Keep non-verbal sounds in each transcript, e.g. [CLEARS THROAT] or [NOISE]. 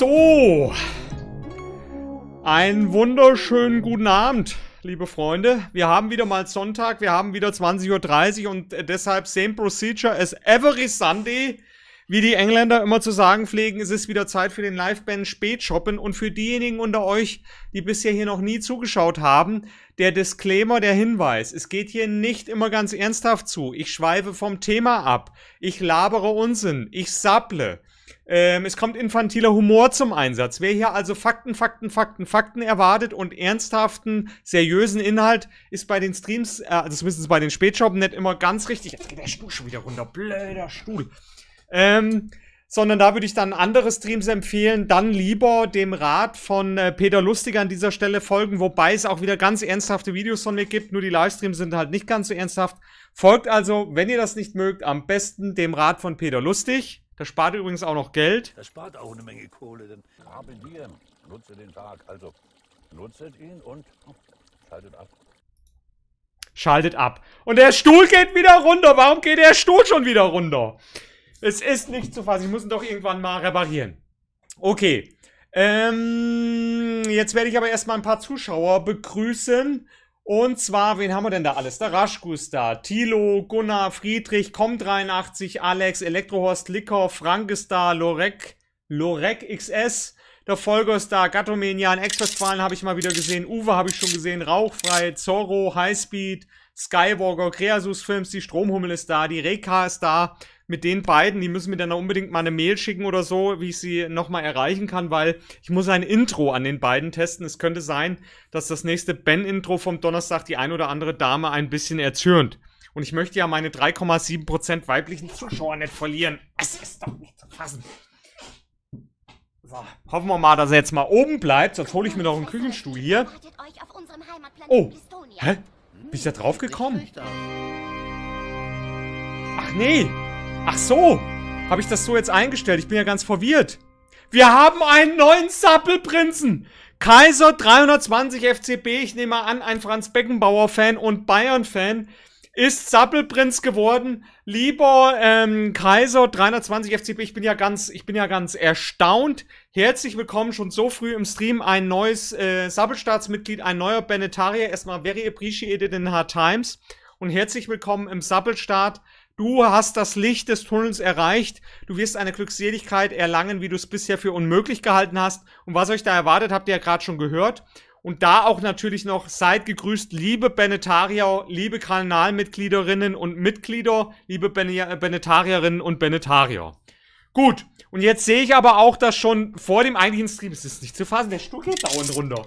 So. Einen wunderschönen guten Abend, liebe Freunde. Wir haben wieder mal Sonntag, wir haben wieder 20.30 Uhr und äh, deshalb same procedure as every Sunday. Wie die Engländer immer zu sagen pflegen, es ist wieder Zeit für den Liveband Spätshoppen. Und für diejenigen unter euch, die bisher hier noch nie zugeschaut haben, der Disclaimer, der Hinweis. Es geht hier nicht immer ganz ernsthaft zu. Ich schweife vom Thema ab. Ich labere Unsinn. Ich sapple. Ähm, es kommt infantiler Humor zum Einsatz. Wer hier also Fakten, Fakten, Fakten, Fakten erwartet und ernsthaften, seriösen Inhalt, ist bei den Streams, äh, also zumindest bei den Spätshoppen, nicht immer ganz richtig. Jetzt geht der Stuhl schon wieder runter. Blöder Stuhl. Ähm, sondern da würde ich dann andere Streams empfehlen, dann lieber dem Rat von äh, Peter Lustiger an dieser Stelle folgen, wobei es auch wieder ganz ernsthafte Videos von mir gibt, nur die Livestreams sind halt nicht ganz so ernsthaft. Folgt also, wenn ihr das nicht mögt, am besten dem Rat von Peter Lustig das spart übrigens auch noch Geld. Das spart auch eine Menge Kohle. Denn Habe dir, nutze den Tag. Also nutzet ihn und schaltet ab. Schaltet ab. Und der Stuhl geht wieder runter. Warum geht der Stuhl schon wieder runter? Es ist nicht zu fassen. Ich muss ihn doch irgendwann mal reparieren. Okay. Ähm, jetzt werde ich aber erstmal ein paar Zuschauer begrüßen. Und zwar, wen haben wir denn da alles? Der Raschku ist da, Thilo, Gunnar, Friedrich, Com83, Alex, Elektrohorst, Licker, Frank ist da, Lorek, Lorek XS, der Folger ist da, Gattomenian, Ex-Westfalen habe ich mal wieder gesehen, Uwe habe ich schon gesehen, Rauchfrei, Zorro, Highspeed, Skywalker, Kreasus Films, die Stromhummel ist da, die Reka ist da, mit den beiden, die müssen mir dann unbedingt mal eine Mail schicken oder so, wie ich sie nochmal erreichen kann, weil ich muss ein Intro an den beiden testen. Es könnte sein, dass das nächste Ben-Intro vom Donnerstag die ein oder andere Dame ein bisschen erzürnt. Und ich möchte ja meine 3,7% weiblichen Zuschauer nicht verlieren. Es ist doch nicht zu fassen. So, hoffen wir mal, dass er jetzt mal oben bleibt, sonst hole ich mir noch einen Küchenstuhl hier. Oh, hä? Bin ich da drauf gekommen? Ach nee! Ach so. Habe ich das so jetzt eingestellt? Ich bin ja ganz verwirrt. Wir haben einen neuen Sappelprinzen. Kaiser 320 FCB, ich nehme an, ein Franz Beckenbauer-Fan und Bayern-Fan, ist Sappelprinz geworden. Lieber ähm, Kaiser 320 FCB, ich bin ja ganz, ich bin ja ganz erstaunt. Herzlich willkommen schon so früh im Stream. Ein neues äh, Sappelstaatsmitglied, ein neuer Benetarier. Erstmal very appreciated in Hard Times. Und herzlich willkommen im Sappelstaat. Du hast das Licht des Tunnels erreicht. Du wirst eine Glückseligkeit erlangen, wie du es bisher für unmöglich gehalten hast. Und was euch da erwartet, habt ihr ja gerade schon gehört. Und da auch natürlich noch seid gegrüßt, liebe Benetarier, liebe Kanalmitgliederinnen und Mitglieder, liebe äh, Benetarierinnen und Benetarier. Gut, und jetzt sehe ich aber auch, dass schon vor dem eigentlichen Stream, es ist nicht zu fassen, der Stuhl geht dauernd runter.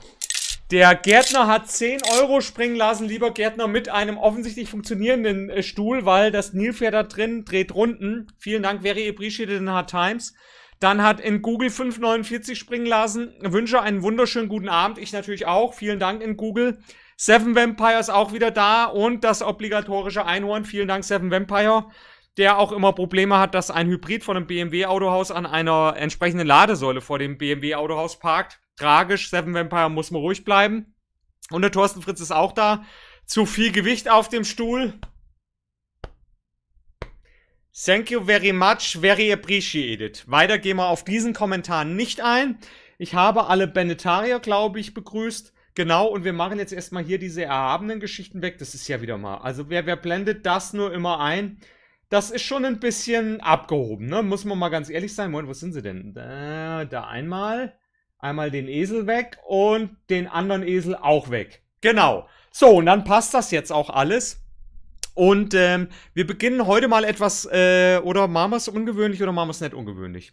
Der Gärtner hat 10 Euro springen lassen, lieber Gärtner, mit einem offensichtlich funktionierenden äh, Stuhl, weil das Nilpferd da drin dreht Runden. Vielen Dank, very appreciated in hard times. Dann hat in Google 549 springen lassen. Wünsche einen wunderschönen guten Abend. Ich natürlich auch. Vielen Dank in Google. Seven Vampires auch wieder da und das obligatorische Einhorn. Vielen Dank, Seven Vampire, der auch immer Probleme hat, dass ein Hybrid von einem BMW-Autohaus an einer entsprechenden Ladesäule vor dem BMW-Autohaus parkt tragisch. Seven Vampire muss man ruhig bleiben. Und der Thorsten Fritz ist auch da. Zu viel Gewicht auf dem Stuhl. Thank you very much, very appreciated. Weiter gehen wir auf diesen Kommentar nicht ein. Ich habe alle Benetarier, glaube ich, begrüßt. Genau, und wir machen jetzt erstmal hier diese erhabenen Geschichten weg. Das ist ja wieder mal. Also wer, wer blendet das nur immer ein? Das ist schon ein bisschen abgehoben, ne? Muss man mal ganz ehrlich sein. Moment, wo sind sie denn? Da, da einmal. Einmal den Esel weg und den anderen Esel auch weg. Genau. So, und dann passt das jetzt auch alles. Und ähm, wir beginnen heute mal etwas, äh, oder machen wir es ungewöhnlich oder machen wir es nicht ungewöhnlich.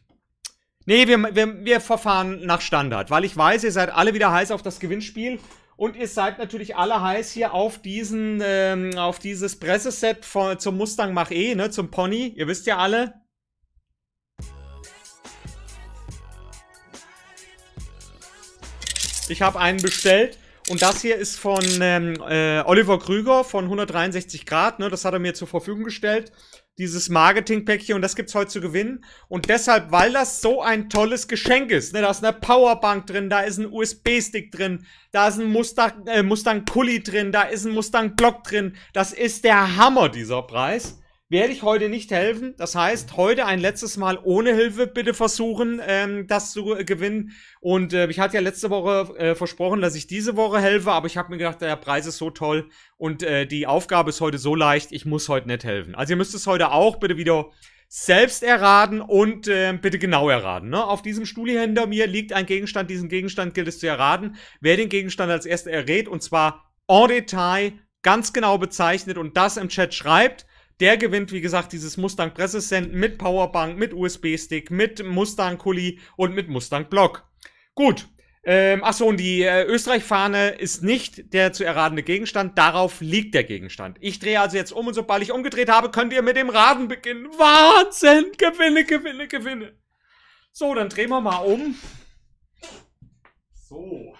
Nee, wir, wir, wir verfahren nach Standard, weil ich weiß, ihr seid alle wieder heiß auf das Gewinnspiel und ihr seid natürlich alle heiß hier auf diesen, ähm, auf dieses Presseset von, zum Mustang Mach E, ne, zum Pony. Ihr wisst ja alle, Ich habe einen bestellt. Und das hier ist von ähm, äh, Oliver Krüger von 163 Grad. Ne? Das hat er mir zur Verfügung gestellt. Dieses Marketing-Päckchen. Und das gibt's heute zu gewinnen. Und deshalb, weil das so ein tolles Geschenk ist. Ne? Da ist eine Powerbank drin. Da ist ein USB-Stick drin. Da ist ein Mustang, äh, Mustang-Kulli drin. Da ist ein Mustang-Block drin. Das ist der Hammer, dieser Preis werde ich heute nicht helfen. Das heißt, heute ein letztes Mal ohne Hilfe bitte versuchen, ähm, das zu äh, gewinnen. Und äh, ich hatte ja letzte Woche äh, versprochen, dass ich diese Woche helfe, aber ich habe mir gedacht, der Preis ist so toll und äh, die Aufgabe ist heute so leicht, ich muss heute nicht helfen. Also ihr müsst es heute auch bitte wieder selbst erraten und äh, bitte genau erraten. Ne? Auf diesem Stuhl hier hinter mir liegt ein Gegenstand. Diesen Gegenstand gilt es zu erraten. Wer den Gegenstand als erster errät, und zwar en Detail, ganz genau bezeichnet und das im Chat schreibt, der gewinnt, wie gesagt, dieses Mustang Pressesend mit Powerbank, mit USB-Stick, mit Mustang-Kuli und mit Mustang-Block. Gut. Ähm, achso, und die äh, Österreich-Fahne ist nicht der zu erratende Gegenstand. Darauf liegt der Gegenstand. Ich drehe also jetzt um und sobald ich umgedreht habe, könnt ihr mit dem Raden beginnen. Wahnsinn! Gewinne, gewinne, gewinne. So, dann drehen wir mal um. So.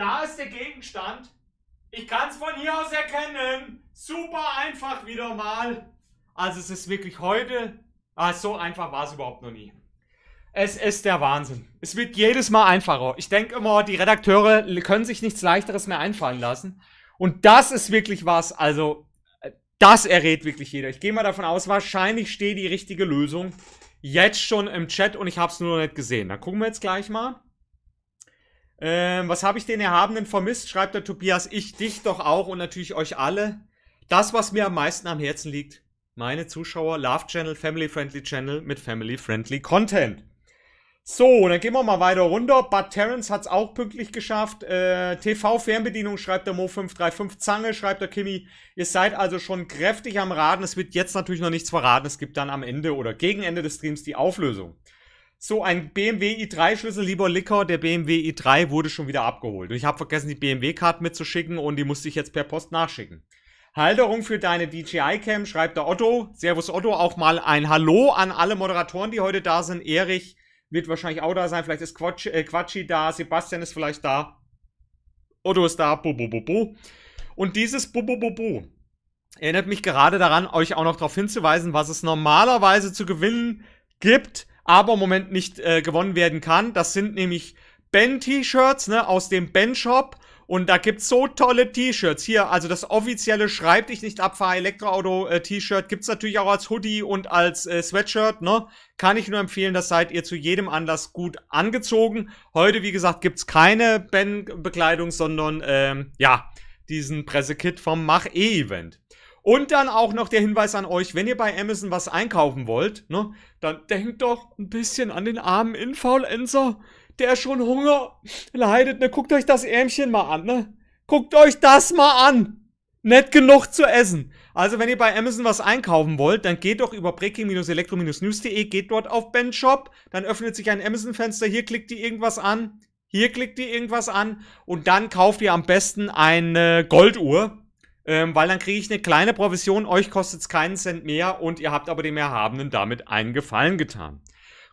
Da ist der Gegenstand. Ich kann es von hier aus erkennen. Super einfach wieder mal. Also es ist wirklich heute, ah, so einfach war es überhaupt noch nie. Es ist der Wahnsinn. Es wird jedes Mal einfacher. Ich denke immer, die Redakteure können sich nichts leichteres mehr einfallen lassen. Und das ist wirklich was, also äh, das errät wirklich jeder. Ich gehe mal davon aus, wahrscheinlich steht die richtige Lösung jetzt schon im Chat und ich habe es nur noch nicht gesehen. Dann gucken wir jetzt gleich mal. Ähm, was habe ich den Erhabenen vermisst? Schreibt der Tobias. Ich dich doch auch und natürlich euch alle. Das, was mir am meisten am Herzen liegt. Meine Zuschauer, Love Channel, Family Friendly Channel mit Family Friendly Content. So, dann gehen wir mal weiter runter. Bud Terrence hat es auch pünktlich geschafft. Äh, TV-Fernbedienung schreibt der Mo535. Zange schreibt der Kimi. Ihr seid also schon kräftig am Raten. Es wird jetzt natürlich noch nichts verraten. Es gibt dann am Ende oder gegen Ende des Streams die Auflösung so ein BMW i3-Schlüssel, lieber Licker, der BMW i3 wurde schon wieder abgeholt. Und ich habe vergessen, die BMW-Card mitzuschicken und die musste ich jetzt per Post nachschicken. Halterung für deine DJI-Cam, schreibt der Otto. Servus Otto, auch mal ein Hallo an alle Moderatoren, die heute da sind. Erich wird wahrscheinlich auch da sein, vielleicht ist Quatsch, äh, Quatschi da, Sebastian ist vielleicht da. Otto ist da, bu, bu, bu, bu. Und dieses bu, bu, bu, bu erinnert mich gerade daran, euch auch noch darauf hinzuweisen, was es normalerweise zu gewinnen gibt aber im Moment nicht äh, gewonnen werden kann. Das sind nämlich Ben-T-Shirts ne, aus dem Ben-Shop. Und da gibt es so tolle T-Shirts. Hier, also das offizielle Schreib dich nicht ab, fahr Elektroauto äh, T-Shirt gibt es natürlich auch als Hoodie und als äh, Sweatshirt, ne? Kann ich nur empfehlen, das seid ihr zu jedem Anlass gut angezogen. Heute, wie gesagt, gibt es keine Ben-Bekleidung, sondern, ähm, ja, diesen Pressekit vom Mach-E-Event. Und dann auch noch der Hinweis an euch, wenn ihr bei Amazon was einkaufen wollt, ne, dann denkt doch ein bisschen an den armen Influencer, der schon Hunger leidet. Ne, guckt euch das Ärmchen mal an, ne? Guckt euch das mal an. Nett genug zu essen. Also, wenn ihr bei Amazon was einkaufen wollt, dann geht doch über breaking-elektro-news.de, geht dort auf Ben Shop, dann öffnet sich ein Amazon-Fenster, hier klickt ihr irgendwas an, hier klickt ihr irgendwas an und dann kauft ihr am besten eine Golduhr ähm, weil dann kriege ich eine kleine Provision, euch kostet es keinen Cent mehr und ihr habt aber dem Erhabenen damit einen Gefallen getan.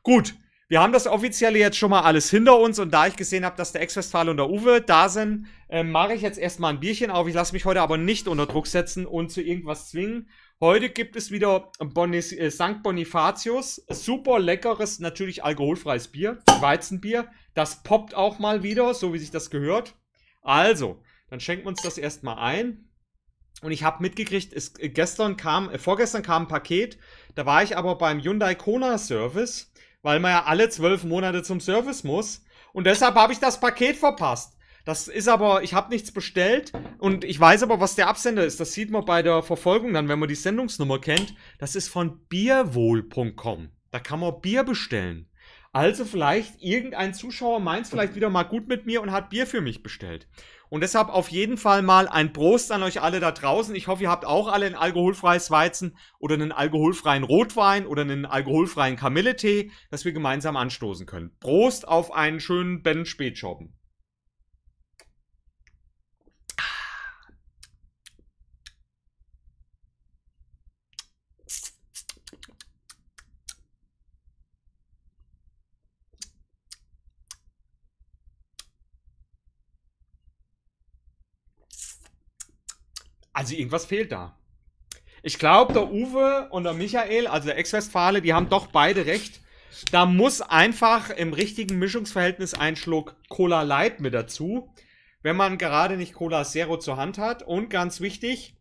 Gut, wir haben das offizielle jetzt schon mal alles hinter uns und da ich gesehen habe, dass der Ex-Westfale und der Uwe da sind, äh, mache ich jetzt erstmal ein Bierchen auf. Ich lasse mich heute aber nicht unter Druck setzen und zu irgendwas zwingen. Heute gibt es wieder Bonis, äh, St. Bonifatius. Super leckeres, natürlich alkoholfreies Bier, Weizenbier. Das poppt auch mal wieder, so wie sich das gehört. Also, dann schenken wir uns das erstmal ein. Und ich habe mitgekriegt, ist, äh, gestern kam, äh, vorgestern kam ein Paket, da war ich aber beim Hyundai Kona Service, weil man ja alle zwölf Monate zum Service muss. Und deshalb habe ich das Paket verpasst. Das ist aber, ich habe nichts bestellt und ich weiß aber, was der Absender ist. Das sieht man bei der Verfolgung dann, wenn man die Sendungsnummer kennt. Das ist von bierwohl.com. Da kann man Bier bestellen. Also vielleicht irgendein Zuschauer meint es vielleicht wieder mal gut mit mir und hat Bier für mich bestellt. Und deshalb auf jeden Fall mal ein Prost an euch alle da draußen. Ich hoffe, ihr habt auch alle ein alkoholfreies Weizen oder einen alkoholfreien Rotwein oder einen alkoholfreien Kamilletee, dass wir gemeinsam anstoßen können. Prost auf einen schönen Ben Spätschoppen. Also irgendwas fehlt da. Ich glaube, der Uwe und der Michael, also der Ex-Westfale, die haben doch beide recht. Da muss einfach im richtigen Mischungsverhältnis ein Schluck Cola Light mit dazu, wenn man gerade nicht Cola Zero zur Hand hat. Und ganz wichtig,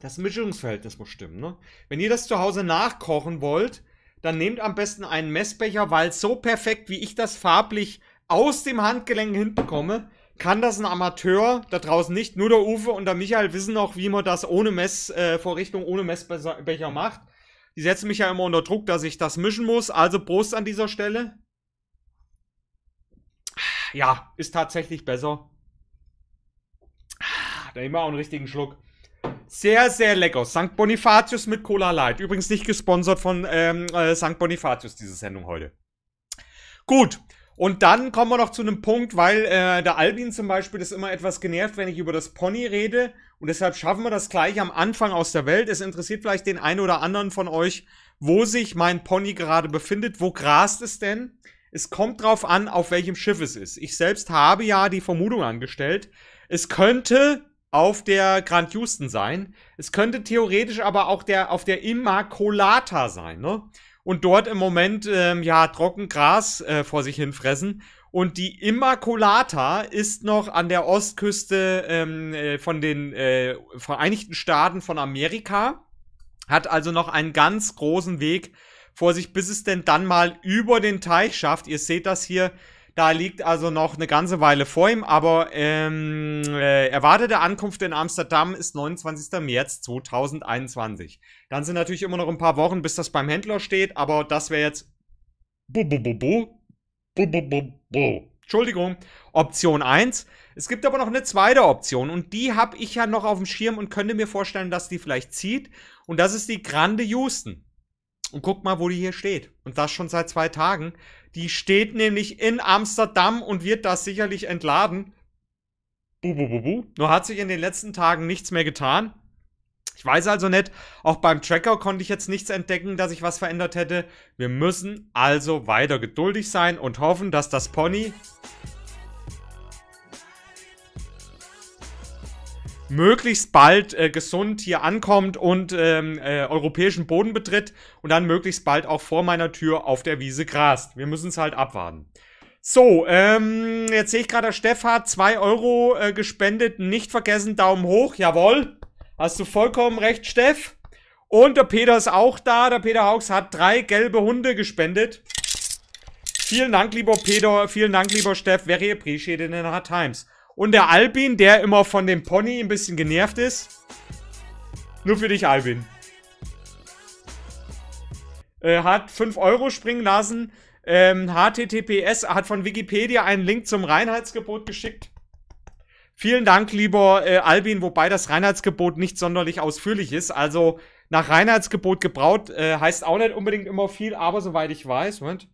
das Mischungsverhältnis muss stimmen. Ne? Wenn ihr das zu Hause nachkochen wollt, dann nehmt am besten einen Messbecher, weil so perfekt, wie ich das farblich aus dem Handgelenk hinbekomme, kann das ein Amateur da draußen nicht. Nur der Uwe und der Michael wissen auch, wie man das ohne Messvorrichtung, äh, ohne Messbecher macht. Die setzen mich ja immer unter Druck, dass ich das mischen muss. Also Prost an dieser Stelle. Ja, ist tatsächlich besser. Ah, da nehmen wir auch einen richtigen Schluck. Sehr, sehr lecker. St. Bonifatius mit Cola Light. Übrigens nicht gesponsert von ähm, äh, St. Bonifatius, diese Sendung heute. Gut, und dann kommen wir noch zu einem Punkt, weil äh, der Albin zum Beispiel ist immer etwas genervt, wenn ich über das Pony rede. Und deshalb schaffen wir das gleich am Anfang aus der Welt. Es interessiert vielleicht den einen oder anderen von euch, wo sich mein Pony gerade befindet. Wo grast es denn? Es kommt drauf an, auf welchem Schiff es ist. Ich selbst habe ja die Vermutung angestellt. Es könnte auf der Grand Houston sein. Es könnte theoretisch aber auch der auf der Immaculata sein, ne? und dort im Moment ähm, ja Trockengras äh, vor sich hinfressen. Und die Immaculata ist noch an der Ostküste ähm, äh, von den äh, Vereinigten Staaten von Amerika, hat also noch einen ganz großen Weg vor sich, bis es denn dann mal über den Teich schafft. Ihr seht das hier, da liegt also noch eine ganze Weile vor ihm, aber ähm, äh, erwartete Ankunft in Amsterdam ist 29. März 2021. Dann sind natürlich immer noch ein paar Wochen, bis das beim Händler steht, aber das wäre jetzt. Bu, bu, bu, bu, bu, bu, bu, bu. Entschuldigung, Option 1. Es gibt aber noch eine zweite Option und die habe ich ja noch auf dem Schirm und könnte mir vorstellen, dass die vielleicht zieht. Und das ist die Grande Houston. Und guck mal, wo die hier steht. Und das schon seit zwei Tagen. Die steht nämlich in Amsterdam und wird das sicherlich entladen. Buh, buh, buh, buh. Nur hat sich in den letzten Tagen nichts mehr getan. Ich weiß also nicht, auch beim Tracker konnte ich jetzt nichts entdecken, dass sich was verändert hätte. Wir müssen also weiter geduldig sein und hoffen, dass das Pony möglichst bald äh, gesund hier ankommt und ähm, äh, europäischen Boden betritt und dann möglichst bald auch vor meiner Tür auf der Wiese grast. Wir müssen es halt abwarten. So, ähm, jetzt sehe ich gerade, Steff hat 2 Euro äh, gespendet. Nicht vergessen, Daumen hoch. Jawohl. Hast du vollkommen recht, Steff. Und der Peter ist auch da. Der Peter Hauks hat drei gelbe Hunde gespendet. Vielen Dank, lieber Peter. Vielen Dank, lieber Steff. Very appreciated in hard times. Und der Albin, der immer von dem Pony ein bisschen genervt ist. Nur für dich, Albin. Äh, hat 5 Euro springen lassen. Ähm, HTTPS hat von Wikipedia einen Link zum Reinheitsgebot geschickt. Vielen Dank, lieber äh, Albin, wobei das Reinheitsgebot nicht sonderlich ausführlich ist. Also nach Reinheitsgebot gebraut äh, heißt auch nicht unbedingt immer viel, aber soweit ich weiß, Moment.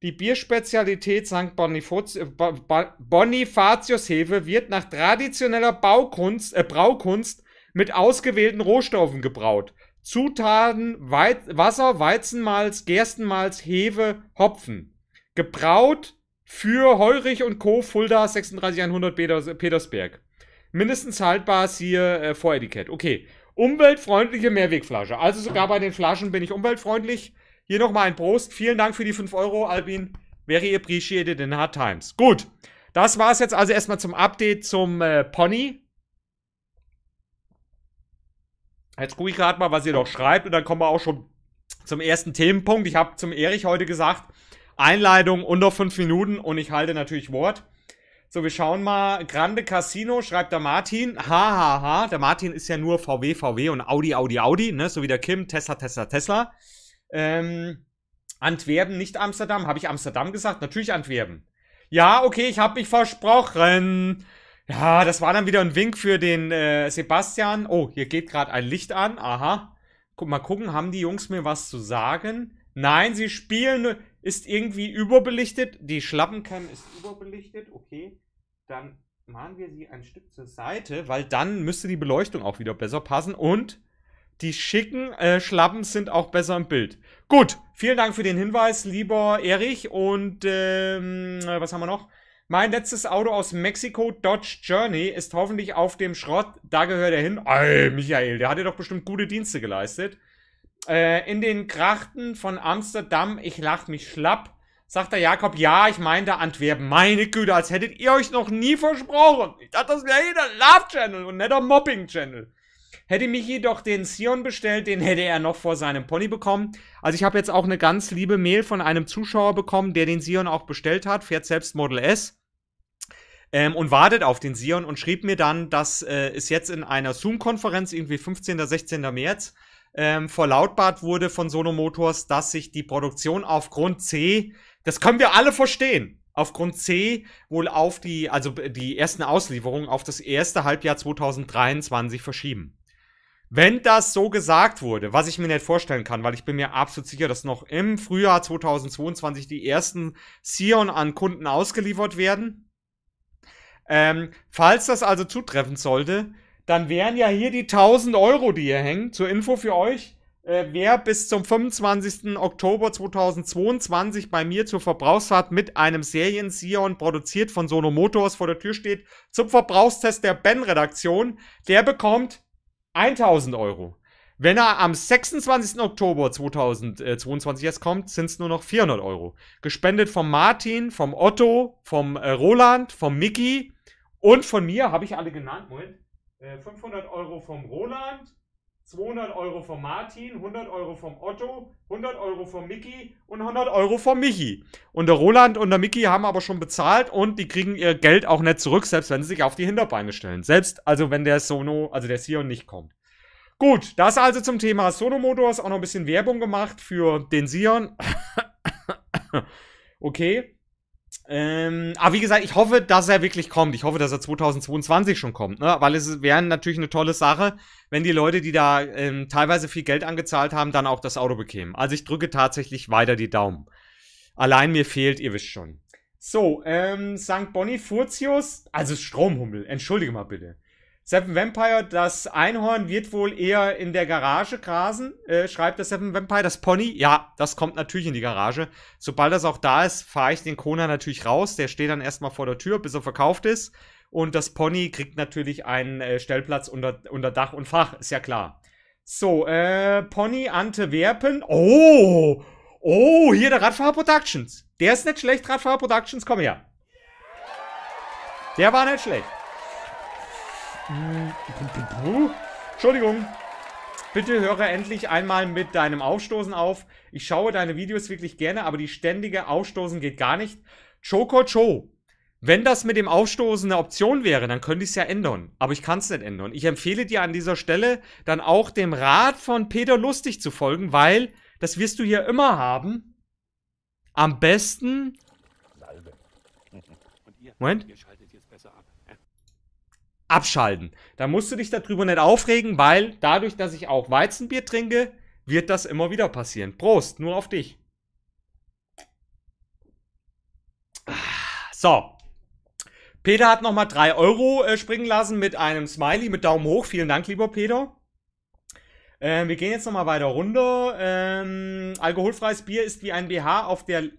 Die Bierspezialität St. Äh, Bonifatius Hefe wird nach traditioneller Baukunst, äh, Braukunst mit ausgewählten Rohstoffen gebraut. Zutaten Weiz Wasser, Weizenmalz, Gerstenmalz, Hefe, Hopfen. Gebraut für Heurich und Co. Fulda 36100 Peters Petersberg. Mindestens haltbar hier äh, Voretikett. Okay. Umweltfreundliche Mehrwegflasche. Also sogar bei den Flaschen bin ich umweltfreundlich. Hier nochmal ein Prost. Vielen Dank für die 5 Euro, Albin. Very appreciated in hard times. Gut. Das war es jetzt also erstmal zum Update zum äh, Pony. Jetzt gucke ich gerade mal, was ihr noch schreibt und dann kommen wir auch schon zum ersten Themenpunkt. Ich habe zum Erich heute gesagt, Einleitung unter 5 Minuten und ich halte natürlich Wort. So, wir schauen mal. Grande Casino schreibt der Martin. Hahaha. Ha, ha. Der Martin ist ja nur VW, VW und Audi, Audi, Audi, ne? So wie der Kim, Tesla, Tesla, Tesla ähm, Antwerpen, nicht Amsterdam. Habe ich Amsterdam gesagt? Natürlich Antwerpen. Ja, okay, ich habe mich versprochen. Ja, das war dann wieder ein Wink für den äh, Sebastian. Oh, hier geht gerade ein Licht an. Aha. Guck mal gucken, haben die Jungs mir was zu sagen? Nein, sie spielen ist irgendwie überbelichtet. Die Schlappencam ist überbelichtet. Okay, dann machen wir sie ein Stück zur Seite, weil dann müsste die Beleuchtung auch wieder besser passen und die schicken äh, Schlappen sind auch besser im Bild. Gut, vielen Dank für den Hinweis, lieber Erich. Und ähm, äh, was haben wir noch? Mein letztes Auto aus Mexiko, Dodge Journey, ist hoffentlich auf dem Schrott. Da gehört er hin. Ey, Michael, der hat dir doch bestimmt gute Dienste geleistet. Äh, in den Krachten von Amsterdam, ich lach mich schlapp, sagt der Jakob, ja, ich meinte Antwerpen. Meine Güte, als hättet ihr euch noch nie versprochen. Ich dachte, das wäre hier der Love-Channel und nicht der Mobbing-Channel. Hätte mich jedoch den Sion bestellt, den hätte er noch vor seinem Pony bekommen. Also ich habe jetzt auch eine ganz liebe Mail von einem Zuschauer bekommen, der den Sion auch bestellt hat, fährt selbst Model S. Ähm, und wartet auf den Sion und schrieb mir dann, dass äh, es jetzt in einer Zoom-Konferenz, irgendwie 15. 16. März, ähm, verlautbart wurde von Sono Motors, dass sich die Produktion aufgrund C, das können wir alle verstehen, aufgrund C wohl auf die, also die ersten Auslieferungen auf das erste Halbjahr 2023 verschieben. Wenn das so gesagt wurde, was ich mir nicht vorstellen kann, weil ich bin mir absolut sicher, dass noch im Frühjahr 2022 die ersten Sion an Kunden ausgeliefert werden. Ähm, falls das also zutreffen sollte, dann wären ja hier die 1000 Euro, die hier hängen. Zur Info für euch, äh, wer bis zum 25. Oktober 2022 bei mir zur Verbrauchsfahrt mit einem Serien-Sion produziert von Sono Motors vor der Tür steht, zum Verbrauchstest der Ben-Redaktion, der bekommt 1000 Euro. Wenn er am 26. Oktober 2022 jetzt kommt, sind es nur noch 400 Euro. Gespendet vom Martin, vom Otto, vom äh, Roland, vom Mickey und von mir, habe ich alle genannt, Moment. 500 äh, Euro vom Roland, 200 Euro vom Martin, 100 Euro vom Otto, 100 Euro vom Mickey und 100 Euro vom Michi. Und der Roland und der Mickey haben aber schon bezahlt und die kriegen ihr Geld auch nicht zurück, selbst wenn sie sich auf die Hinterbeine stellen. Selbst, also wenn der Sono, also der Sion nicht kommt. Gut, das also zum Thema Sono Motors. Auch noch ein bisschen Werbung gemacht für den Sion. [COUGHS] okay. Ähm, aber wie gesagt, ich hoffe, dass er wirklich kommt. Ich hoffe, dass er 2022 schon kommt, ne? Weil es wäre natürlich eine tolle Sache, wenn die Leute, die da ähm, teilweise viel Geld angezahlt haben, dann auch das Auto bekämen. Also ich drücke tatsächlich weiter die Daumen. Allein mir fehlt, ihr wisst schon. So, ähm, St. Bonifurtius, also Stromhummel, entschuldige mal bitte. Seven Vampire, das Einhorn wird wohl eher in der Garage grasen, äh, schreibt der Seven Vampire. Das Pony, ja, das kommt natürlich in die Garage. Sobald das auch da ist, fahre ich den Kona natürlich raus. Der steht dann erstmal vor der Tür, bis er verkauft ist. Und das Pony kriegt natürlich einen äh, Stellplatz unter, unter Dach und Fach, ist ja klar. So, äh, Pony Antwerpen. Oh! Oh, hier der Radfahrer Productions. Der ist nicht schlecht, Radfahrer Productions, komm her. Der war nicht schlecht. Entschuldigung. Bitte höre endlich einmal mit deinem Aufstoßen auf. Ich schaue deine Videos wirklich gerne, aber die ständige Aufstoßen geht gar nicht. Choco Cho. Wenn das mit dem Aufstoßen eine Option wäre, dann könnte ich es ja ändern. Aber ich kann es nicht ändern. Ich empfehle dir an dieser Stelle dann auch dem Rat von Peter Lustig zu folgen, weil das wirst du hier immer haben. Am besten. Moment abschalten. Da musst du dich darüber nicht aufregen, weil dadurch, dass ich auch Weizenbier trinke, wird das immer wieder passieren. Prost, nur auf dich. So. Peter hat nochmal 3 Euro äh, springen lassen mit einem Smiley, mit Daumen hoch. Vielen Dank, lieber Peter. Ähm, wir gehen jetzt nochmal weiter runter. Ähm, alkoholfreies Bier ist wie ein BH auf der...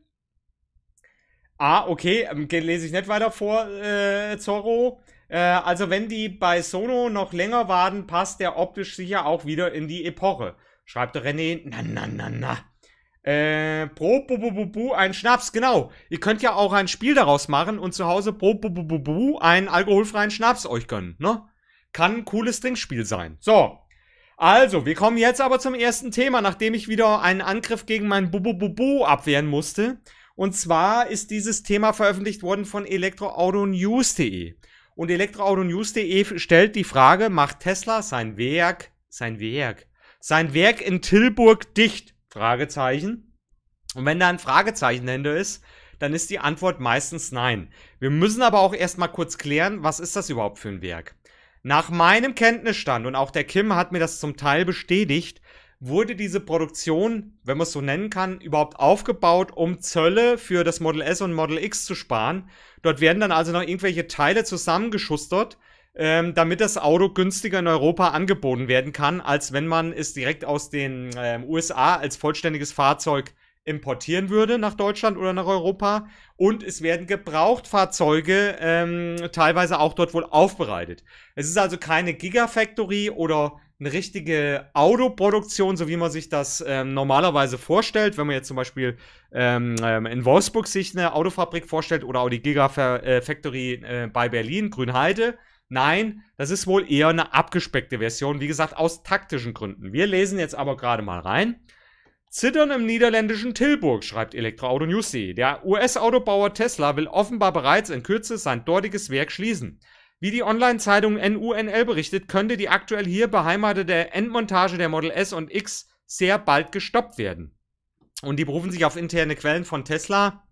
Ah, okay, ähm, lese ich nicht weiter vor, äh, Zorro. Äh, also wenn die bei Sono noch länger warten, passt der optisch sicher auch wieder in die Epoche. Schreibt der René, na na na na. Äh, pro bu, bu, bu, bu, ein Schnaps, genau. Ihr könnt ja auch ein Spiel daraus machen und zu Hause pro bu, bu, bu, bu, einen alkoholfreien Schnaps euch gönnen, ne? Kann ein cooles Trinkspiel sein. So. Also, wir kommen jetzt aber zum ersten Thema, nachdem ich wieder einen Angriff gegen mein bu, bu, abwehren musste. Und zwar ist dieses Thema veröffentlicht worden von elektroautonews.de. Und elektroautonews.de stellt die Frage, macht Tesla sein Werk, sein Werk, sein Werk in Tilburg dicht? Fragezeichen. Und wenn da ein Fragezeichen dahinter ist, dann ist die Antwort meistens nein. Wir müssen aber auch erstmal kurz klären, was ist das überhaupt für ein Werk? Nach meinem Kenntnisstand, und auch der Kim hat mir das zum Teil bestätigt, wurde diese Produktion, wenn man es so nennen kann, überhaupt aufgebaut, um Zölle für das Model S und Model X zu sparen. Dort werden dann also noch irgendwelche Teile zusammengeschustert, ähm, damit das Auto günstiger in Europa angeboten werden kann, als wenn man es direkt aus den ähm, USA als vollständiges Fahrzeug importieren würde nach Deutschland oder nach Europa. Und es werden Gebrauchtfahrzeuge ähm, teilweise auch dort wohl aufbereitet. Es ist also keine Gigafactory oder eine richtige Autoproduktion, so wie man sich das ähm, normalerweise vorstellt, wenn man jetzt zum Beispiel ähm, ähm, in Wolfsburg sich eine Autofabrik vorstellt oder auch die Gigafactory äh, bei Berlin, Grünheide. Nein, das ist wohl eher eine abgespeckte Version, wie gesagt, aus taktischen Gründen. Wir lesen jetzt aber gerade mal rein. Zittern im niederländischen Tilburg, schreibt Elektroauto News.de. Der US-Autobauer Tesla will offenbar bereits in Kürze sein dortiges Werk schließen. Wie die Online-Zeitung NUNL berichtet, könnte die aktuell hier beheimatete Endmontage der Model S und X sehr bald gestoppt werden. Und die berufen sich auf interne Quellen von Tesla.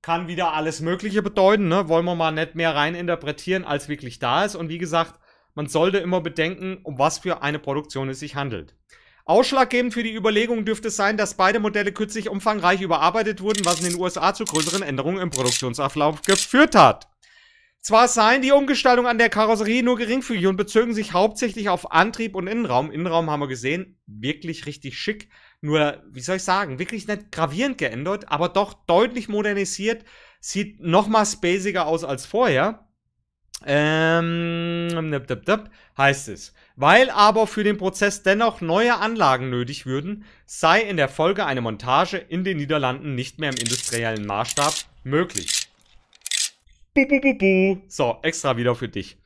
Kann wieder alles Mögliche bedeuten, ne? wollen wir mal nicht mehr reininterpretieren, als wirklich da ist. Und wie gesagt, man sollte immer bedenken, um was für eine Produktion es sich handelt. Ausschlaggebend für die Überlegung dürfte es sein, dass beide Modelle kürzlich umfangreich überarbeitet wurden, was in den USA zu größeren Änderungen im Produktionsablauf geführt hat. Zwar seien die Umgestaltungen an der Karosserie nur geringfügig und bezögen sich hauptsächlich auf Antrieb und Innenraum. Innenraum haben wir gesehen, wirklich richtig schick. Nur, wie soll ich sagen, wirklich nicht gravierend geändert, aber doch deutlich modernisiert. Sieht nochmals basiger aus als vorher. Ähm, nip, nip, nip, heißt es. Weil aber für den Prozess dennoch neue Anlagen nötig würden, sei in der Folge eine Montage in den Niederlanden nicht mehr im industriellen Maßstab möglich. Bu, bu, bu, bu. So, extra wieder für dich.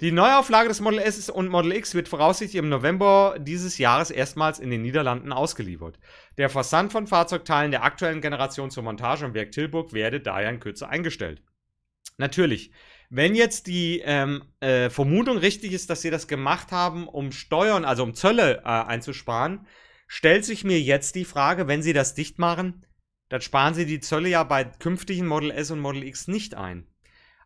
Die Neuauflage des Model S und Model X wird voraussichtlich im November dieses Jahres erstmals in den Niederlanden ausgeliefert. Der Versand von Fahrzeugteilen der aktuellen Generation zur Montage im Werk Tilburg werde daher in Kürze eingestellt. Natürlich, wenn jetzt die ähm, äh, Vermutung richtig ist, dass sie das gemacht haben, um Steuern, also um Zölle äh, einzusparen, stellt sich mir jetzt die Frage, wenn sie das dicht machen, dann sparen sie die Zölle ja bei künftigen Model S und Model X nicht ein.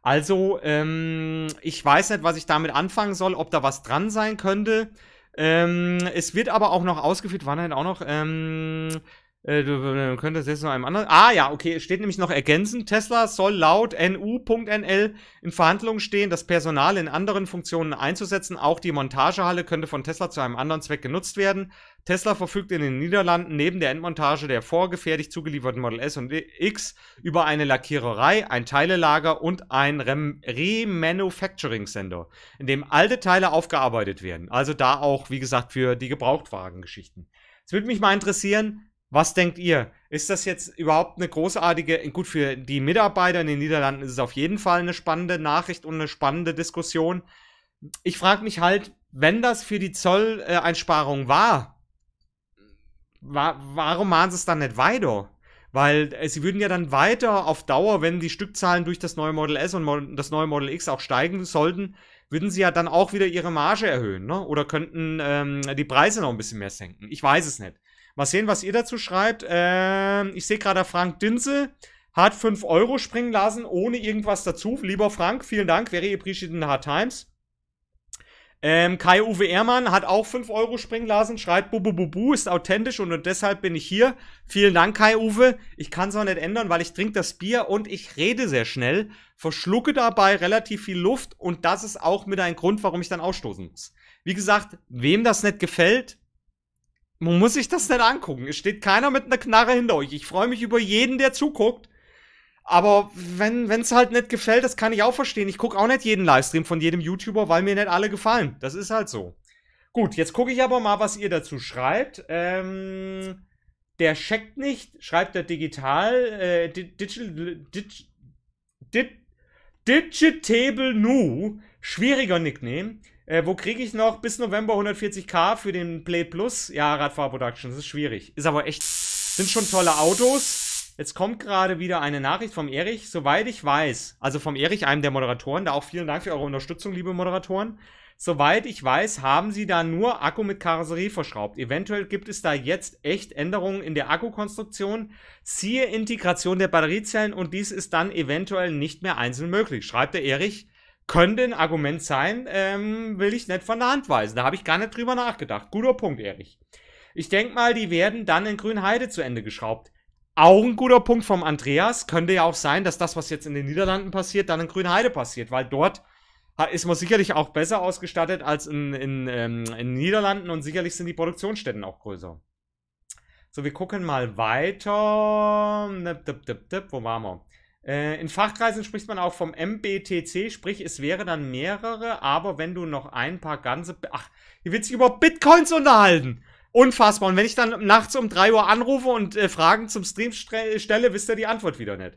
Also, ähm, ich weiß nicht, was ich damit anfangen soll, ob da was dran sein könnte. Ähm, es wird aber auch noch ausgeführt, war denn auch noch, ähm, äh, du könntest jetzt noch einem anderen. Ah ja, okay, es steht nämlich noch ergänzend. Tesla soll laut nu.nl in Verhandlungen stehen, das Personal in anderen Funktionen einzusetzen. Auch die Montagehalle könnte von Tesla zu einem anderen Zweck genutzt werden. Tesla verfügt in den Niederlanden neben der Endmontage der vorgefertigt zugelieferten Model S und X über eine Lackiererei, ein Teilelager und ein Remanufacturing Center, in dem alte Teile aufgearbeitet werden. Also da auch, wie gesagt, für die Gebrauchtwagengeschichten. Es würde mich mal interessieren, was denkt ihr? Ist das jetzt überhaupt eine großartige, gut, für die Mitarbeiter in den Niederlanden ist es auf jeden Fall eine spannende Nachricht und eine spannende Diskussion. Ich frage mich halt, wenn das für die Zolleinsparung äh, war, wa warum machen sie es dann nicht weiter? Weil äh, sie würden ja dann weiter auf Dauer, wenn die Stückzahlen durch das neue Model S und Mo das neue Model X auch steigen sollten, würden sie ja dann auch wieder ihre Marge erhöhen, ne? Oder könnten ähm, die Preise noch ein bisschen mehr senken. Ich weiß es nicht. Mal sehen, was ihr dazu schreibt. Ähm, ich sehe gerade Frank Dinze hat 5 Euro springen lassen, ohne irgendwas dazu. Lieber Frank, vielen Dank. Very appreciated in the hard times. Ähm, Kai-Uwe Ehrmann hat auch 5 Euro springen lassen, schreibt bu, bu, ist authentisch und nur deshalb bin ich hier. Vielen Dank, Kai-Uwe. Ich kann es auch nicht ändern, weil ich trinke das Bier und ich rede sehr schnell, verschlucke dabei relativ viel Luft und das ist auch mit ein Grund, warum ich dann ausstoßen muss. Wie gesagt, wem das nicht gefällt, man muss sich das nicht angucken. Es steht keiner mit einer Knarre hinter euch. Ich freue mich über jeden, der zuguckt. Aber wenn es halt nicht gefällt, das kann ich auch verstehen. Ich gucke auch nicht jeden Livestream von jedem YouTuber, weil mir nicht alle gefallen. Das ist halt so. Gut, jetzt gucke ich aber mal, was ihr dazu schreibt. Ähm, der checkt nicht, schreibt der digital, äh, digital, dig, dig, digitable nu, schwieriger Nickname. Äh, wo kriege ich noch bis November 140k für den Play Plus? Ja, Radfahr Productions, ist schwierig. Ist aber echt, sind schon tolle Autos. Jetzt kommt gerade wieder eine Nachricht vom Erich, soweit ich weiß, also vom Erich, einem der Moderatoren, da auch vielen Dank für eure Unterstützung, liebe Moderatoren. Soweit ich weiß, haben sie da nur Akku mit Karosserie verschraubt. Eventuell gibt es da jetzt echt Änderungen in der Akkukonstruktion, siehe Integration der Batteriezellen und dies ist dann eventuell nicht mehr einzeln möglich, schreibt der Erich. Könnte ein Argument sein, ähm, will ich nicht von der Hand weisen. Da habe ich gar nicht drüber nachgedacht. Guter Punkt, Erich. Ich denke mal, die werden dann in Grünheide zu Ende geschraubt. Auch ein guter Punkt vom Andreas. Könnte ja auch sein, dass das, was jetzt in den Niederlanden passiert, dann in Grünheide passiert, weil dort ist man sicherlich auch besser ausgestattet als in, in, ähm, in den Niederlanden und sicherlich sind die Produktionsstätten auch größer. So, wir gucken mal weiter. Dip, dip, dip, wo waren wir? Äh, in Fachkreisen spricht man auch vom MBTC, sprich es wäre dann mehrere, aber wenn du noch ein paar ganze... Ach, hier wird sich über Bitcoins unterhalten. Unfassbar. Und wenn ich dann nachts um 3 Uhr anrufe und äh, Fragen zum Stream stelle, wisst ihr die Antwort wieder nicht.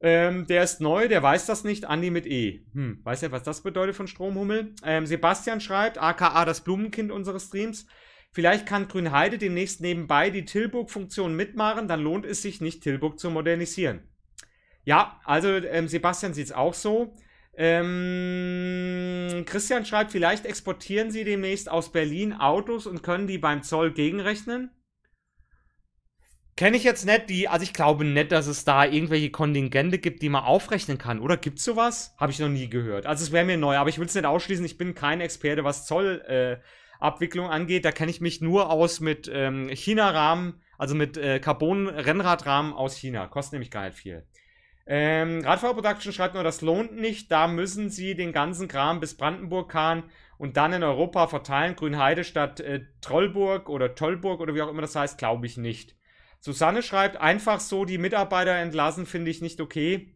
Ähm, der ist neu, der weiß das nicht. Andi mit E. Hm, weiß er, was das bedeutet von Stromhummel? Ähm, Sebastian schreibt, aka das Blumenkind unseres Streams. Vielleicht kann Grünheide demnächst nebenbei die Tilburg-Funktion mitmachen, dann lohnt es sich nicht, Tilburg zu modernisieren. Ja, also ähm, Sebastian sieht es auch so. Ähm, Christian schreibt, vielleicht exportieren Sie demnächst aus Berlin Autos und können die beim Zoll gegenrechnen? Kenne ich jetzt nicht die, also ich glaube nicht, dass es da irgendwelche Kontingente gibt, die man aufrechnen kann, oder? Gibt es sowas? Habe ich noch nie gehört. Also es wäre mir neu, aber ich will es nicht ausschließen, ich bin kein Experte, was Zollabwicklung äh, angeht. Da kenne ich mich nur aus mit ähm, China-Rahmen, also mit äh, Carbon-Rennradrahmen aus China. Kostet nämlich gar nicht viel. Ähm, Radfahrer Production schreibt nur, das lohnt nicht. Da müssen sie den ganzen Kram bis Brandenburg kahn und dann in Europa verteilen. Grünheide statt äh, Trollburg oder Tollburg oder wie auch immer das heißt, glaube ich nicht. Susanne schreibt, einfach so die Mitarbeiter entlassen, finde ich nicht okay.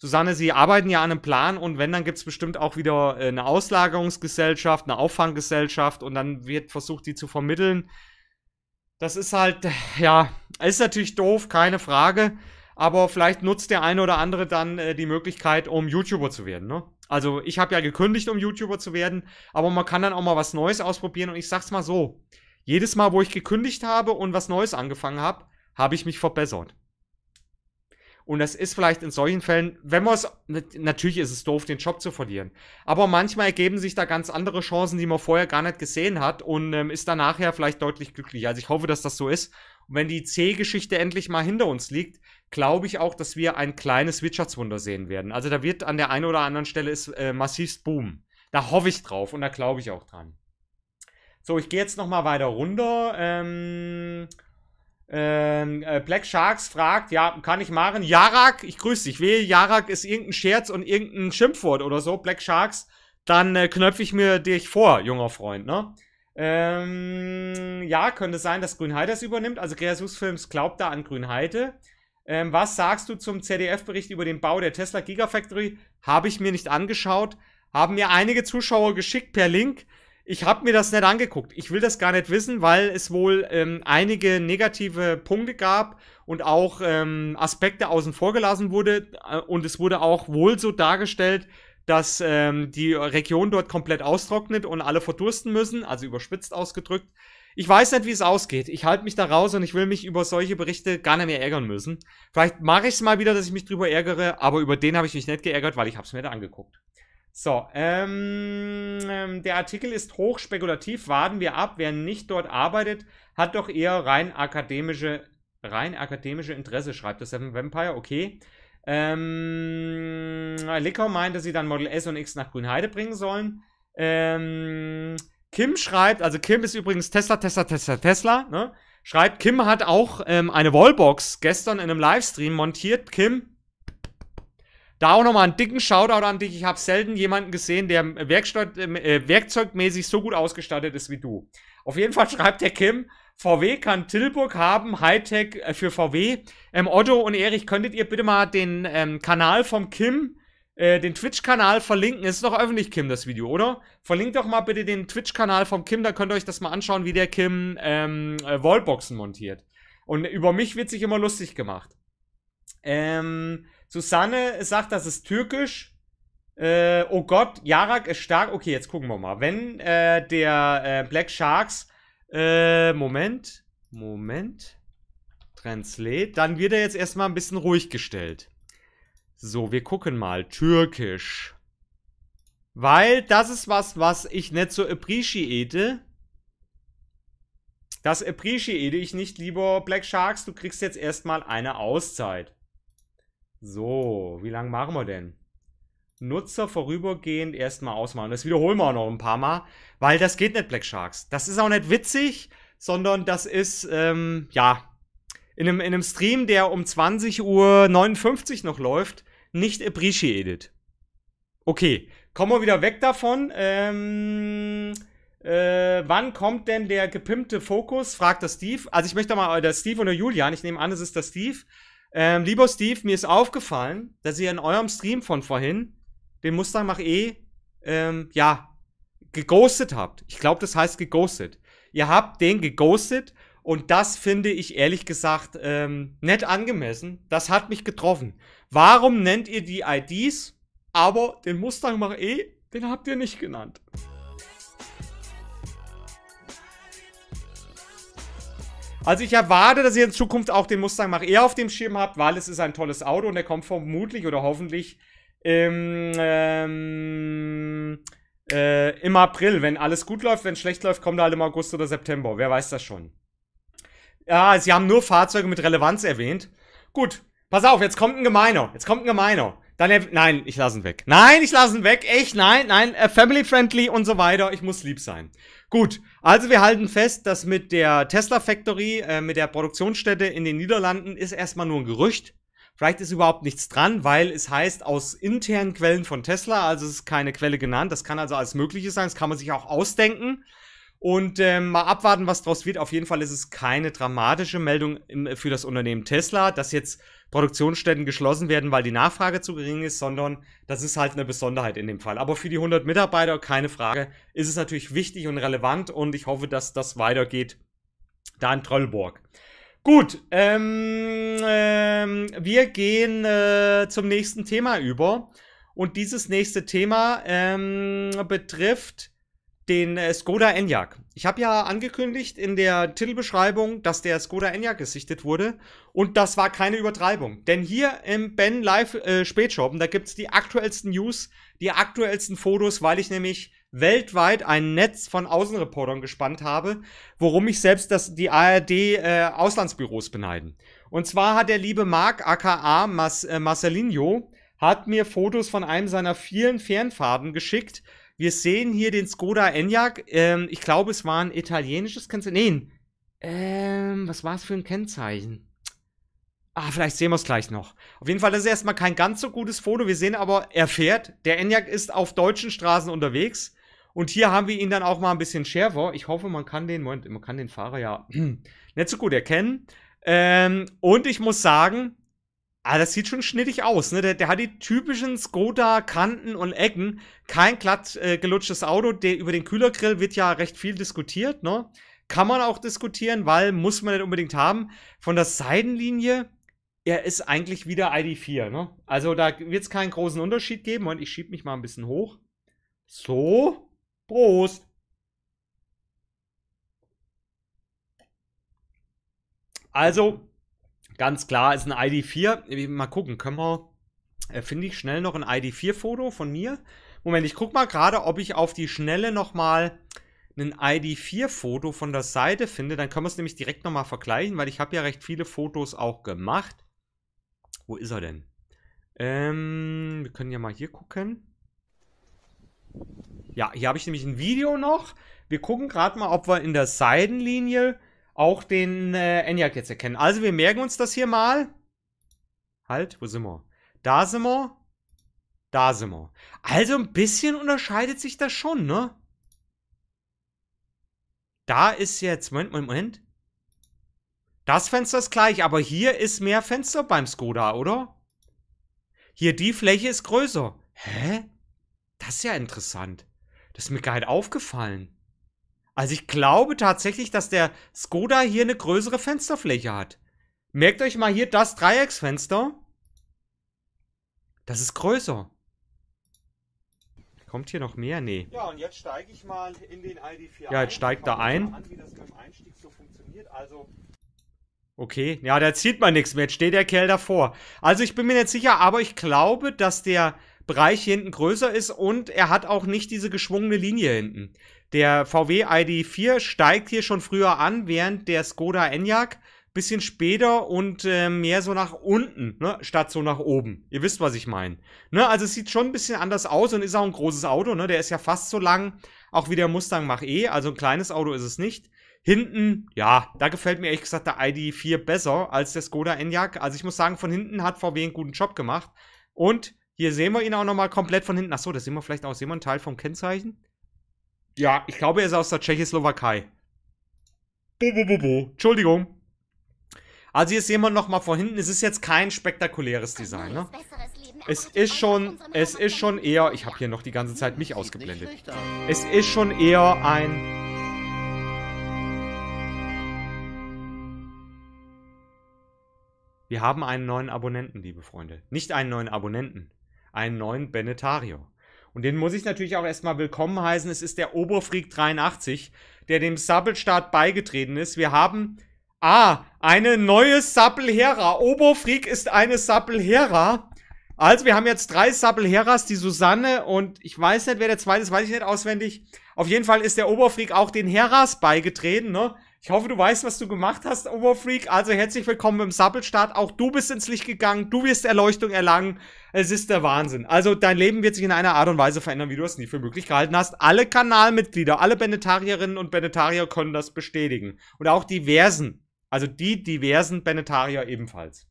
Susanne, Sie arbeiten ja an einem Plan und wenn, dann gibt es bestimmt auch wieder äh, eine Auslagerungsgesellschaft, eine Auffanggesellschaft und dann wird versucht, die zu vermitteln. Das ist halt, ja, ist natürlich doof, keine Frage aber vielleicht nutzt der eine oder andere dann äh, die Möglichkeit, um YouTuber zu werden. Ne? Also ich habe ja gekündigt, um YouTuber zu werden, aber man kann dann auch mal was Neues ausprobieren und ich sag's mal so, jedes Mal, wo ich gekündigt habe und was Neues angefangen habe, habe ich mich verbessert. Und das ist vielleicht in solchen Fällen, wenn man es, natürlich ist es doof, den Job zu verlieren. Aber manchmal ergeben sich da ganz andere Chancen, die man vorher gar nicht gesehen hat und ähm, ist dann nachher vielleicht deutlich glücklicher. Also ich hoffe, dass das so ist. Und wenn die C-Geschichte endlich mal hinter uns liegt, glaube ich auch, dass wir ein kleines Wirtschaftswunder sehen werden. Also da wird an der einen oder anderen Stelle ist äh, massivst Boom. Da hoffe ich drauf und da glaube ich auch dran. So, ich gehe jetzt nochmal weiter runter. Ähm, ähm, äh, Black Sharks fragt, ja, kann ich machen? Jarak, ich grüße dich. Wehe, Jarak ist irgendein Scherz und irgendein Schimpfwort oder so. Black Sharks, dann äh, knöpfe ich mir dich vor, junger Freund, ne? Ähm, ja, könnte sein, dass Grünheide das übernimmt. Also Kreasus Films glaubt da an Grünheide. Ähm, was sagst du zum ZDF-Bericht über den Bau der Tesla Gigafactory? Habe ich mir nicht angeschaut. Haben mir einige Zuschauer geschickt per Link. Ich habe mir das nicht angeguckt. Ich will das gar nicht wissen, weil es wohl ähm, einige negative Punkte gab und auch ähm, Aspekte außen vor gelassen wurde. Äh, und es wurde auch wohl so dargestellt, dass ähm, die Region dort komplett austrocknet und alle verdursten müssen, also überspitzt ausgedrückt. Ich weiß nicht, wie es ausgeht. Ich halte mich da raus und ich will mich über solche Berichte gar nicht mehr ärgern müssen. Vielleicht mache ich es mal wieder, dass ich mich drüber ärgere, aber über den habe ich mich nicht geärgert, weil ich habe es mir da angeguckt. So, ähm, ähm, der Artikel ist hochspekulativ, warten wir ab. Wer nicht dort arbeitet, hat doch eher rein akademische, rein akademische Interesse, schreibt der Seven Vampire, okay. Ähm, Lickau meinte, sie dann Model S und X nach Grünheide bringen sollen. Ähm, Kim schreibt, also Kim ist übrigens Tesla, Tesla, Tesla, Tesla, ne? Schreibt, Kim hat auch ähm, eine Wallbox gestern in einem Livestream montiert. Kim, da auch nochmal einen dicken Shoutout an dich. Ich habe selten jemanden gesehen, der äh, Werkstatt, äh, äh, werkzeugmäßig so gut ausgestattet ist wie du. Auf jeden Fall schreibt der Kim, VW kann Tilburg haben, Hightech äh, für VW. Ähm, Otto und Erich, könntet ihr bitte mal den ähm, Kanal vom Kim äh, den Twitch-Kanal verlinken. ist doch öffentlich, Kim, das Video, oder? Verlinkt doch mal bitte den Twitch-Kanal vom Kim, da könnt ihr euch das mal anschauen, wie der Kim ähm, äh, Wallboxen montiert. Und über mich wird sich immer lustig gemacht. Ähm, Susanne sagt, das ist türkisch. Äh, oh Gott, Jarak ist stark. Okay, jetzt gucken wir mal. Wenn äh, der äh, Black Sharks. Äh, Moment. Moment. Translate. Dann wird er jetzt erstmal ein bisschen ruhig gestellt. So, wir gucken mal. Türkisch. Weil das ist was, was ich nicht so appreciate. Das appreciate ich nicht, lieber Black Sharks. Du kriegst jetzt erstmal eine Auszeit. So, wie lange machen wir denn? Nutzer vorübergehend erstmal ausmachen. Das wiederholen wir auch noch ein paar Mal, weil das geht nicht, Black Sharks. Das ist auch nicht witzig, sondern das ist, ähm, ja, in einem, in einem Stream, der um 20.59 Uhr noch läuft, nicht appreciated. Okay, kommen wir wieder weg davon. Ähm, äh, wann kommt denn der gepimpte Fokus? Fragt der Steve. Also ich möchte mal, äh, der Steve oder Julian, ich nehme an, es ist der Steve. Ähm, lieber Steve, mir ist aufgefallen, dass ihr in eurem Stream von vorhin den Mustang Mach E, ähm, ja, geghostet habt. Ich glaube, das heißt geghostet. Ihr habt den geghostet und das finde ich ehrlich gesagt ähm, nett angemessen. Das hat mich getroffen. Warum nennt ihr die IDs, aber den Mustang Mach E, den habt ihr nicht genannt? Also ich erwarte, dass ihr in Zukunft auch den Mustang Mach E auf dem Schirm habt, weil es ist ein tolles Auto und der kommt vermutlich oder hoffentlich im, ähm, ähm, äh, im April. Wenn alles gut läuft, wenn schlecht läuft, kommt er halt im August oder September. Wer weiß das schon. Ja, sie haben nur Fahrzeuge mit Relevanz erwähnt. Gut, pass auf, jetzt kommt ein Gemeiner. Jetzt kommt ein Gemeiner. Dann nein, ich lasse ihn weg. Nein, ich lasse ihn weg. Echt, nein, nein. Äh, family friendly und so weiter. Ich muss lieb sein. Gut, also wir halten fest, dass mit der Tesla Factory, äh, mit der Produktionsstätte in den Niederlanden ist erstmal nur ein Gerücht. Vielleicht ist überhaupt nichts dran, weil es heißt aus internen Quellen von Tesla, also es ist keine Quelle genannt. Das kann also alles Mögliche sein. Das kann man sich auch ausdenken. Und äh, mal abwarten, was draus wird. Auf jeden Fall ist es keine dramatische Meldung im, für das Unternehmen Tesla, dass jetzt Produktionsstätten geschlossen werden, weil die Nachfrage zu gering ist, sondern das ist halt eine Besonderheit in dem Fall. Aber für die 100 Mitarbeiter, keine Frage, ist es natürlich wichtig und relevant und ich hoffe, dass das weitergeht da in Trollburg. Gut, ähm, ähm, wir gehen äh, zum nächsten Thema über. Und dieses nächste Thema ähm, betrifft den äh, Skoda Enyaq. Ich habe ja angekündigt in der Titelbeschreibung, dass der Skoda Enyaq gesichtet wurde und das war keine Übertreibung, denn hier im Ben Live äh, Spätshoppen, da gibt's die aktuellsten News, die aktuellsten Fotos, weil ich nämlich weltweit ein Netz von Außenreportern gespannt habe, worum mich selbst das, die ARD äh, Auslandsbüros beneiden. Und zwar hat der liebe Marc aka Mas, äh, Marcelinho hat mir Fotos von einem seiner vielen Fernfahrten geschickt, wir sehen hier den Skoda Enyaq. Ähm, ich glaube, es war ein italienisches Kennzeichen. Nein. Ähm, was war es für ein Kennzeichen? Ah, vielleicht sehen wir es gleich noch. Auf jeden Fall, das ist erstmal kein ganz so gutes Foto. Wir sehen aber, er fährt. Der Enyaq ist auf deutschen Straßen unterwegs. Und hier haben wir ihn dann auch mal ein bisschen schärfer. Ich hoffe, man kann den, Moment, man kann den Fahrer ja [CLEARS THROAT] nicht so gut erkennen. Ähm, und ich muss sagen, Ah, das sieht schon schnittig aus, ne? Der, der hat die typischen Skoda-Kanten und Ecken. Kein glatt äh, gelutschtes Auto. Der, über den Kühlergrill wird ja recht viel diskutiert, ne? Kann man auch diskutieren, weil muss man nicht unbedingt haben. Von der Seitenlinie, er ist eigentlich wieder ID4, ne? Also da wird es keinen großen Unterschied geben. Und ich schiebe mich mal ein bisschen hoch. So, Prost. Also, Ganz klar ist ein ID4. Äh, mal gucken, können wir. Äh, Finde ich schnell noch ein ID4-Foto von mir. Moment, ich guck mal gerade, ob ich auf die Schnelle nochmal ein ID4-Foto von der Seite finde. Dann können wir es nämlich direkt nochmal vergleichen, weil ich habe ja recht viele Fotos auch gemacht. Wo ist er denn? Ähm, wir können ja mal hier gucken. Ja, hier habe ich nämlich ein Video noch. Wir gucken gerade mal, ob wir in der Seitenlinie auch den äh, Enyaq jetzt erkennen. Also wir merken uns das hier mal. Halt, wo sind wir? Da sind wir. Da sind wir. Also ein bisschen unterscheidet sich das schon, ne? Da ist jetzt, Moment, Moment, Moment. Das Fenster ist gleich, aber hier ist mehr Fenster beim Skoda, oder? Hier, die Fläche ist größer. Hä? Das ist ja interessant. Das ist mir gar nicht aufgefallen. Also ich glaube tatsächlich, dass der Skoda hier eine größere Fensterfläche hat. Merkt euch mal hier das Dreiecksfenster. Das ist größer. Kommt hier noch mehr? Nee. Ja, und jetzt steige ich mal in den ID4 Ja, jetzt steigt er ein. An, so also okay, ja, da zieht man nichts mehr. Jetzt steht der Kerl davor. Also ich bin mir nicht sicher, aber ich glaube, dass der Bereich hier hinten größer ist und er hat auch nicht diese geschwungene Linie hinten. Der VW ID4 steigt hier schon früher an, während der Skoda Enyaq bisschen später und äh, mehr so nach unten, ne, statt so nach oben. Ihr wisst, was ich meine. Ne, also es sieht schon ein bisschen anders aus und ist auch ein großes Auto, ne? Der ist ja fast so lang, auch wie der Mustang Mach E, also ein kleines Auto ist es nicht. Hinten, ja, da gefällt mir ehrlich gesagt der ID4 besser als der Skoda Enyaq. Also ich muss sagen, von hinten hat VW einen guten Job gemacht. Und hier sehen wir ihn auch nochmal komplett von hinten. Achso, da sehen wir vielleicht auch. Sehen wir einen Teil vom Kennzeichen? Ja, ich glaube, er ist aus der Tschechoslowakei. Bo, bo, bo, bo. Entschuldigung. Also hier ist jemand nochmal vor hinten. Es ist jetzt kein spektakuläres Design, ne? Es ist schon, es ist schon eher, ich habe hier noch die ganze Zeit mich hm, ausgeblendet. Es ist schon eher ein... Wir haben einen neuen Abonnenten, liebe Freunde. Nicht einen neuen Abonnenten, einen neuen Benetario. Und den muss ich natürlich auch erstmal willkommen heißen. Es ist der Oberfreak 83, der dem Sabbelstart beigetreten ist. Wir haben Ah, eine neue Sappelhera. Oberfreak ist eine Sappelhera. Also, wir haben jetzt drei Sabelheras, die Susanne und ich weiß nicht, wer der zweite ist, weiß ich nicht auswendig. Auf jeden Fall ist der Oberfreak auch den Heras beigetreten, ne? Ich hoffe, du weißt, was du gemacht hast, Oberfreak. Also herzlich willkommen im Sappelstart. Auch du bist ins Licht gegangen, du wirst Erleuchtung erlangen. Es ist der Wahnsinn. Also dein Leben wird sich in einer Art und Weise verändern, wie du es nie für möglich gehalten hast. Alle Kanalmitglieder, alle Benetarierinnen und Benetarier können das bestätigen. Und auch diversen. Also die diversen Benetarier ebenfalls.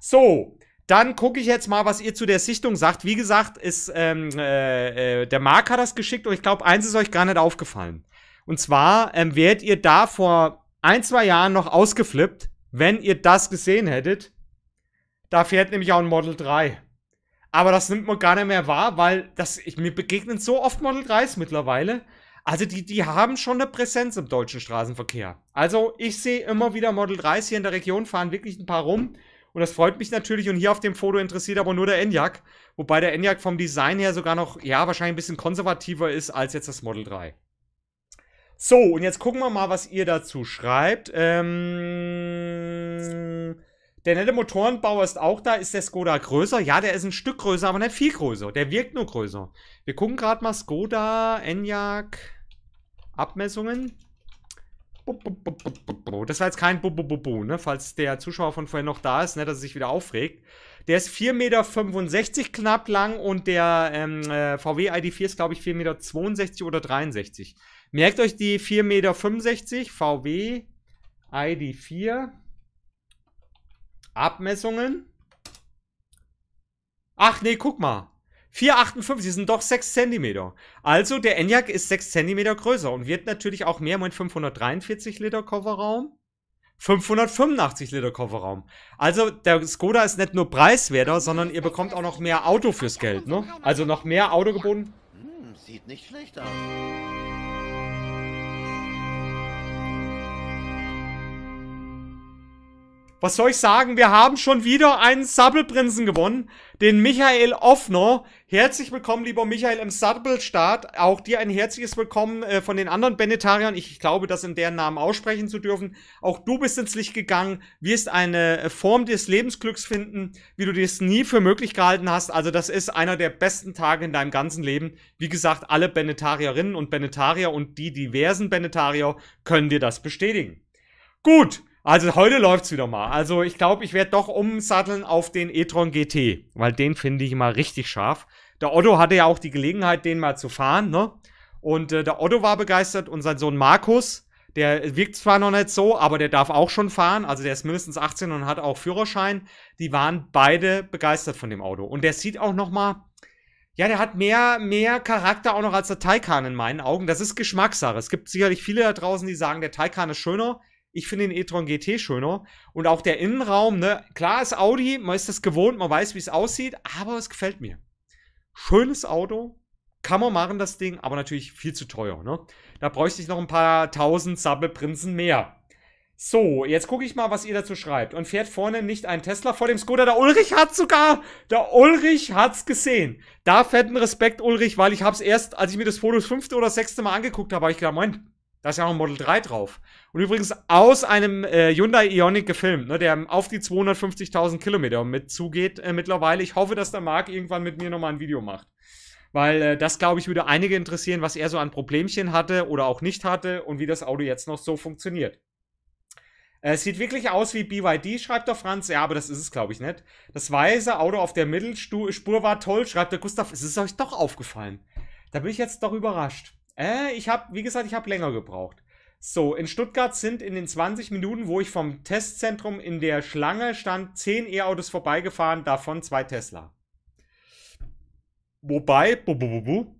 So, dann gucke ich jetzt mal, was ihr zu der Sichtung sagt. Wie gesagt, ist ähm, äh, äh der Marc hat das geschickt und ich glaube, eins ist euch gar nicht aufgefallen. Und zwar ähm, wärt ihr da vor ein, zwei Jahren noch ausgeflippt, wenn ihr das gesehen hättet. Da fährt nämlich auch ein Model 3. Aber das nimmt man gar nicht mehr wahr, weil das, ich, mir begegnen so oft Model 3s mittlerweile. Also die, die haben schon eine Präsenz im deutschen Straßenverkehr. Also ich sehe immer wieder Model 3s hier in der Region fahren wirklich ein paar rum. Und das freut mich natürlich. Und hier auf dem Foto interessiert aber nur der Enyaq. Wobei der Enyaq vom Design her sogar noch, ja, wahrscheinlich ein bisschen konservativer ist als jetzt das Model 3. So, und jetzt gucken wir mal, was ihr dazu schreibt. Ähm, der nette Motorenbauer ist auch da. Ist der Skoda größer? Ja, der ist ein Stück größer, aber nicht viel größer. Der wirkt nur größer. Wir gucken gerade mal Skoda, Enyaq, Abmessungen. Das war jetzt kein bu, ne? Falls der Zuschauer von vorher noch da ist, ne, dass er sich wieder aufregt. Der ist 4,65 Meter knapp lang und der ähm, äh, VW ID4 ist, glaube ich, 4,62 Meter oder 63. Merkt euch die 4,65 Meter VW ID4 Abmessungen. Ach nee, guck mal. 4,58 sind doch 6 cm. Also der Enyaq ist 6 cm größer und wird natürlich auch mehr mit 543 Liter Kofferraum. 585 Liter Kofferraum. Also der Skoda ist nicht nur preiswerter, sondern ihr bekommt auch noch mehr Auto fürs Geld, ne? Also noch mehr Auto gebunden. Hm, sieht nicht schlecht aus. Was soll ich sagen? Wir haben schon wieder einen Sabbelprinzen gewonnen. Den Michael Offner. Herzlich willkommen, lieber Michael im Sattelstaat. Auch dir ein herzliches Willkommen äh, von den anderen Benetariern. Ich glaube, das in deren Namen aussprechen zu dürfen. Auch du bist ins Licht gegangen, wirst eine äh, Form des Lebensglücks finden, wie du dir es nie für möglich gehalten hast. Also das ist einer der besten Tage in deinem ganzen Leben. Wie gesagt, alle Benetarierinnen und Benetarier und die diversen Benetarier können dir das bestätigen. Gut, also heute läuft's wieder mal. Also ich glaube, ich werde doch umsatteln auf den e-tron GT, weil den finde ich immer richtig scharf. Der Otto hatte ja auch die Gelegenheit, den mal zu fahren, ne? Und äh, der Otto war begeistert und sein Sohn Markus, der wirkt zwar noch nicht so, aber der darf auch schon fahren. Also der ist mindestens 18 und hat auch Führerschein. Die waren beide begeistert von dem Auto. Und der sieht auch noch mal, ja, der hat mehr, mehr Charakter auch noch als der Taycan in meinen Augen. Das ist Geschmackssache. Es gibt sicherlich viele da draußen, die sagen, der Taycan ist schöner. Ich finde den e-tron GT schöner. Und auch der Innenraum, ne? Klar ist Audi, man ist das gewohnt, man weiß, wie es aussieht, aber es gefällt mir. Schönes Auto, kann man machen, das Ding, aber natürlich viel zu teuer, ne? Da bräuchte ich noch ein paar tausend Sabbelprinzen mehr. So, jetzt gucke ich mal, was ihr dazu schreibt. Und fährt vorne nicht ein Tesla vor dem Skoda? Der Ulrich hat sogar, der Ulrich hat's gesehen. Da fetten Respekt, Ulrich, weil ich hab's erst, als ich mir das Foto das fünfte oder sechste Mal angeguckt habe, habe ich gedacht, Moment, da ist ja auch ein Model 3 drauf. Und übrigens aus einem äh, Hyundai Ioniq gefilmt, ne, der auf die 250.000 Kilometer mit zugeht äh, mittlerweile. Ich hoffe, dass der Marc irgendwann mit mir nochmal ein Video macht. Weil äh, das, glaube ich, würde einige interessieren, was er so an Problemchen hatte oder auch nicht hatte und wie das Auto jetzt noch so funktioniert. Äh, es sieht wirklich aus wie BYD, schreibt der Franz. Ja, aber das ist es, glaube ich, nicht. Das weiße Auto auf der Mittelspur war toll, schreibt der Gustav. Es ist euch doch aufgefallen. Da bin ich jetzt doch überrascht. Äh, ich habe, wie gesagt, ich habe länger gebraucht. So, in Stuttgart sind in den 20 Minuten, wo ich vom Testzentrum in der Schlange stand, 10 E-Autos vorbeigefahren, davon zwei Tesla. Wobei, bu, bu, bu,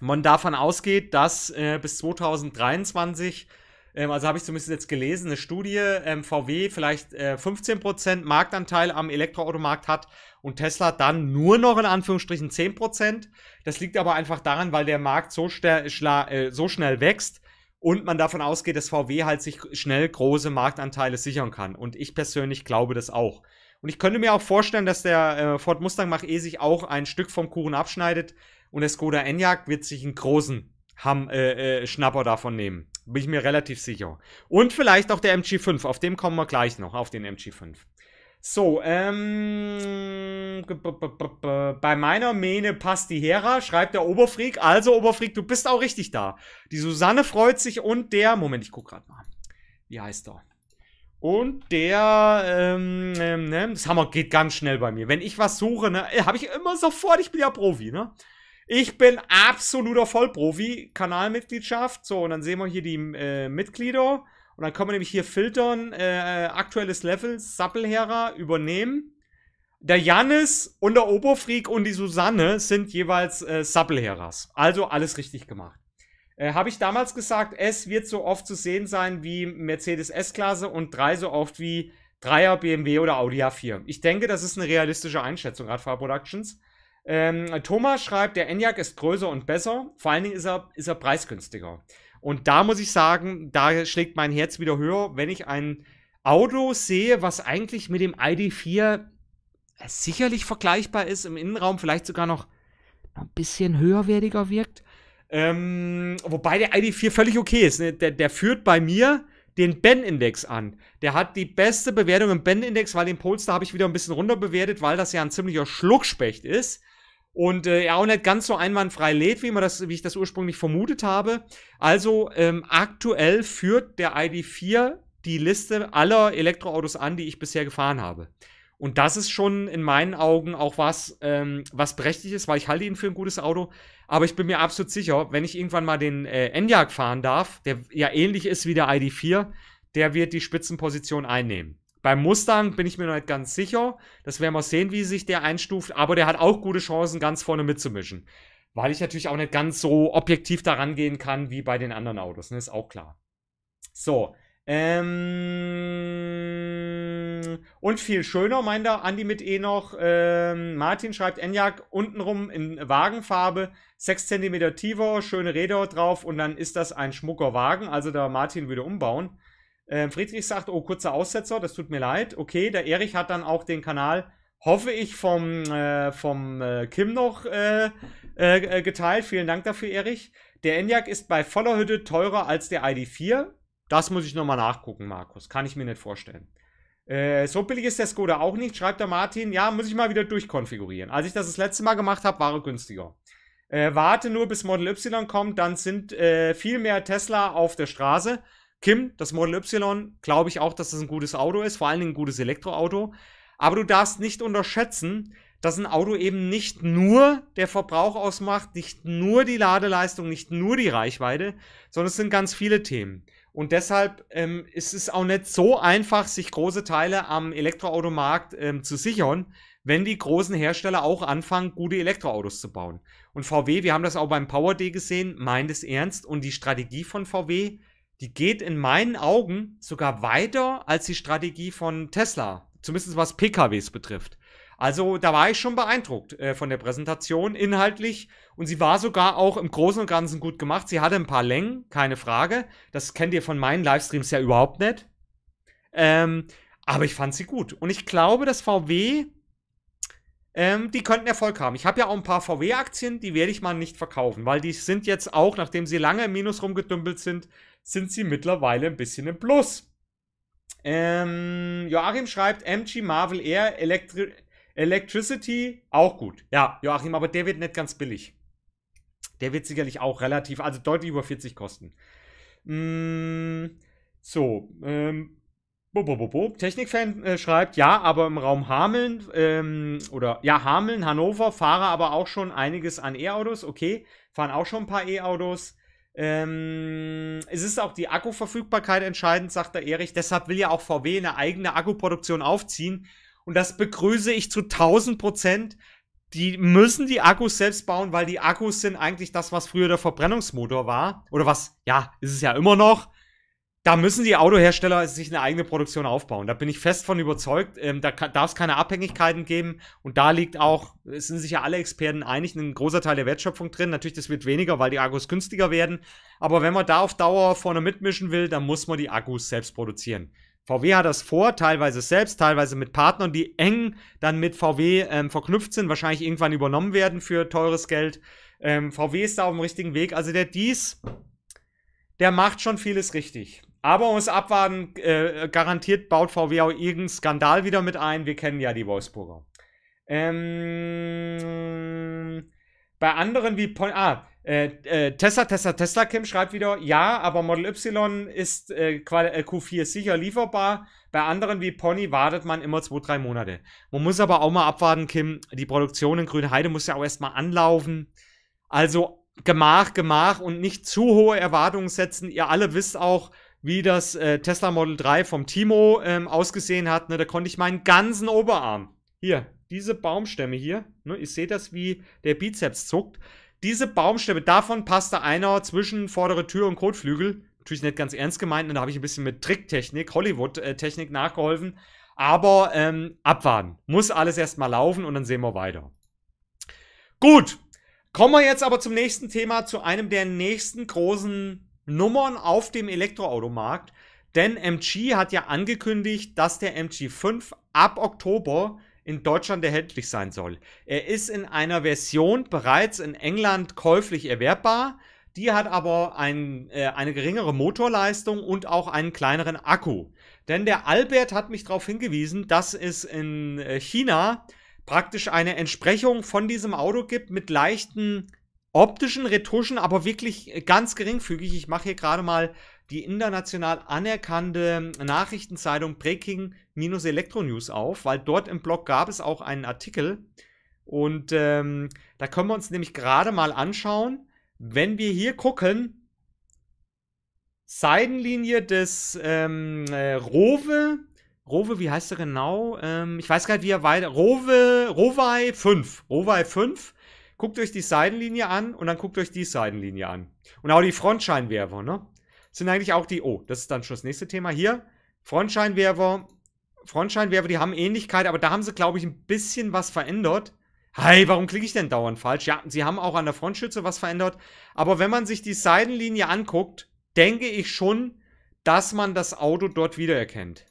man davon ausgeht, dass äh, bis 2023 ähm, also habe ich zumindest jetzt gelesen, eine Studie, ähm, VW vielleicht äh, 15% Marktanteil am Elektroautomarkt hat und Tesla dann nur noch in Anführungsstrichen 10%. Das liegt aber einfach daran, weil der Markt so, äh, so schnell wächst und man davon ausgeht, dass VW halt sich schnell große Marktanteile sichern kann. Und ich persönlich glaube das auch. Und ich könnte mir auch vorstellen, dass der äh, Ford Mustang Mach-E sich auch ein Stück vom Kuchen abschneidet und der Skoda Enyaq wird sich einen großen Ham äh, äh, Schnapper davon nehmen. Bin ich mir relativ sicher. Und vielleicht auch der MG5. Auf dem kommen wir gleich noch, auf den MG5. So, ähm, bei meiner Mähne passt die Hera, schreibt der Oberfreak. Also, Oberfreak, du bist auch richtig da. Die Susanne freut sich und der, Moment, ich guck gerade mal. Wie heißt er? Und der, ähm, ähm, ne, das Hammer geht ganz schnell bei mir. Wenn ich was suche, ne, äh, habe ich immer sofort, ich bin ja Profi, ne? Ich bin absoluter Vollprofi, Kanalmitgliedschaft. So, und dann sehen wir hier die äh, Mitglieder. Und dann können wir nämlich hier filtern, äh, aktuelles Level, Sappelhera übernehmen. Der Jannis und der Oberfreak und die Susanne sind jeweils äh, Sappelherers. Also alles richtig gemacht. Äh, Habe ich damals gesagt, es wird so oft zu sehen sein wie Mercedes S-Klasse und 3 so oft wie 3er BMW oder Audi A4. Ich denke, das ist eine realistische Einschätzung, Radfahr Productions. Ähm, Thomas schreibt, der Enyaq ist größer und besser. Vor allen Dingen ist er, ist er preisgünstiger. Und da muss ich sagen, da schlägt mein Herz wieder höher, wenn ich ein Auto sehe, was eigentlich mit dem ID4 äh, sicherlich vergleichbar ist, im Innenraum vielleicht sogar noch ein bisschen höherwertiger wirkt. Ähm, wobei der ID4 völlig okay ist. Ne? Der, der, führt bei mir den Ben-Index an. Der hat die beste Bewertung im Ben-Index, weil den Polster habe ich wieder ein bisschen runter bewertet, weil das ja ein ziemlicher Schluckspecht ist und äh, ja auch nicht ganz so einwandfrei lädt, wie, man das, wie ich das ursprünglich vermutet habe. Also ähm, aktuell führt der ID4 die Liste aller Elektroautos an, die ich bisher gefahren habe. Und das ist schon in meinen Augen auch was, ähm, was prächtig ist, weil ich halte ihn für ein gutes Auto. Aber ich bin mir absolut sicher, wenn ich irgendwann mal den äh, Enyaq fahren darf, der ja ähnlich ist wie der ID4, der wird die Spitzenposition einnehmen. Beim Mustang bin ich mir noch nicht ganz sicher. Das werden wir sehen, wie sich der einstuft. Aber der hat auch gute Chancen, ganz vorne mitzumischen. Weil ich natürlich auch nicht ganz so objektiv daran gehen kann wie bei den anderen Autos. Ne? Ist auch klar. So. Ähm, und viel schöner, meint der Andi mit E noch. Ähm, Martin schreibt Enyaq untenrum in Wagenfarbe, 6 cm tiefer, schöne Räder drauf und dann ist das ein schmucker Wagen. Also der Martin würde umbauen. Ähm, Friedrich sagt, oh, kurzer Aussetzer, das tut mir leid. Okay, der Erich hat dann auch den Kanal, hoffe ich, vom, äh, vom äh, Kim noch äh, äh, äh geteilt. Vielen Dank dafür, Erich. Der Enyaq ist bei voller Hütte teurer als der ID4. Das muss ich nochmal nachgucken, Markus. Kann ich mir nicht vorstellen. Äh, so billig ist der Skoda auch nicht, schreibt der Martin. Ja, muss ich mal wieder durchkonfigurieren. Als ich das das letzte Mal gemacht habe, war er günstiger. Äh, warte nur, bis Model Y kommt, dann sind äh, viel mehr Tesla auf der Straße. Kim, das Model Y, glaube ich auch, dass das ein gutes Auto ist, vor allen Dingen ein gutes Elektroauto. Aber du darfst nicht unterschätzen, dass ein Auto eben nicht nur der Verbrauch ausmacht, nicht nur die Ladeleistung, nicht nur die Reichweite, sondern es sind ganz viele Themen. Und deshalb ähm, ist es auch nicht so einfach, sich große Teile am Elektroautomarkt ähm, zu sichern, wenn die großen Hersteller auch anfangen, gute Elektroautos zu bauen. Und VW, wir haben das auch beim Power Day gesehen, meint es ernst. Und die Strategie von VW die geht in meinen Augen sogar weiter als die Strategie von Tesla, zumindest was PKWs betrifft. Also da war ich schon beeindruckt äh, von der Präsentation inhaltlich und sie war sogar auch im Großen und Ganzen gut gemacht. Sie hatte ein paar Längen, keine Frage. Das kennt ihr von meinen Livestreams ja überhaupt nicht. Ähm, aber ich fand sie gut und ich glaube, dass VW ähm, die könnten Erfolg haben. Ich habe ja auch ein paar VW-Aktien, die werde ich mal nicht verkaufen, weil die sind jetzt auch, nachdem sie lange im Minus rumgedümpelt sind, sind sie mittlerweile ein bisschen im Plus. Ähm, Joachim schreibt MG Marvel Air Electri Electricity auch gut. Ja, Joachim, aber der wird nicht ganz billig. Der wird sicherlich auch relativ, also deutlich über 40 kosten. Mm, so, ähm, bo, bo, bo, bo. Technikfan äh, schreibt, ja, aber im Raum Hameln, ähm, oder ja, Hameln, Hannover, fahre aber auch schon einiges an E-Autos, okay, fahren auch schon ein paar E-Autos. Ähm, es ist auch die Akkuverfügbarkeit entscheidend, sagt der Erich. Deshalb will ja auch VW eine eigene Akkuproduktion aufziehen. Und das begrüße ich zu 1000 Prozent. Die müssen die Akkus selbst bauen, weil die Akkus sind eigentlich das, was früher der Verbrennungsmotor war. Oder was, ja, ist es ja immer noch da müssen die Autohersteller sich eine eigene Produktion aufbauen. Da bin ich fest von überzeugt. Ähm, da darf es keine Abhängigkeiten geben. Und da liegt auch, es sind sich ja alle Experten einig, ein großer Teil der Wertschöpfung drin. Natürlich, das wird weniger, weil die Akkus günstiger werden. Aber wenn man da auf Dauer vorne mitmischen will, dann muss man die Akkus selbst produzieren. VW hat das vor, teilweise selbst, teilweise mit Partnern, die eng dann mit VW ähm, verknüpft sind, wahrscheinlich irgendwann übernommen werden für teures Geld. Ähm, VW ist da auf dem richtigen Weg. Also der Dies, der macht schon vieles richtig. Aber uns abwarten, äh, garantiert baut VW auch irgendeinen Skandal wieder mit ein. Wir kennen ja die Wolfsburger. Ähm, bei anderen wie Pony. ah, äh, äh, Tesla, Tesla, Tesla, Kim schreibt wieder, ja, aber Model Y ist äh, Q4 äh, sicher lieferbar. Bei anderen wie Pony wartet man immer zwei, drei Monate. Man muss aber auch mal abwarten, Kim. Die Produktion in Grünheide muss ja auch erstmal anlaufen. Also Gemach, Gemach und nicht zu hohe Erwartungen setzen. Ihr alle wisst auch, wie das äh, Tesla Model 3 vom Timo ähm, ausgesehen hat. Ne? Da konnte ich meinen ganzen Oberarm, hier, diese Baumstämme hier, ne? ich sehe das, wie der Bizeps zuckt. Diese Baumstämme, davon passte einer zwischen vordere Tür und Kotflügel. Natürlich nicht ganz ernst gemeint, ne? da habe ich ein bisschen mit Tricktechnik, Hollywood-Technik nachgeholfen. Aber ähm, abwarten. Muss alles erstmal laufen und dann sehen wir weiter. Gut. Kommen wir jetzt aber zum nächsten Thema, zu einem der nächsten großen Nummern auf dem Elektroautomarkt, denn MG hat ja angekündigt, dass der MG5 ab Oktober in Deutschland erhältlich sein soll. Er ist in einer Version bereits in England käuflich erwerbbar, die hat aber ein, äh, eine geringere Motorleistung und auch einen kleineren Akku. Denn der Albert hat mich darauf hingewiesen, dass es in äh, China praktisch eine Entsprechung von diesem Auto gibt mit leichten optischen Retuschen, aber wirklich äh, ganz geringfügig. Ich mache hier gerade mal die international anerkannte Nachrichtenzeitung breaking news auf, weil dort im Blog gab es auch einen Artikel. Und ähm, da können wir uns nämlich gerade mal anschauen, wenn wir hier gucken, Seitenlinie des ähm, äh, Rowe, Rowe, wie heißt er genau? Ähm, ich weiß gar nicht, wie er weiter, Rowe, Rovai 5, Rovai 5, guckt euch die Seitenlinie an und dann guckt euch die Seitenlinie an. Und auch die Frontscheinwerfer, ne? Sind eigentlich auch die, oh, das ist dann schon das nächste Thema hier. Frontscheinwerfer, Frontscheinwerfer, die haben Ähnlichkeit, aber da haben sie, glaube ich, ein bisschen was verändert. Hey, warum klicke ich denn dauernd falsch? Ja, sie haben auch an der Frontschütze was verändert. Aber wenn man sich die Seitenlinie anguckt, denke ich schon, dass man das Auto dort wiedererkennt.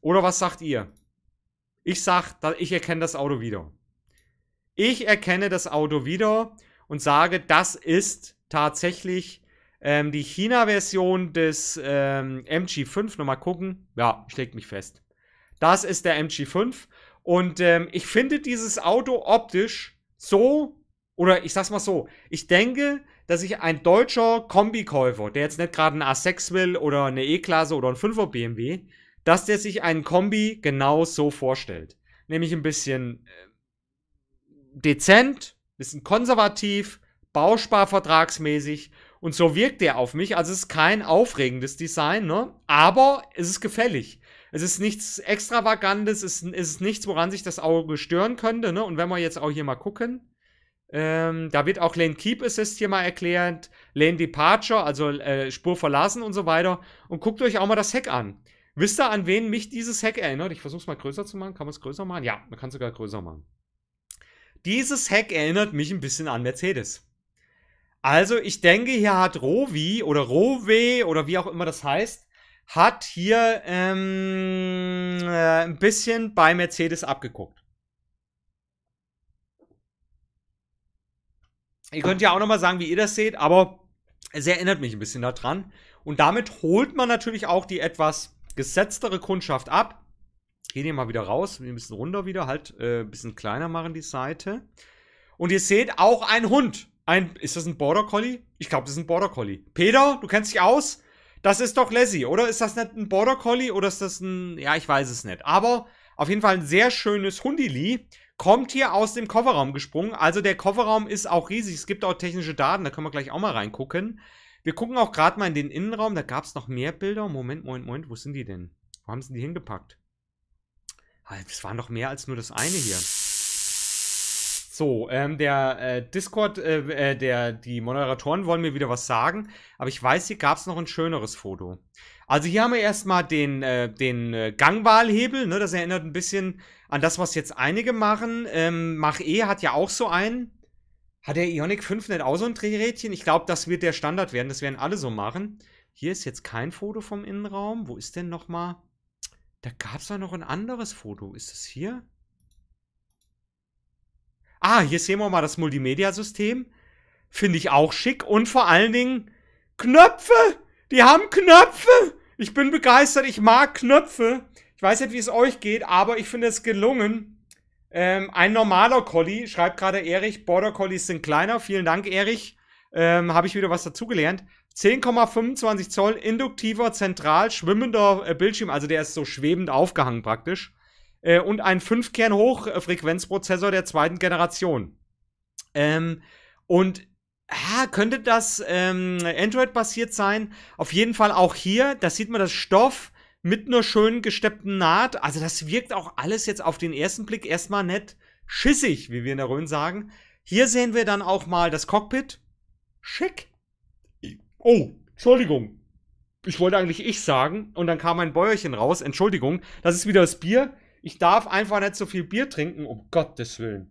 Oder was sagt ihr? Ich sag, ich erkenne das Auto wieder. Ich erkenne das Auto wieder und sage, das ist tatsächlich ähm, die China-Version des ähm, MG5. Nochmal gucken. Ja, schlägt mich fest. Das ist der MG5. Und ähm, ich finde dieses Auto optisch so, oder ich sag's mal so, ich denke, dass ich ein deutscher Kombikäufer, der jetzt nicht gerade einen A6 will oder eine E-Klasse oder einen 5er BMW, dass der sich einen Kombi genau so vorstellt. Nämlich ein bisschen äh, dezent, bisschen konservativ, bausparvertragsmäßig und so wirkt der auf mich. Also es ist kein aufregendes Design, ne? aber es ist gefällig. Es ist nichts Extravagantes, es ist nichts, woran sich das Auge stören könnte. Ne? Und wenn wir jetzt auch hier mal gucken, ähm, da wird auch Lane Keep Assist hier mal erklärt, Lane Departure, also äh, Spur verlassen und so weiter. Und guckt euch auch mal das Heck an. Wisst ihr, an wen mich dieses Heck erinnert? Ich versuche es mal größer zu machen. Kann man es größer machen? Ja, man kann es sogar größer machen. Dieses Hack erinnert mich ein bisschen an Mercedes. Also ich denke, hier hat Rovi oder Rowe oder wie auch immer das heißt, hat hier ähm, äh, ein bisschen bei Mercedes abgeguckt. Ihr könnt ja auch nochmal sagen, wie ihr das seht, aber es erinnert mich ein bisschen daran. Und damit holt man natürlich auch die etwas gesetztere Kundschaft ab gehen hier mal wieder raus, ein bisschen runter wieder, halt äh, ein bisschen kleiner machen die Seite. Und ihr seht auch einen Hund. Ein, ist das ein Border Collie? Ich glaube, das ist ein Border Collie. Peter, du kennst dich aus? Das ist doch Lassie, oder? Ist das nicht ein Border Collie oder ist das ein... Ja, ich weiß es nicht. Aber auf jeden Fall ein sehr schönes Hundili. Kommt hier aus dem Kofferraum gesprungen. Also der Kofferraum ist auch riesig. Es gibt auch technische Daten, da können wir gleich auch mal reingucken. Wir gucken auch gerade mal in den Innenraum. Da gab es noch mehr Bilder. Moment, Moment, Moment. Wo sind die denn? Wo haben sie die hingepackt? Es ah, war noch mehr als nur das eine hier. So, ähm, der äh, Discord, äh, äh, der, die Moderatoren wollen mir wieder was sagen, aber ich weiß, hier gab es noch ein schöneres Foto. Also hier haben wir erstmal den, äh, den äh, Gangwahlhebel, ne? das erinnert ein bisschen an das, was jetzt einige machen. Ähm, Mach E hat ja auch so einen. Hat der Ionic 5 nicht auch so ein Drehrädchen? Ich glaube, das wird der Standard werden, das werden alle so machen. Hier ist jetzt kein Foto vom Innenraum. Wo ist denn nochmal? Da gab es doch noch ein anderes Foto. Ist das hier? Ah, hier sehen wir mal das Multimedia-System. Finde ich auch schick. Und vor allen Dingen Knöpfe. Die haben Knöpfe. Ich bin begeistert. Ich mag Knöpfe. Ich weiß nicht, wie es euch geht, aber ich finde es gelungen. Ähm, ein normaler Collie, schreibt gerade Erich. Border Collies sind kleiner. Vielen Dank, Erich. Ähm, Habe ich wieder was dazugelernt. 10,25 Zoll induktiver, zentral schwimmender äh, Bildschirm, also der ist so schwebend aufgehangen praktisch. Äh, und ein 5-Kern-Hochfrequenzprozessor der zweiten Generation. Ähm, und ja, könnte das ähm, Android-basiert sein? Auf jeden Fall auch hier, da sieht man das Stoff mit einer schön gesteppten Naht. Also das wirkt auch alles jetzt auf den ersten Blick erstmal nett schissig, wie wir in der Rhön sagen. Hier sehen wir dann auch mal das Cockpit. Schick oh, Entschuldigung. Ich wollte eigentlich ich sagen und dann kam ein Bäuerchen raus. Entschuldigung, das ist wieder das Bier. Ich darf einfach nicht so viel Bier trinken, um Gottes Willen.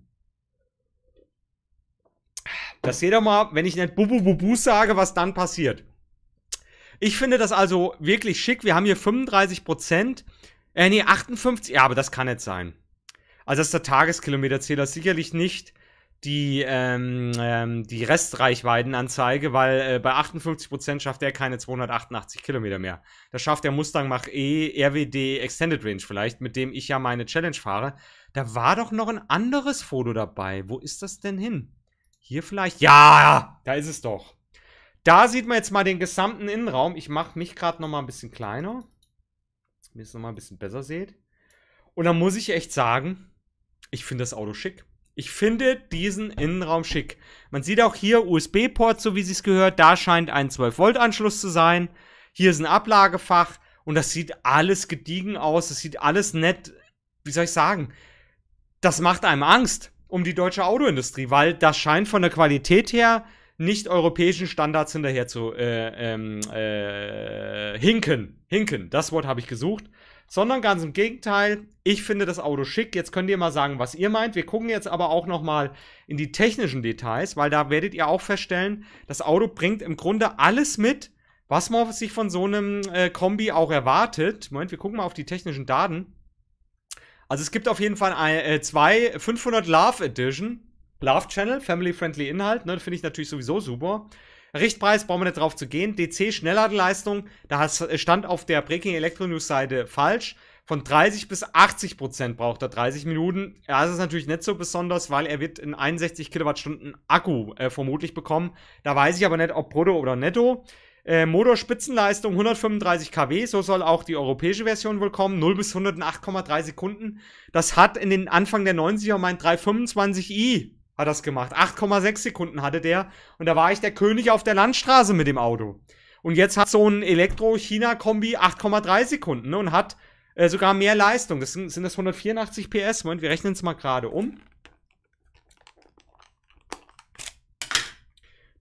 Das seht ihr mal, wenn ich nicht Bubu sage, was dann passiert. Ich finde das also wirklich schick. Wir haben hier 35%. Äh, nee, 58. Ja, aber das kann nicht sein. Also, das ist der Tageskilometerzähler sicherlich nicht die, ähm, ähm, die Restreichweitenanzeige, weil äh, bei 58% schafft er keine 288 Kilometer mehr. Das schafft der Mustang Mach E RWD Extended Range vielleicht, mit dem ich ja meine Challenge fahre. Da war doch noch ein anderes Foto dabei. Wo ist das denn hin? Hier vielleicht? Ja, da ist es doch. Da sieht man jetzt mal den gesamten Innenraum. Ich mache mich gerade noch mal ein bisschen kleiner, damit ihr es noch mal ein bisschen besser seht. Und da muss ich echt sagen, ich finde das Auto schick. Ich finde diesen Innenraum schick. Man sieht auch hier USB-Port, so wie sie es gehört. Da scheint ein 12-Volt-Anschluss zu sein. Hier ist ein Ablagefach und das sieht alles gediegen aus. Das sieht alles nett. Wie soll ich sagen? Das macht einem Angst um die deutsche Autoindustrie, weil das scheint von der Qualität her nicht europäischen Standards hinterher zu äh, ähm, äh, hinken. Hinken, das Wort habe ich gesucht sondern ganz im Gegenteil, ich finde das Auto schick. Jetzt könnt ihr mal sagen, was ihr meint. Wir gucken jetzt aber auch noch mal in die technischen Details, weil da werdet ihr auch feststellen, das Auto bringt im Grunde alles mit, was man sich von so einem äh, Kombi auch erwartet. Moment, wir gucken mal auf die technischen Daten. Also es gibt auf jeden Fall ein, äh, zwei 500 Love Edition, Love Channel, Family Friendly Inhalt, ne, finde ich natürlich sowieso super. Richtpreis brauchen wir nicht drauf zu gehen. DC Schnellladeleistung, da äh, stand auf der Breaking Electro News Seite falsch. Von 30 bis 80 Prozent braucht er 30 Minuten. Ja, das ist natürlich nicht so besonders, weil er wird in 61 Kilowattstunden Akku äh, vermutlich bekommen. Da weiß ich aber nicht, ob Brutto oder Netto. Äh, Motorspitzenleistung 135 kW, so soll auch die europäische Version wohl kommen, 0 bis 108,3 Sekunden. Das hat in den Anfang der 90er mein 325i hat das gemacht. 8,6 Sekunden hatte der und da war ich der König auf der Landstraße mit dem Auto. Und jetzt hat so ein Elektro-China-Kombi 8,3 Sekunden und hat äh, sogar mehr Leistung. Das sind, sind das 184 PS. Moment, wir rechnen es mal gerade um.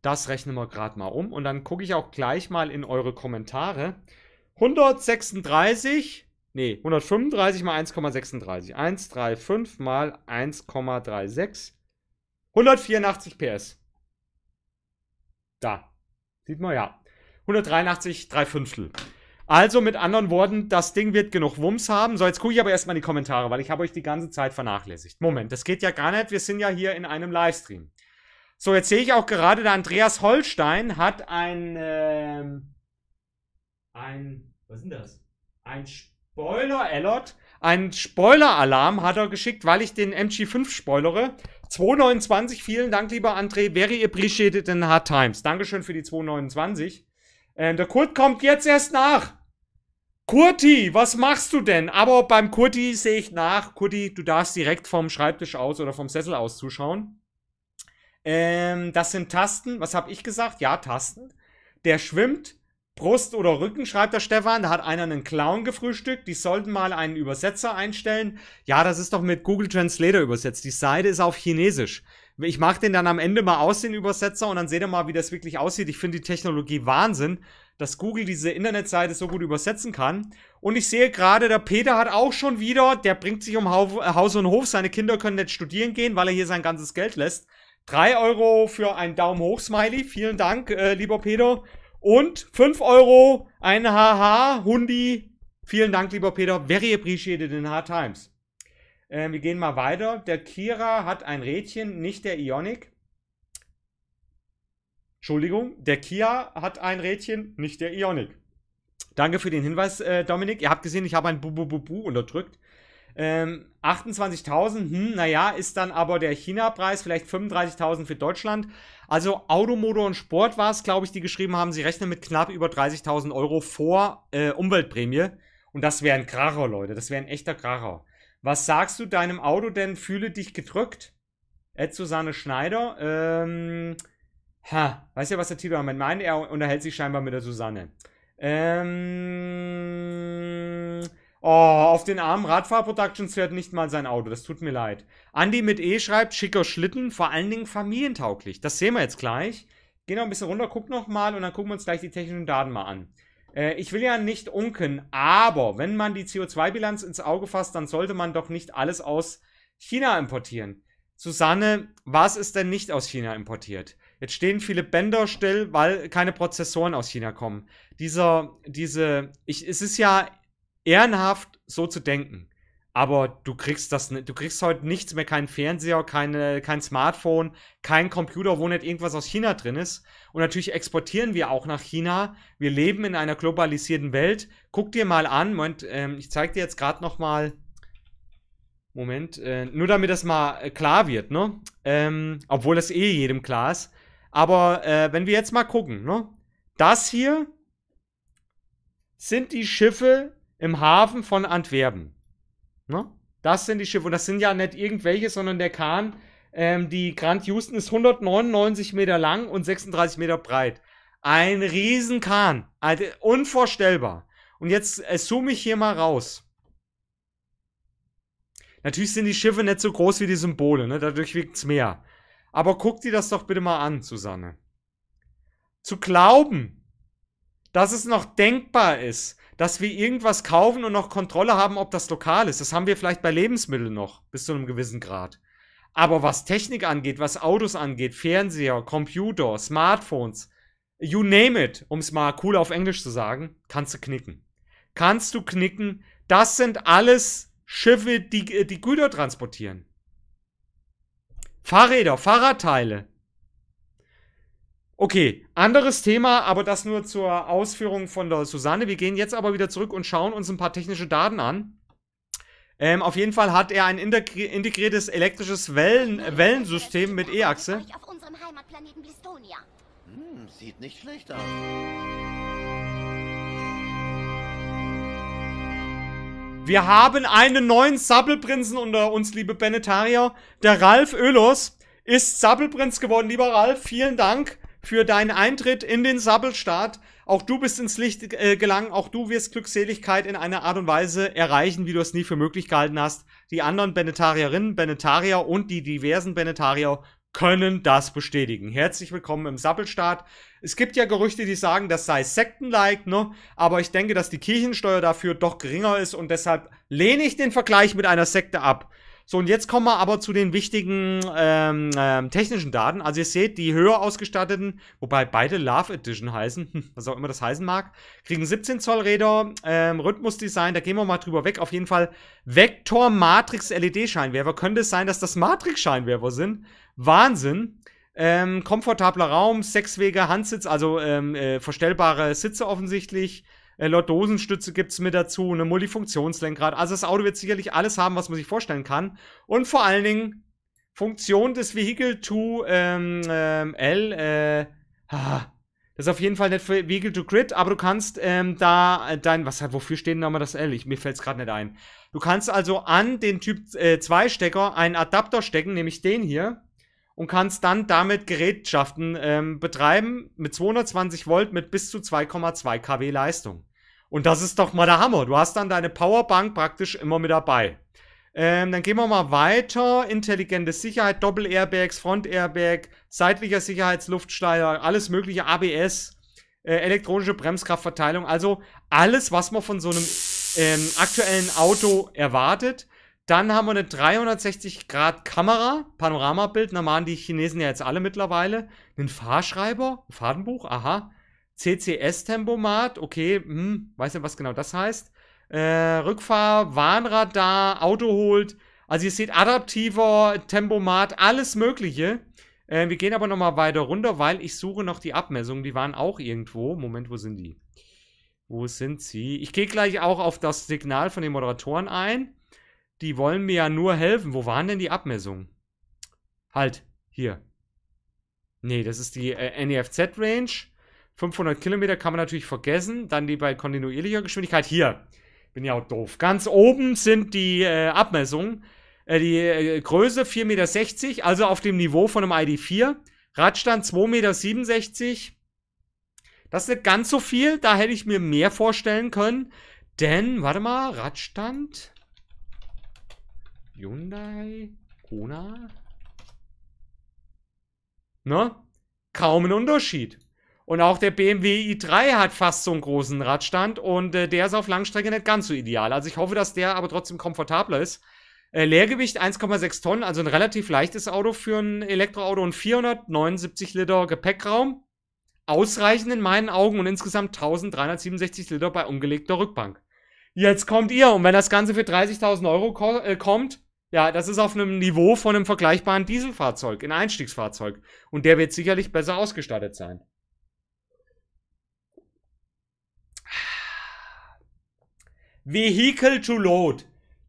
Das rechnen wir gerade mal um und dann gucke ich auch gleich mal in eure Kommentare. 136, nee, 135 mal 1,36. 135 mal 1,36 184 PS. Da. Sieht man ja. 183, 3 Fünftel. Also mit anderen Worten, das Ding wird genug Wumms haben. So, jetzt gucke ich aber erstmal in die Kommentare, weil ich habe euch die ganze Zeit vernachlässigt. Moment, das geht ja gar nicht. Wir sind ja hier in einem Livestream. So, jetzt sehe ich auch gerade, der Andreas Holstein hat ein, ähm, ein, was ist denn das? Ein Spoiler-Alert. Ein Spoiler-Alarm hat er geschickt, weil ich den MG5 spoilere. 229, vielen Dank, lieber André. Very appreciated in hard times. Dankeschön für die 229. Äh, der Kurt kommt jetzt erst nach. Kurti, was machst du denn? Aber beim Kurti sehe ich nach. Kurti, du darfst direkt vom Schreibtisch aus oder vom Sessel aus zuschauen. Ähm, das sind Tasten. Was habe ich gesagt? Ja, Tasten. Der schwimmt Brust oder Rücken, schreibt der Stefan. Da hat einer einen Clown gefrühstückt. Die sollten mal einen Übersetzer einstellen. Ja, das ist doch mit Google Translator übersetzt. Die Seite ist auf Chinesisch. Ich mache den dann am Ende mal aus, den Übersetzer, und dann seht ihr mal, wie das wirklich aussieht. Ich finde die Technologie Wahnsinn, dass Google diese Internetseite so gut übersetzen kann. Und ich sehe gerade, der Peter hat auch schon wieder, der bringt sich um Haus und Hof. Seine Kinder können nicht studieren gehen, weil er hier sein ganzes Geld lässt. Drei Euro für einen Daumen hoch, Smiley. Vielen Dank, äh, lieber Peter. Und 5 Euro, ein Haha, Hundi. Vielen Dank, lieber Peter. Very appreciated in Hard Times. Äh, wir gehen mal weiter. Der Kira hat ein Rädchen, nicht der Ionic. Entschuldigung, der Kia hat ein Rädchen, nicht der Ionic. Danke für den Hinweis, äh, Dominik. Ihr habt gesehen, ich habe ein Bu-Bu-Bu-Bu unterdrückt. Ähm, 28.000, hm, naja, ist dann aber der China-Preis, vielleicht 35.000 für Deutschland. Also Automotor und Sport war es, glaube ich, die geschrieben haben, sie rechnen mit knapp über 30.000 Euro vor äh, Umweltprämie. Und das wäre ein Kracher, Leute. Das wäre ein echter Kracher. Was sagst du deinem Auto denn? Fühle dich gedrückt? Ed Susanne Schneider. Ähm, ha, weiß ja, was der Tito damit meint. Er unterhält sich scheinbar mit der Susanne. Ähm, Oh, auf den armen Radfahrproductions fährt nicht mal sein Auto. Das tut mir leid. Andy mit E schreibt, schicker Schlitten, vor allen Dingen familientauglich. Das sehen wir jetzt gleich. Geh noch ein bisschen runter, guck noch mal und dann gucken wir uns gleich die technischen Daten mal an. Äh, ich will ja nicht unken, aber wenn man die CO2-Bilanz ins Auge fasst, dann sollte man doch nicht alles aus China importieren. Susanne, was ist denn nicht aus China importiert? Jetzt stehen viele Bänder still, weil keine Prozessoren aus China kommen. Dieser, diese, ich, es ist ja ehrenhaft, so zu denken. Aber du kriegst das, du kriegst heute nichts mehr, keinen Fernseher, keine, kein Smartphone, kein Computer, wo nicht irgendwas aus China drin ist. Und natürlich exportieren wir auch nach China. Wir leben in einer globalisierten Welt. Guck dir mal an, Moment, ähm, ich zeig dir jetzt gerade noch mal, Moment, äh, nur damit das mal äh, klar wird, ne? Ähm, obwohl das eh jedem klar ist. Aber äh, wenn wir jetzt mal gucken, ne? Das hier sind die Schiffe im Hafen von Antwerpen. Ne? Das sind die Schiffe. Und das sind ja nicht irgendwelche, sondern der Kahn, ähm, die Grand Houston ist 199 Meter lang und 36 Meter breit. Ein Riesenkahn. Also unvorstellbar. Und jetzt äh, zoome ich hier mal raus. Natürlich sind die Schiffe nicht so groß wie die Symbole, ne? dadurch wirkt es mehr. Aber guck dir das doch bitte mal an, Susanne. Zu glauben, dass es noch denkbar ist, dass wir irgendwas kaufen und noch Kontrolle haben, ob das lokal ist. Das haben wir vielleicht bei Lebensmitteln noch, bis zu einem gewissen Grad. Aber was Technik angeht, was Autos angeht, Fernseher, Computer, Smartphones, you name it, um es mal cool auf Englisch zu sagen, kannst du knicken. Kannst du knicken, das sind alles Schiffe, die, äh, die Güter transportieren. Fahrräder, Fahrradteile, Okay, anderes Thema, aber das nur zur Ausführung von der Susanne. Wir gehen jetzt aber wieder zurück und schauen uns ein paar technische Daten an. Ähm, auf jeden Fall hat er ein integriertes elektrisches Wellen Wellensystem mit E-Achse. Hm, sieht nicht schlecht aus. Wir haben einen neuen Sabbelprinzen unter uns, liebe Benetarier. Der Ralf Ölos ist Sabbelprinz geworden, lieber Ralf. Vielen Dank für deinen Eintritt in den Sabbelstaat. Auch du bist ins Licht äh, gelangen, auch du wirst Glückseligkeit in einer Art und Weise erreichen, wie du es nie für möglich gehalten hast. Die anderen Benetarierinnen, Benetarier und die diversen Benetarier können das bestätigen. Herzlich willkommen im Sappelstaat. Es gibt ja Gerüchte, die sagen, das sei sektenlike, ne? Aber ich denke, dass die Kirchensteuer dafür doch geringer ist und deshalb lehne ich den Vergleich mit einer Sekte ab. So, und jetzt kommen wir aber zu den wichtigen ähm, ähm, technischen Daten. Also ihr seht, die höher ausgestatteten, wobei beide Love Edition heißen, [LAUGHS] was auch immer das heißen mag, kriegen 17 Zoll Räder, ähm, Rhythmusdesign, da gehen wir mal drüber weg. Auf jeden Fall Vektor Matrix LED Scheinwerfer. Könnte es sein, dass das Matrix Scheinwerfer sind? Wahnsinn. Ähm, komfortabler Raum, Sechswege, Handsitz, also ähm, äh, verstellbare Sitze offensichtlich äh, Lord Dosenstütze gibt's mit dazu, eine Multifunktionslenkrad. Also das Auto wird sicherlich alles haben, was man sich vorstellen kann. Und vor allen Dingen Funktion des Vehicle to ähm, ähm, L. Äh, ah, das ist auf jeden Fall nicht für Vehicle to Grid, aber du kannst ähm, da äh, dein, was wofür steht denn da mal das L? Ich, mir fällt's gerade nicht ein. Du kannst also an den Typ 2 äh, Stecker einen Adapter stecken, nämlich den hier und kannst dann damit Gerätschaften ähm, betreiben mit 220 Volt mit bis zu 2,2 kW Leistung. Und das ist doch mal der Hammer. Du hast dann deine Powerbank praktisch immer mit dabei. Ähm, dann gehen wir mal weiter. Intelligente Sicherheit, Doppel-Airbags, Front-Airbag, seitlicher Sicherheitsluftschleier, alles mögliche, ABS, äh, elektronische Bremskraftverteilung. Also alles, was man von so einem ähm, aktuellen Auto erwartet. Dann haben wir eine 360-Grad-Kamera, Panoramabild, da machen die Chinesen ja jetzt alle mittlerweile. Einen Fahrschreiber, ein Fadenbuch, aha. CCS-Tempomat, okay, hm, weiß nicht, was genau das heißt. Äh, Rückfahr, Warnradar, Auto holt. Also ihr seht, adaptiver Tempomat, alles Mögliche. Äh, wir gehen aber nochmal weiter runter, weil ich suche noch die Abmessungen. Die waren auch irgendwo. Moment, wo sind die? Wo sind sie? Ich gehe gleich auch auf das Signal von den Moderatoren ein die wollen mir ja nur helfen. Wo waren denn die Abmessungen? Halt, hier. Nee, das ist die äh, NEFZ-Range. 500 Kilometer kann man natürlich vergessen. Dann die bei kontinuierlicher Geschwindigkeit. Hier, bin ja auch doof. Ganz oben sind die äh, Abmessungen. Äh, die äh, Größe 4,60 Meter, also auf dem Niveau von einem ID4. Radstand 2,67 Meter. Das ist nicht ganz so viel. Da hätte ich mir mehr vorstellen können. Denn, warte mal, Radstand Hyundai, Kona. Ne? Kaum ein Unterschied. Und auch der BMW i3 hat fast so einen großen Radstand und äh, der ist auf Langstrecke nicht ganz so ideal. Also ich hoffe, dass der aber trotzdem komfortabler ist. Äh, Leergewicht 1,6 Tonnen, also ein relativ leichtes Auto für ein Elektroauto und 479 Liter Gepäckraum. Ausreichend in meinen Augen und insgesamt 1367 Liter bei umgelegter Rückbank. Jetzt kommt ihr und wenn das Ganze für 30.000 Euro ko äh, kommt, ja, das ist auf einem Niveau von einem vergleichbaren Dieselfahrzeug, ein Einstiegsfahrzeug. Und der wird sicherlich besser ausgestattet sein. Vehicle to Load.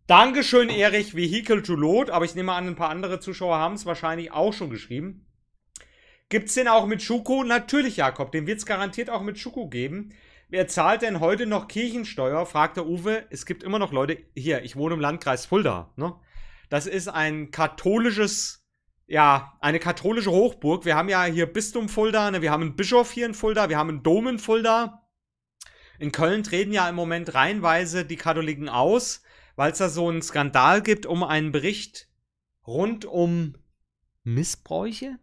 Dankeschön, Erich. Vehicle to Load. Aber ich nehme an, ein paar andere Zuschauer haben es wahrscheinlich auch schon geschrieben. Gibt es den auch mit Schuko? Natürlich, Jakob. Den wird es garantiert auch mit Schuko geben. Wer zahlt denn heute noch Kirchensteuer? fragt der Uwe. Es gibt immer noch Leute. Hier, ich wohne im Landkreis Fulda. Ne? Das ist ein katholisches, ja, eine katholische Hochburg. Wir haben ja hier Bistum Fulda, ne? wir haben einen Bischof hier in Fulda, wir haben einen Dom in Fulda. In Köln treten ja im Moment reihenweise die Katholiken aus, weil es da so einen Skandal gibt um einen Bericht rund um Missbräuche.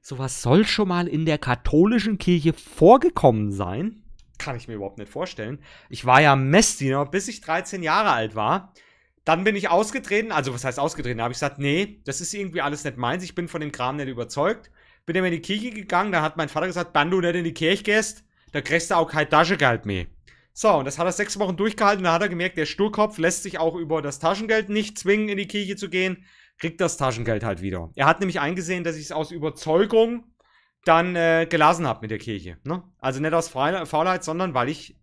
Sowas soll schon mal in der katholischen Kirche vorgekommen sein. Kann ich mir überhaupt nicht vorstellen. Ich war ja Messdiener, bis ich 13 Jahre alt war. Dann bin ich ausgetreten, also was heißt ausgetreten? Da habe ich gesagt, nee, das ist irgendwie alles nicht meins, ich bin von dem Kram nicht überzeugt. Bin dann in die Kirche gegangen, da hat mein Vater gesagt, wenn du nicht in die Kirche gehst, da kriegst du auch kein Taschengeld mehr. So, und das hat er sechs Wochen durchgehalten, da hat er gemerkt, der Sturkopf lässt sich auch über das Taschengeld nicht zwingen, in die Kirche zu gehen, kriegt das Taschengeld halt wieder. Er hat nämlich eingesehen, dass ich es aus Überzeugung dann äh, gelassen habe mit der Kirche. Ne? Also nicht aus Faulheit, sondern weil ich,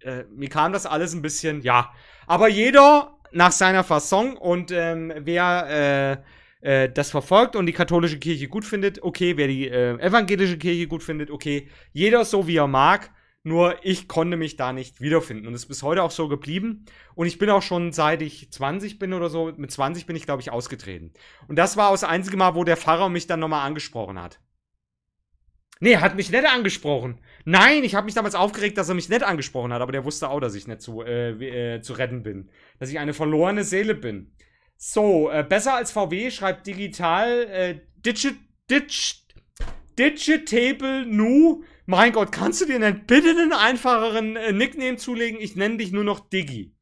äh, mir kam das alles ein bisschen, ja. Aber jeder nach seiner Fasson und ähm, wer äh, äh, das verfolgt und die katholische Kirche gut findet, okay, wer die äh, evangelische Kirche gut findet, okay, jeder so wie er mag, nur ich konnte mich da nicht wiederfinden und es ist bis heute auch so geblieben und ich bin auch schon seit ich 20 bin oder so, mit 20 bin ich glaube ich ausgetreten und das war auch das einzige Mal, wo der Pfarrer mich dann nochmal angesprochen hat. Nee, hat mich nicht angesprochen. Nein, ich habe mich damals aufgeregt, dass er mich nett angesprochen hat, aber der wusste auch, dass ich nicht zu, äh, äh, zu retten bin. Dass ich eine verlorene Seele bin. So, äh, besser als VW schreibt digital äh, Digit, Digit, Digitable Nu. Mein Gott, kannst du dir denn bitte einen einfacheren äh, Nickname zulegen? Ich nenne dich nur noch Digi.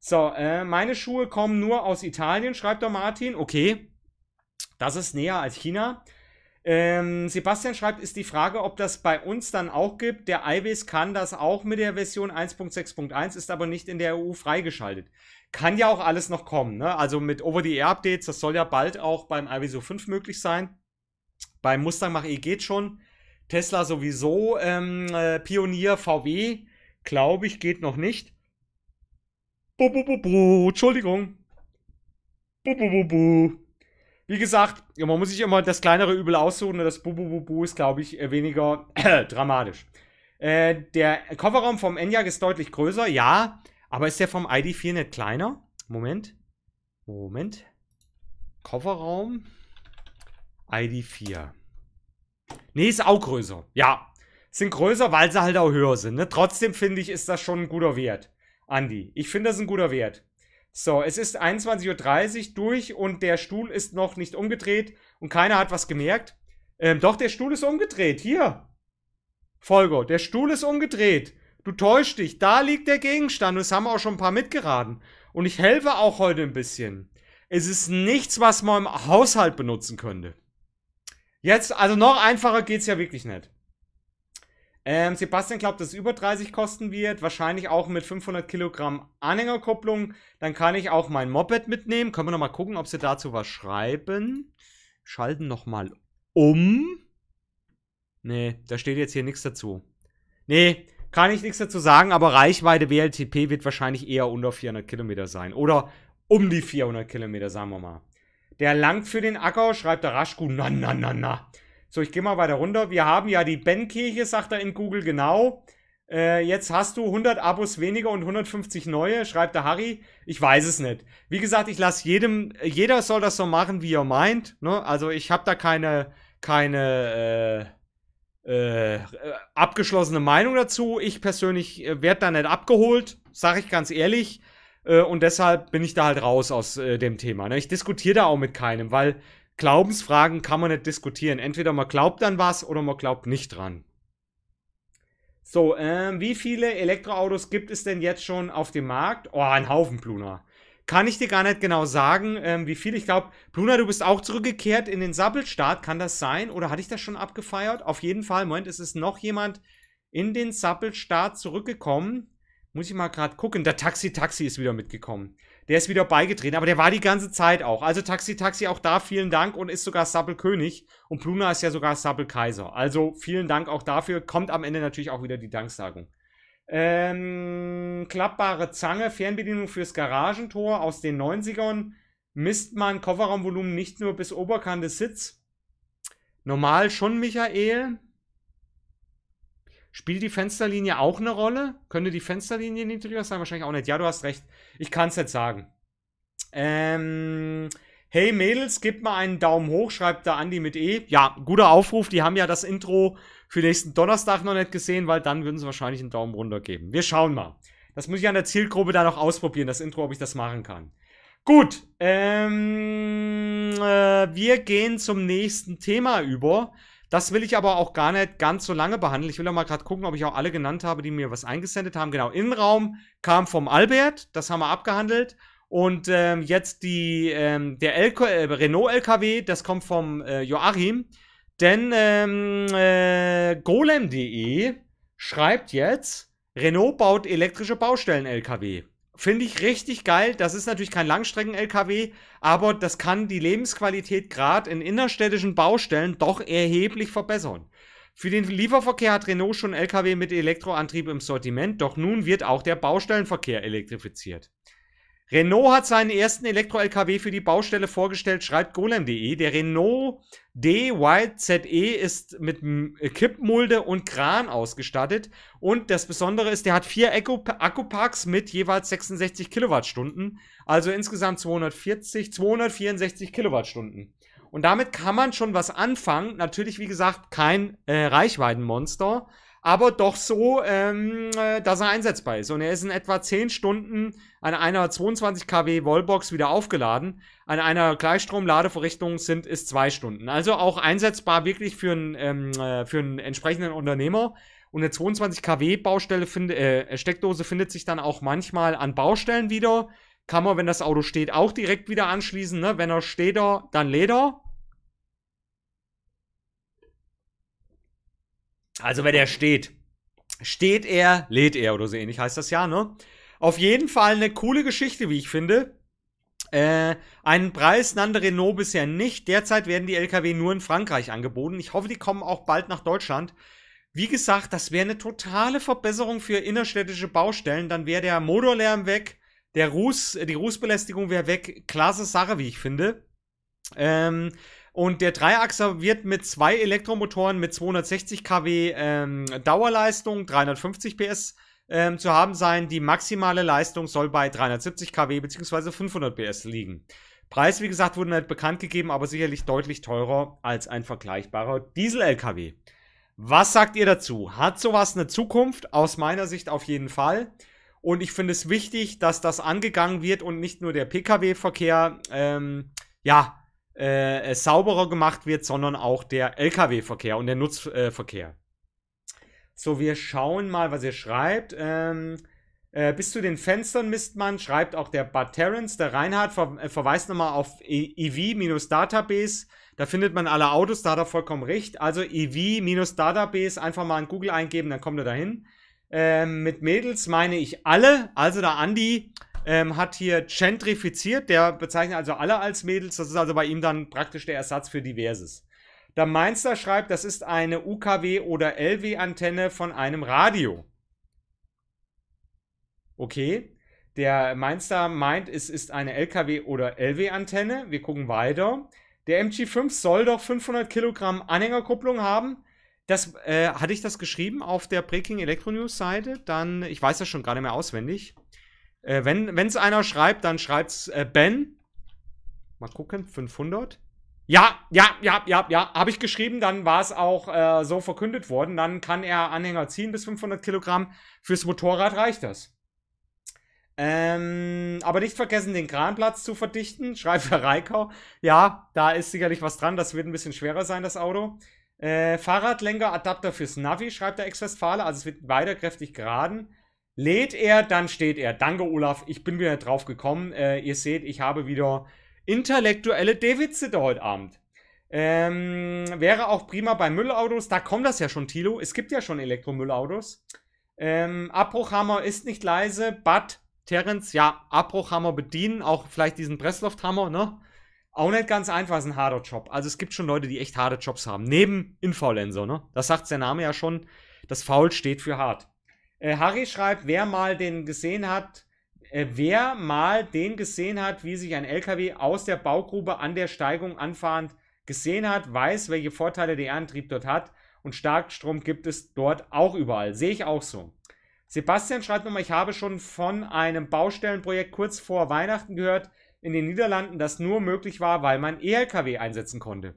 So, äh, meine Schuhe kommen nur aus Italien, schreibt der Martin. Okay, das ist näher als China. Ähm, Sebastian schreibt, ist die Frage, ob das bei uns dann auch gibt. Der Iwis kann das auch mit der Version 1.6.1, ist aber nicht in der EU freigeschaltet. Kann ja auch alles noch kommen. Ne? Also mit Over-the-Air-Updates, das soll ja bald auch beim IWSO 5 möglich sein. Beim Mustang Mach-E geht schon. Tesla sowieso. Ähm, äh, Pionier VW, glaube ich, geht noch nicht. Buh, buh, buh, buh. Entschuldigung. Buh, buh, buh, buh. Wie gesagt, man muss sich immer das kleinere Übel aussuchen und ne? das Bu-Bu-Bu-Bu ist, glaube ich, weniger äh, dramatisch. Äh, der Kofferraum vom Enyaq ist deutlich größer, ja. Aber ist der vom ID4 nicht kleiner? Moment. Moment. Kofferraum. ID4. Nee, ist auch größer. Ja. Sind größer, weil sie halt auch höher sind. Ne? Trotzdem finde ich, ist das schon ein guter Wert. Andi, ich finde das ein guter Wert. So, es ist 21.30 Uhr durch und der Stuhl ist noch nicht umgedreht und keiner hat was gemerkt. Ähm, doch, der Stuhl ist umgedreht. Hier. Folger, der Stuhl ist umgedreht. Du täuschst dich. Da liegt der Gegenstand und es haben auch schon ein paar mitgeraten. Und ich helfe auch heute ein bisschen. Es ist nichts, was man im Haushalt benutzen könnte. Jetzt, also noch einfacher geht's ja wirklich nicht. Ähm, Sebastian glaubt, dass es über 30 kosten wird. Wahrscheinlich auch mit 500 Kilogramm Anhängerkupplung. Dann kann ich auch mein Moped mitnehmen. Können wir nochmal gucken, ob sie dazu was schreiben. Schalten nochmal um. Nee, da steht jetzt hier nichts dazu. Nee, kann ich nichts dazu sagen, aber Reichweite WLTP wird wahrscheinlich eher unter 400 Kilometer sein. Oder um die 400 Kilometer, sagen wir mal. Der langt für den Acker, schreibt der Raschku. Na, na, na, na. So, ich gehe mal weiter runter. Wir haben ja die Ben-Kirche, sagt er in Google, genau. Äh, jetzt hast du 100 Abos weniger und 150 neue, schreibt der Harry. Ich weiß es nicht. Wie gesagt, ich lasse jedem, jeder soll das so machen, wie er meint. Ne? Also ich habe da keine, keine äh, äh, abgeschlossene Meinung dazu. Ich persönlich äh, werde da nicht abgeholt, sage ich ganz ehrlich. Äh, und deshalb bin ich da halt raus aus äh, dem Thema. Ne? Ich diskutiere da auch mit keinem, weil Glaubensfragen kann man nicht diskutieren. Entweder man glaubt an was oder man glaubt nicht dran. So, ähm, wie viele Elektroautos gibt es denn jetzt schon auf dem Markt? Oh, ein Haufen, Bluna. Kann ich dir gar nicht genau sagen, ähm, wie viele. Ich glaube, Bluna, du bist auch zurückgekehrt in den Sappelstart. Kann das sein? Oder hatte ich das schon abgefeiert? Auf jeden Fall, Moment, es ist noch jemand in den Sappelstart zurückgekommen. Muss ich mal gerade gucken. Der Taxi-Taxi ist wieder mitgekommen. Der ist wieder beigetreten, aber der war die ganze Zeit auch. Also Taxi Taxi, auch da vielen Dank und ist sogar Sabbel König. Und Pluna ist ja sogar Sabbel Kaiser. Also vielen Dank auch dafür. Kommt am Ende natürlich auch wieder die Danksagung. Ähm, klappbare Zange, Fernbedienung fürs Garagentor aus den 90ern. Misst man Kofferraumvolumen nicht nur bis Oberkante Sitz? Normal schon, Michael. Spielt die Fensterlinie auch eine Rolle? Könnte die Fensterlinie niedriger sein? Wahrscheinlich auch nicht. Ja, du hast recht. Ich kann es nicht sagen. Ähm, hey Mädels, gib mal einen Daumen hoch, schreibt da Andi mit E. Ja, guter Aufruf. Die haben ja das Intro für nächsten Donnerstag noch nicht gesehen, weil dann würden sie wahrscheinlich einen Daumen runter geben. Wir schauen mal. Das muss ich an der Zielgruppe da noch ausprobieren, das Intro, ob ich das machen kann. Gut, ähm, äh, wir gehen zum nächsten Thema über. Das will ich aber auch gar nicht ganz so lange behandeln. Ich will auch mal gerade gucken, ob ich auch alle genannt habe, die mir was eingesendet haben. Genau, Innenraum kam vom Albert, das haben wir abgehandelt. Und ähm, jetzt die, ähm, der LK, äh, Renault LKW, das kommt vom äh, Joachim. Denn ähm, äh, golem.de schreibt jetzt, Renault baut elektrische Baustellen-LKW. Finde ich richtig geil. Das ist natürlich kein Langstrecken-LKW, aber das kann die Lebensqualität gerade in innerstädtischen Baustellen doch erheblich verbessern. Für den Lieferverkehr hat Renault schon LKW mit Elektroantrieb im Sortiment, doch nun wird auch der Baustellenverkehr elektrifiziert. Renault hat seinen ersten Elektro-LKW für die Baustelle vorgestellt, schreibt golem.de. Der Renault DYZE ist mit Kippmulde und Kran ausgestattet. Und das Besondere ist, der hat vier Akkuparks mit jeweils 66 Kilowattstunden. Also insgesamt 240, 264 Kilowattstunden. Und damit kann man schon was anfangen. Natürlich, wie gesagt, kein äh, Reichweitenmonster aber doch so, ähm, äh, dass er einsetzbar ist. Und er ist in etwa 10 Stunden an einer 22 kW Wallbox wieder aufgeladen. An einer Gleichstromladevorrichtung sind es 2 Stunden. Also auch einsetzbar wirklich für einen, ähm, äh, für einen entsprechenden Unternehmer. Und eine 22 kW Baustelle find, äh, Steckdose findet sich dann auch manchmal an Baustellen wieder. Kann man, wenn das Auto steht, auch direkt wieder anschließen. Ne? Wenn er steht, dann Leder. Also wenn er steht, steht er, lädt er oder so ähnlich heißt das ja, ne? Auf jeden Fall eine coole Geschichte, wie ich finde. Äh, einen Preis nannte Renault bisher nicht. Derzeit werden die LKW nur in Frankreich angeboten. Ich hoffe, die kommen auch bald nach Deutschland. Wie gesagt, das wäre eine totale Verbesserung für innerstädtische Baustellen. Dann wäre der Motorlärm weg, der Ruß, die Rußbelästigung wäre weg. Klasse Sache, wie ich finde. Ähm, und der Dreiachser wird mit zwei Elektromotoren mit 260 kW ähm, Dauerleistung, 350 PS ähm, zu haben sein. Die maximale Leistung soll bei 370 kW bzw. 500 PS liegen. Preis, wie gesagt, wurde nicht bekannt gegeben, aber sicherlich deutlich teurer als ein vergleichbarer Diesel-LKW. Was sagt ihr dazu? Hat sowas eine Zukunft? Aus meiner Sicht auf jeden Fall. Und ich finde es wichtig, dass das angegangen wird und nicht nur der Pkw-Verkehr ähm, ja, äh, sauberer gemacht wird, sondern auch der Lkw-Verkehr und der Nutzverkehr. so, wir schauen mal, was ihr schreibt. Ähm, äh, bis zu den Fenstern misst man, schreibt auch der Bud Terrence. Der Reinhard ver äh, verweist nochmal auf EV-Database. E da findet man alle Autos, da hat er vollkommen recht. Also EV-Database, einfach mal in Google eingeben, dann kommt er dahin. Ähm, mit Mädels meine ich alle. Also der Andi ähm, hat hier gentrifiziert, der bezeichnet also alle als Mädels, das ist also bei ihm dann praktisch der Ersatz für Diverses. Der Mainzer schreibt, das ist eine UKW- oder LW-Antenne von einem Radio. Okay, der Mainster meint, es ist eine LKW- oder LW-Antenne. Wir gucken weiter. Der MG5 soll doch 500 Kilogramm Anhängerkupplung haben. Das äh, hatte ich das geschrieben auf der Breaking Electro News Seite. Dann, ich weiß das schon gerade mehr auswendig. Äh, wenn es einer schreibt, dann schreibt's äh, Ben. Mal gucken, 500. Ja, ja, ja, ja, ja, habe ich geschrieben, dann war es auch äh, so verkündet worden. Dann kann er Anhänger ziehen bis 500 Kilogramm. Fürs Motorrad reicht das. Ähm, aber nicht vergessen, den Kranplatz zu verdichten, [LAUGHS] schreibt Herr Reikau. Ja, da ist sicherlich was dran, das wird ein bisschen schwerer sein, das Auto. Äh, Fahrradlenker, Adapter fürs Navi, schreibt der Ex-Westfale, also es wird weiter kräftig geraden lädt er, dann steht er. Danke, Olaf, ich bin wieder drauf gekommen. Äh, ihr seht, ich habe wieder intellektuelle david heute Abend. Ähm, wäre auch prima bei Müllautos. Da kommt das ja schon, Tilo. Es gibt ja schon Elektromüllautos. Ähm, Abbruchhammer ist nicht leise. Bad, Terence, ja, Abbruchhammer bedienen. Auch vielleicht diesen Presslufthammer, ne? Auch nicht ganz einfach, ist ein harter Job. Also es gibt schon Leute, die echt harte Jobs haben. Neben Influencer, ne? Das sagt der Name ja schon. Das Faul steht für hart. Äh, Harry schreibt, wer mal den gesehen hat, äh, wer mal den gesehen hat, wie sich ein LKW aus der Baugrube an der Steigung anfahrend gesehen hat, weiß, welche Vorteile der Antrieb dort hat und Starkstrom gibt es dort auch überall. Sehe ich auch so. Sebastian schreibt nochmal, ich habe schon von einem Baustellenprojekt kurz vor Weihnachten gehört in den Niederlanden, das nur möglich war, weil man E-LKW einsetzen konnte.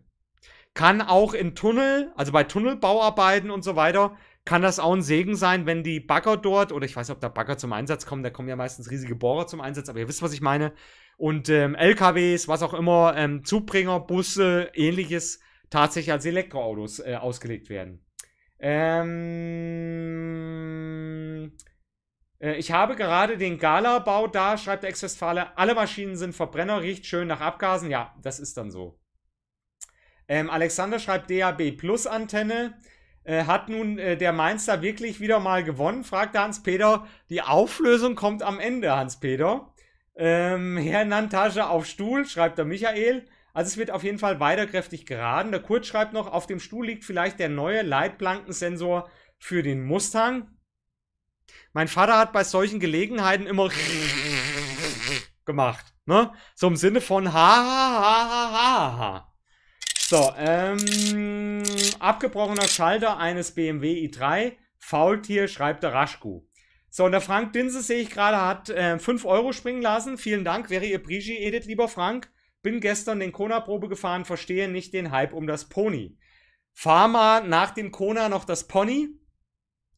Kann auch in Tunnel, also bei Tunnelbauarbeiten und so weiter, kann das auch ein Segen sein, wenn die Bagger dort, oder ich weiß nicht, ob da Bagger zum Einsatz kommen, da kommen ja meistens riesige Bohrer zum Einsatz, aber ihr wisst, was ich meine. Und ähm, LKWs, was auch immer, ähm, Zubringer, Busse, ähnliches, tatsächlich als Elektroautos äh, ausgelegt werden. Ähm, äh, ich habe gerade den Gala-Bau da, schreibt der Ex-Westfale. Alle Maschinen sind Verbrenner, riecht schön nach Abgasen. Ja, das ist dann so. Ähm, Alexander schreibt DAB Plus Antenne äh, hat nun äh, der Mainzer wirklich wieder mal gewonnen, fragte Hans-Peter. Die Auflösung kommt am Ende, Hans-Peter. Ähm, Herr Nantasche auf Stuhl, schreibt der Michael. Also es wird auf jeden Fall weiter kräftig geraden. Der Kurt schreibt noch, auf dem Stuhl liegt vielleicht der neue Leitplankensensor für den Mustang. Mein Vater hat bei solchen Gelegenheiten immer [LAUGHS] gemacht. Ne? So im Sinne von ha ha ha ha ha ha. So, ähm, abgebrochener Schalter eines BMW i3, Faultier, schreibt der Raschku. So, und der Frank Dinse, sehe ich gerade, hat äh, 5 Euro springen lassen. Vielen Dank, wäre ihr Brigi Edit, lieber Frank. Bin gestern den Kona-Probe gefahren, verstehe nicht den Hype um das Pony. Fahr mal nach dem Kona noch das Pony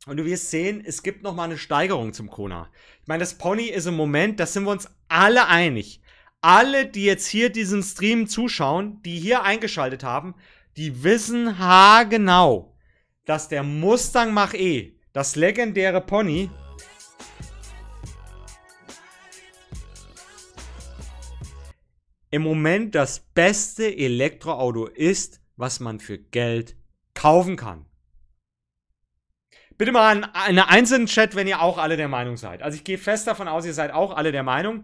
und du wirst sehen, es gibt noch mal eine Steigerung zum Kona. Ich meine, das Pony ist im Moment, da sind wir uns alle einig, alle, die jetzt hier diesen Stream zuschauen, die hier eingeschaltet haben, die wissen haargenau, dass der Mustang Mach E, das legendäre Pony, im Moment das beste Elektroauto ist, was man für Geld kaufen kann. Bitte mal einen, einen einzelnen Chat, wenn ihr auch alle der Meinung seid. Also ich gehe fest davon aus, ihr seid auch alle der Meinung.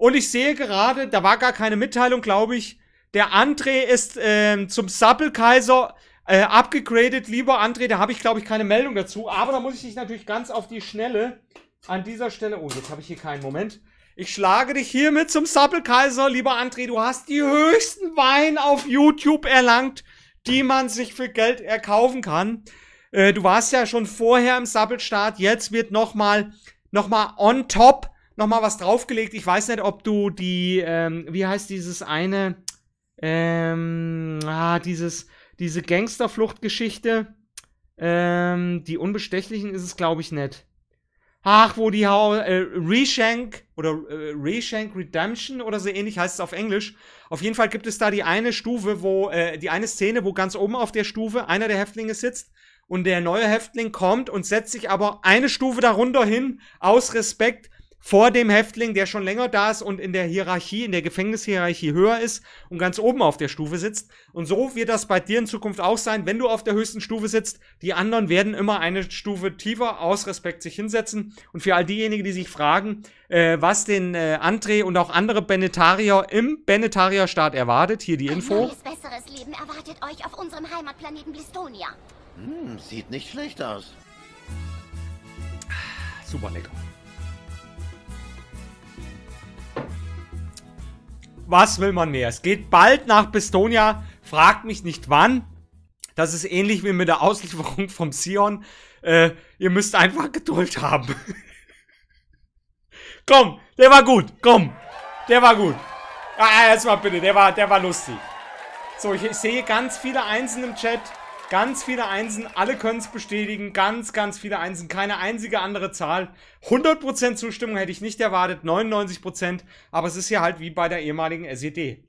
Und ich sehe gerade, da war gar keine Mitteilung, glaube ich. Der André ist ähm, zum Sappelkaiser äh, abgegradet. Lieber André, da habe ich, glaube ich, keine Meldung dazu. Aber da muss ich dich natürlich ganz auf die Schnelle an dieser Stelle... Oh, jetzt habe ich hier keinen Moment. Ich schlage dich hiermit zum Sappelkaiser. Lieber André, du hast die höchsten Wein auf YouTube erlangt, die man sich für Geld erkaufen kann. Äh, du warst ja schon vorher im Sappelstart. Jetzt wird nochmal noch mal on top nochmal was draufgelegt. Ich weiß nicht, ob du die, ähm, wie heißt dieses eine, ähm, ah, dieses, diese Gangsterfluchtgeschichte, ähm, die Unbestechlichen ist es, glaube ich, nicht. Ach, wo die äh, Reshank oder äh, Reshank Redemption oder so ähnlich heißt es auf Englisch. Auf jeden Fall gibt es da die eine Stufe, wo, äh, die eine Szene, wo ganz oben auf der Stufe einer der Häftlinge sitzt und der neue Häftling kommt und setzt sich aber eine Stufe darunter hin, aus Respekt, vor dem Häftling, der schon länger da ist und in der Hierarchie, in der Gefängnishierarchie höher ist und ganz oben auf der Stufe sitzt. Und so wird das bei dir in Zukunft auch sein, wenn du auf der höchsten Stufe sitzt. Die anderen werden immer eine Stufe tiefer aus Respekt sich hinsetzen. Und für all diejenigen, die sich fragen, äh, was den äh, André und auch andere Benetarier im Benetarier-Staat erwartet, hier die Info. Ein neues, besseres Leben erwartet euch auf unserem Heimatplaneten Blistonia. Hm, sieht nicht schlecht aus. Super lecker. was will man mehr? Es geht bald nach Pistonia, fragt mich nicht wann. Das ist ähnlich wie mit der Auslieferung [LAUGHS] vom Sion. Äh, ihr müsst einfach [LAUGHS] Geduld haben. [LAUGHS] komm, der war gut, komm. Der war gut. Ah, ah mal bitte, der war, der war lustig. So, ich, ich sehe ganz viele Einsen im Chat. Ganz viele Einsen, alle können es bestätigen. Ganz, ganz viele Einsen, keine einzige andere Zahl. 100% Zustimmung hätte ich nicht erwartet, 99%. Aber es ist ja halt wie bei der ehemaligen SED.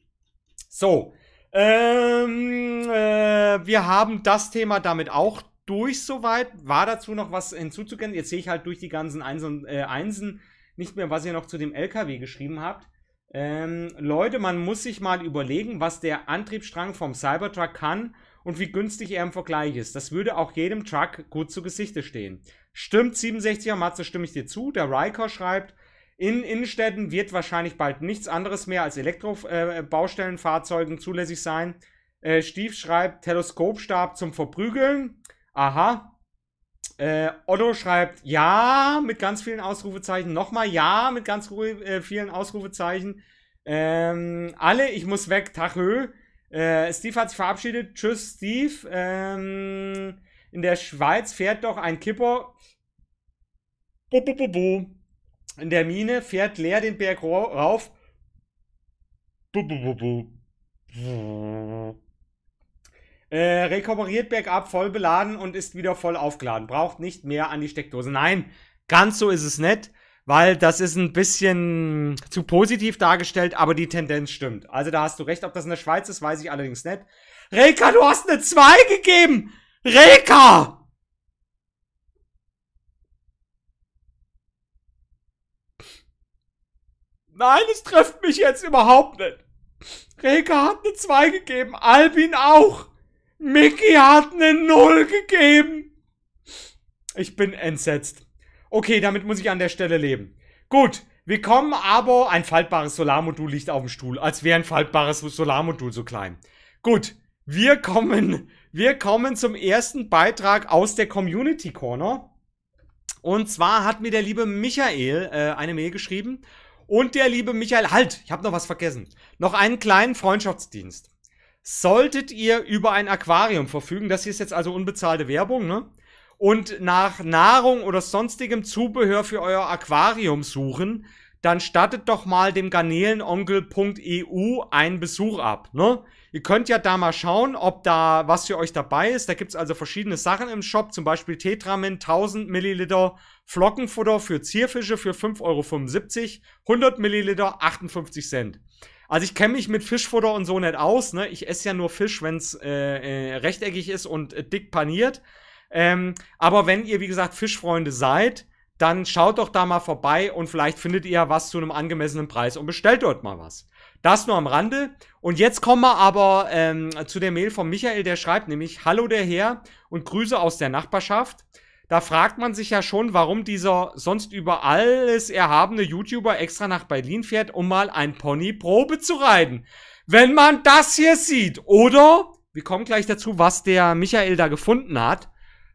So, ähm, äh, wir haben das Thema damit auch durch soweit. War dazu noch was hinzuzugehen? Jetzt sehe ich halt durch die ganzen Einsen, äh, Einsen nicht mehr, was ihr noch zu dem LKW geschrieben habt. Ähm, Leute, man muss sich mal überlegen, was der Antriebsstrang vom Cybertruck kann und wie günstig er im Vergleich ist. Das würde auch jedem Truck gut zu Gesichte stehen. Stimmt 67er Matze, stimme ich dir zu. Der Riker schreibt, in Innenstädten wird wahrscheinlich bald nichts anderes mehr als Elektrobaustellenfahrzeugen äh, zulässig sein. Äh, Stief schreibt, Teleskopstab zum Verprügeln. Aha. Äh, Otto schreibt, ja, mit ganz vielen Ausrufezeichen. Nochmal, ja, mit ganz äh, vielen Ausrufezeichen. Ähm, alle, ich muss weg, Tachö. Äh, Steve hat sich verabschiedet. Tschüss, Steve. Ähm, in der Schweiz fährt doch ein Kipper. Bu, bu, bu, bu. In der Mine fährt leer den Berg rauf. Bu, bu, bu, bu. Äh, rekuperiert bergab, voll beladen und ist wieder voll aufgeladen. Braucht nicht mehr an die Steckdose. Nein, ganz so ist es nicht weil das ist ein bisschen zu positiv dargestellt, aber die Tendenz stimmt. Also da hast du recht. Ob das in der Schweiz ist, weiß ich allerdings nicht. Reka, du hast eine 2 gegeben! Reka! Nein, es trifft mich jetzt überhaupt nicht. Reka hat eine 2 gegeben, Albin auch. Mickey hat eine 0 gegeben. Ich bin entsetzt. Okay, damit muss ich an der Stelle leben. Gut, wir kommen aber... Ein faltbares Solarmodul liegt auf dem Stuhl, als wäre ein faltbares Solarmodul so klein. Gut, wir kommen... Wir kommen zum ersten Beitrag aus der Community Corner. Und zwar hat mir der liebe Michael äh, eine Mail geschrieben. Und der liebe Michael, halt, ich habe noch was vergessen. Noch einen kleinen Freundschaftsdienst. Solltet ihr über ein Aquarium verfügen, das hier ist jetzt also unbezahlte Werbung, ne? und nach Nahrung oder sonstigem Zubehör für euer Aquarium suchen, dann startet doch mal dem Garnelenonkel.eu einen Besuch ab. Ne? Ihr könnt ja da mal schauen, ob da was für euch dabei ist. Da gibt's also verschiedene Sachen im Shop, zum Beispiel Tetramin 1000 Milliliter Flockenfutter für Zierfische für 5,75 Euro, 100 Milliliter 58 Cent. Also ich kenne mich mit Fischfutter und so nicht aus. Ne? Ich esse ja nur Fisch, wenn's äh, äh, rechteckig ist und äh, dick paniert. Ähm, aber wenn ihr, wie gesagt, Fischfreunde seid, dann schaut doch da mal vorbei und vielleicht findet ihr was zu einem angemessenen Preis und bestellt dort mal was. Das nur am Rande. Und jetzt kommen wir aber ähm, zu der Mail von Michael, der schreibt nämlich, Hallo der Herr und Grüße aus der Nachbarschaft. Da fragt man sich ja schon, warum dieser sonst über alles erhabene YouTuber extra nach Berlin fährt, um mal ein Pony Probe zu reiten. Wenn man das hier sieht, oder? Wir kommen gleich dazu, was der Michael da gefunden hat.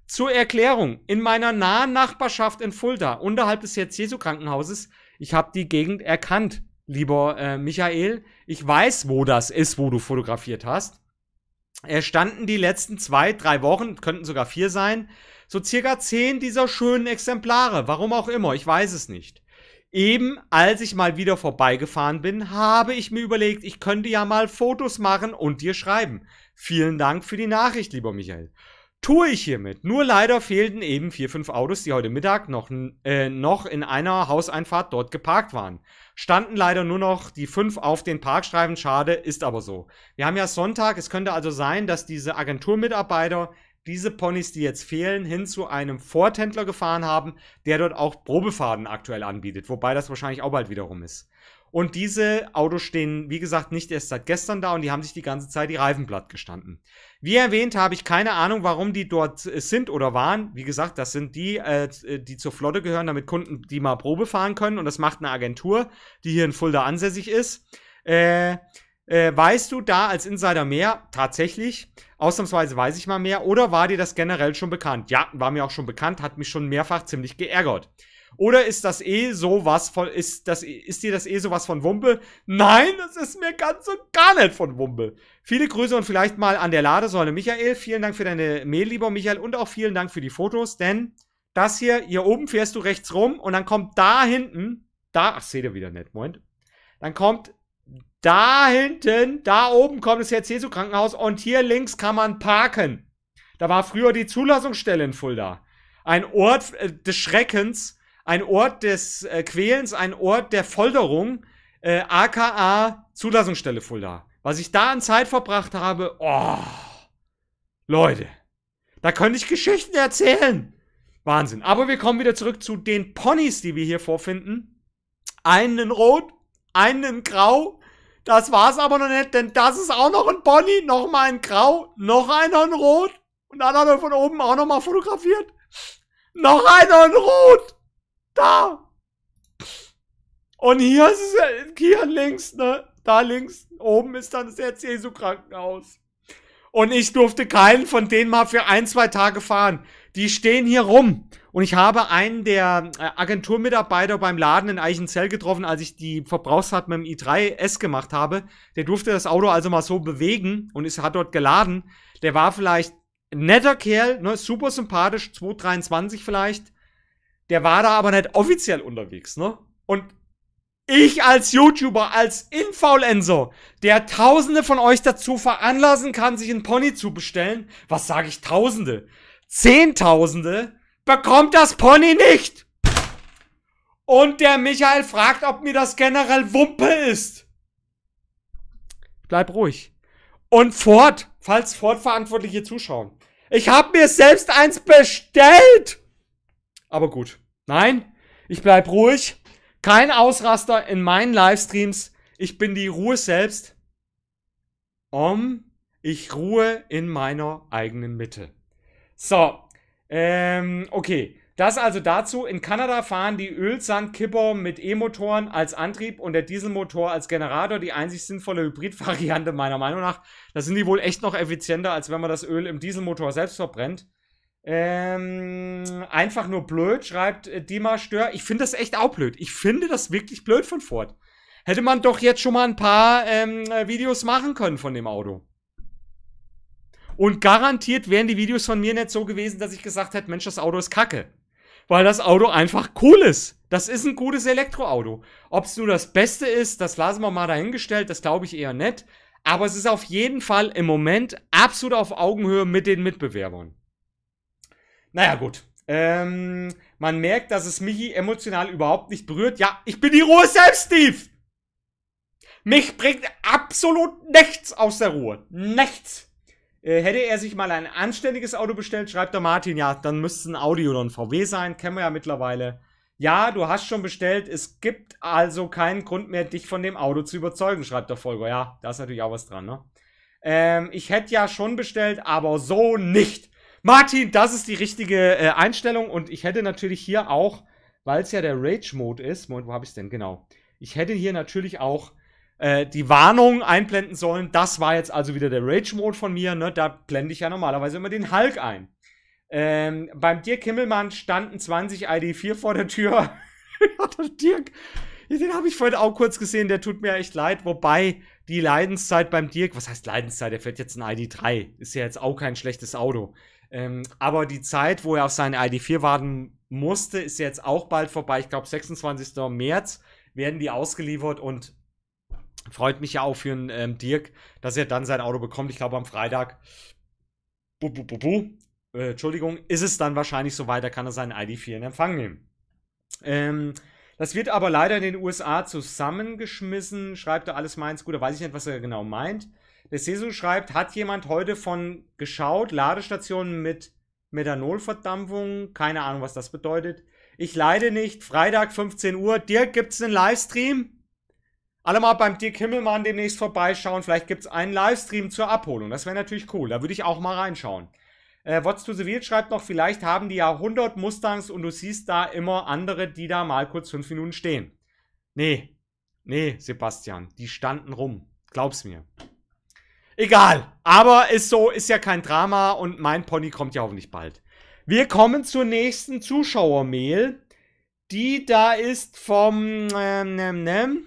Zur Erklärung, in meiner nahen Nachbarschaft in Fulda, unterhalb des Herz-Jesu-Krankenhauses, ich habe die Gegend erkannt, lieber äh, Michael. Ich weiß, wo das ist, wo du fotografiert hast. Er standen die letzten zwei, drei Wochen, könnten sogar vier sein, so circa zehn dieser schönen Exemplare, warum auch immer, ich weiß es nicht. Eben als ich mal wieder vorbeigefahren bin, habe ich mir überlegt, ich könnte ja mal Fotos machen und dir schreiben. Vielen Dank für die Nachricht, lieber Michael tue ich hiermit. Nur leider fehlten eben vier, fünf Autos, die heute Mittag noch, äh, noch in einer Hauseinfahrt dort geparkt waren. Standen leider nur noch die fünf auf den Parkstreifen. Schade, ist aber so. Wir haben ja Sonntag. Es könnte also sein, dass diese Agenturmitarbeiter diese Ponys, die jetzt fehlen, hin zu einem Vorthändler gefahren haben, der dort auch Probefahrten aktuell anbietet. Wobei das wahrscheinlich auch bald wiederum ist. Und diese Autos stehen, wie gesagt, nicht erst seit gestern da und die haben sich die ganze Zeit die Reifen platt gestanden. Wie erwähnt, habe ich keine Ahnung, warum die dort äh, sind oder waren. Wie gesagt, das sind die, äh, äh, die zur Flotte gehören, damit Kunden die mal Probe fahren können. Und das macht eine Agentur, die hier in Fulda ansässig ist. Äh, äh, weißt du da als Insider mehr? Tatsächlich. Ausnahmsweise weiß ich mal mehr. Oder war dir das generell schon bekannt? Ja, war mir auch schon bekannt, hat mich schon mehrfach ziemlich geärgert. Oder ist das eh sowas von, ist, das, ist dir das eh sowas von Wumpe? Nein, das ist mir ganz und gar nicht von Wumpe. Viele Grüße und vielleicht mal an der Ladesäule Michael. Vielen Dank für deine Mail, lieber Michael. Und auch vielen Dank für die Fotos, denn das hier, hier oben fährst du rechts rum und dann kommt da hinten, da, ach, seht ihr wieder nicht, Moment. Dann kommt da hinten, da oben kommt das Herz-Jesu-Krankenhaus und hier links kann man parken. Da war früher die Zulassungsstelle in Fulda. Ein Ort äh, des Schreckens, ein Ort des äh, Quälens, ein Ort der Folterung, äh, aka Zulassungsstelle Fulda. Was ich da an Zeit verbracht habe, oh, Leute, da könnte ich Geschichten erzählen. Wahnsinn. Aber wir kommen wieder zurück zu den Ponys, die wir hier vorfinden. Einen in Rot, einen in Grau. Das war's aber noch nicht, denn das ist auch noch ein Pony, nochmal in Grau, noch einer in Rot. Und dann hat er von oben auch nochmal fotografiert. Noch einer in Rot. Da! Und hier ist es ja, hier links, ne? Da links, oben ist dann das Herz Jesu Krankenhaus. Und ich durfte keinen von denen mal für ein, zwei Tage fahren. Die stehen hier rum. Und ich habe einen der äh, Agenturmitarbeiter beim Laden in Eichenzell getroffen, als ich die Verbrauchsfahrt mit dem i3S gemacht habe. Der durfte das Auto also mal so bewegen und ist, hat dort geladen. Der war vielleicht netter Kerl, ne, super sympathisch, 223 vielleicht. Der war da aber nicht offiziell unterwegs, ne? Und ich als YouTuber, als Influencer, der Tausende von euch dazu veranlassen kann, sich einen Pony zu bestellen, was sage ich Tausende? Zehntausende bekommt das Pony nicht. Und der Michael fragt, ob mir das generell Wumpe ist. Bleib ruhig. Und Ford, falls Ford-Verantwortliche zuschauen. Ich hab mir selbst eins bestellt. Aber gut. Nein, ich bleib ruhig. Kein Ausraster in meinen Livestreams. Ich bin die Ruhe selbst. Om, ich ruhe in meiner eigenen Mitte. So, ähm, okay. Das also dazu. In Kanada fahren die Ölsandkipper mit E-Motoren als Antrieb und der Dieselmotor als Generator die einzig sinnvolle Hybridvariante meiner Meinung nach. Da sind die wohl echt noch effizienter, als wenn man das Öl im Dieselmotor selbst verbrennt. Ähm, einfach nur blöd, schreibt äh, Dima Stör. Ich finde das echt auch blöd. Ich finde das wirklich blöd von Ford. Hätte man doch jetzt schon mal ein paar ähm, äh, Videos machen können von dem Auto. Und garantiert wären die Videos von mir nicht so gewesen, dass ich gesagt hätte, Mensch, das Auto ist kacke. Weil das Auto einfach cool ist. Das ist ein gutes Elektroauto. Ob es nur das Beste ist, das lassen wir mal dahingestellt, das glaube ich eher nicht. Aber es ist auf jeden Fall im Moment absolut auf Augenhöhe mit den Mitbewerbern. Naja, gut. Ähm, man merkt, dass es Michi emotional überhaupt nicht berührt. Ja, ich bin die Ruhe selbst, Steve! Mich bringt absolut nichts aus der Ruhe. Nichts! Äh, hätte er sich mal ein anständiges Auto bestellt, schreibt der Martin, ja, dann müsste es ein Audi oder ein VW sein. Kennen wir ja mittlerweile. Ja, du hast schon bestellt. Es gibt also keinen Grund mehr, dich von dem Auto zu überzeugen, schreibt der Folger. Ja, da ist natürlich auch was dran, ne? Ähm, ich hätte ja schon bestellt, aber so nicht. Martin, das ist die richtige äh, Einstellung und ich hätte natürlich hier auch, weil es ja der Rage-Mode ist, Moment, wo habe ich es denn? Genau. Ich hätte hier natürlich auch äh, die Warnung einblenden sollen. Das war jetzt also wieder der Rage-Mode von mir. Ne? Da blende ich ja normalerweise immer den Hulk ein. Ähm, beim Dirk Himmelmann standen 20 ID4 vor der Tür. [LAUGHS] Dirk, den habe ich vorhin auch kurz gesehen, der tut mir echt leid. Wobei die Leidenszeit beim Dirk, was heißt Leidenszeit? Der fährt jetzt ein ID3, ist ja jetzt auch kein schlechtes Auto. Ähm, aber die Zeit, wo er auf seine ID4 warten musste, ist jetzt auch bald vorbei. Ich glaube, 26. März werden die ausgeliefert und freut mich ja auch für einen ähm, Dirk, dass er dann sein Auto bekommt. Ich glaube, am Freitag. Bu, bu, bu, bu. Äh, Entschuldigung, ist es dann wahrscheinlich soweit, da kann er seinen ID4 in Empfang nehmen. Ähm, das wird aber leider in den USA zusammengeschmissen, schreibt er alles meins. Gut, da weiß ich nicht, was er genau meint. Der Sesu schreibt, hat jemand heute von geschaut, Ladestationen mit Methanolverdampfung? Keine Ahnung, was das bedeutet. Ich leide nicht. Freitag 15 Uhr. Dirk, gibt es einen Livestream? Alle mal beim Dirk Himmelmann demnächst vorbeischauen. Vielleicht gibt es einen Livestream zur Abholung. Das wäre natürlich cool. Da würde ich auch mal reinschauen. Äh, What's to the Wild schreibt noch, vielleicht haben die ja 100 Mustangs und du siehst da immer andere, die da mal kurz 5 Minuten stehen. Nee, nee, Sebastian, die standen rum. Glaub's mir. Egal. Aber ist so, ist ja kein Drama und mein Pony kommt ja hoffentlich bald. Wir kommen zur nächsten Zuschauermail. Die da ist vom, ähm, nem, nem,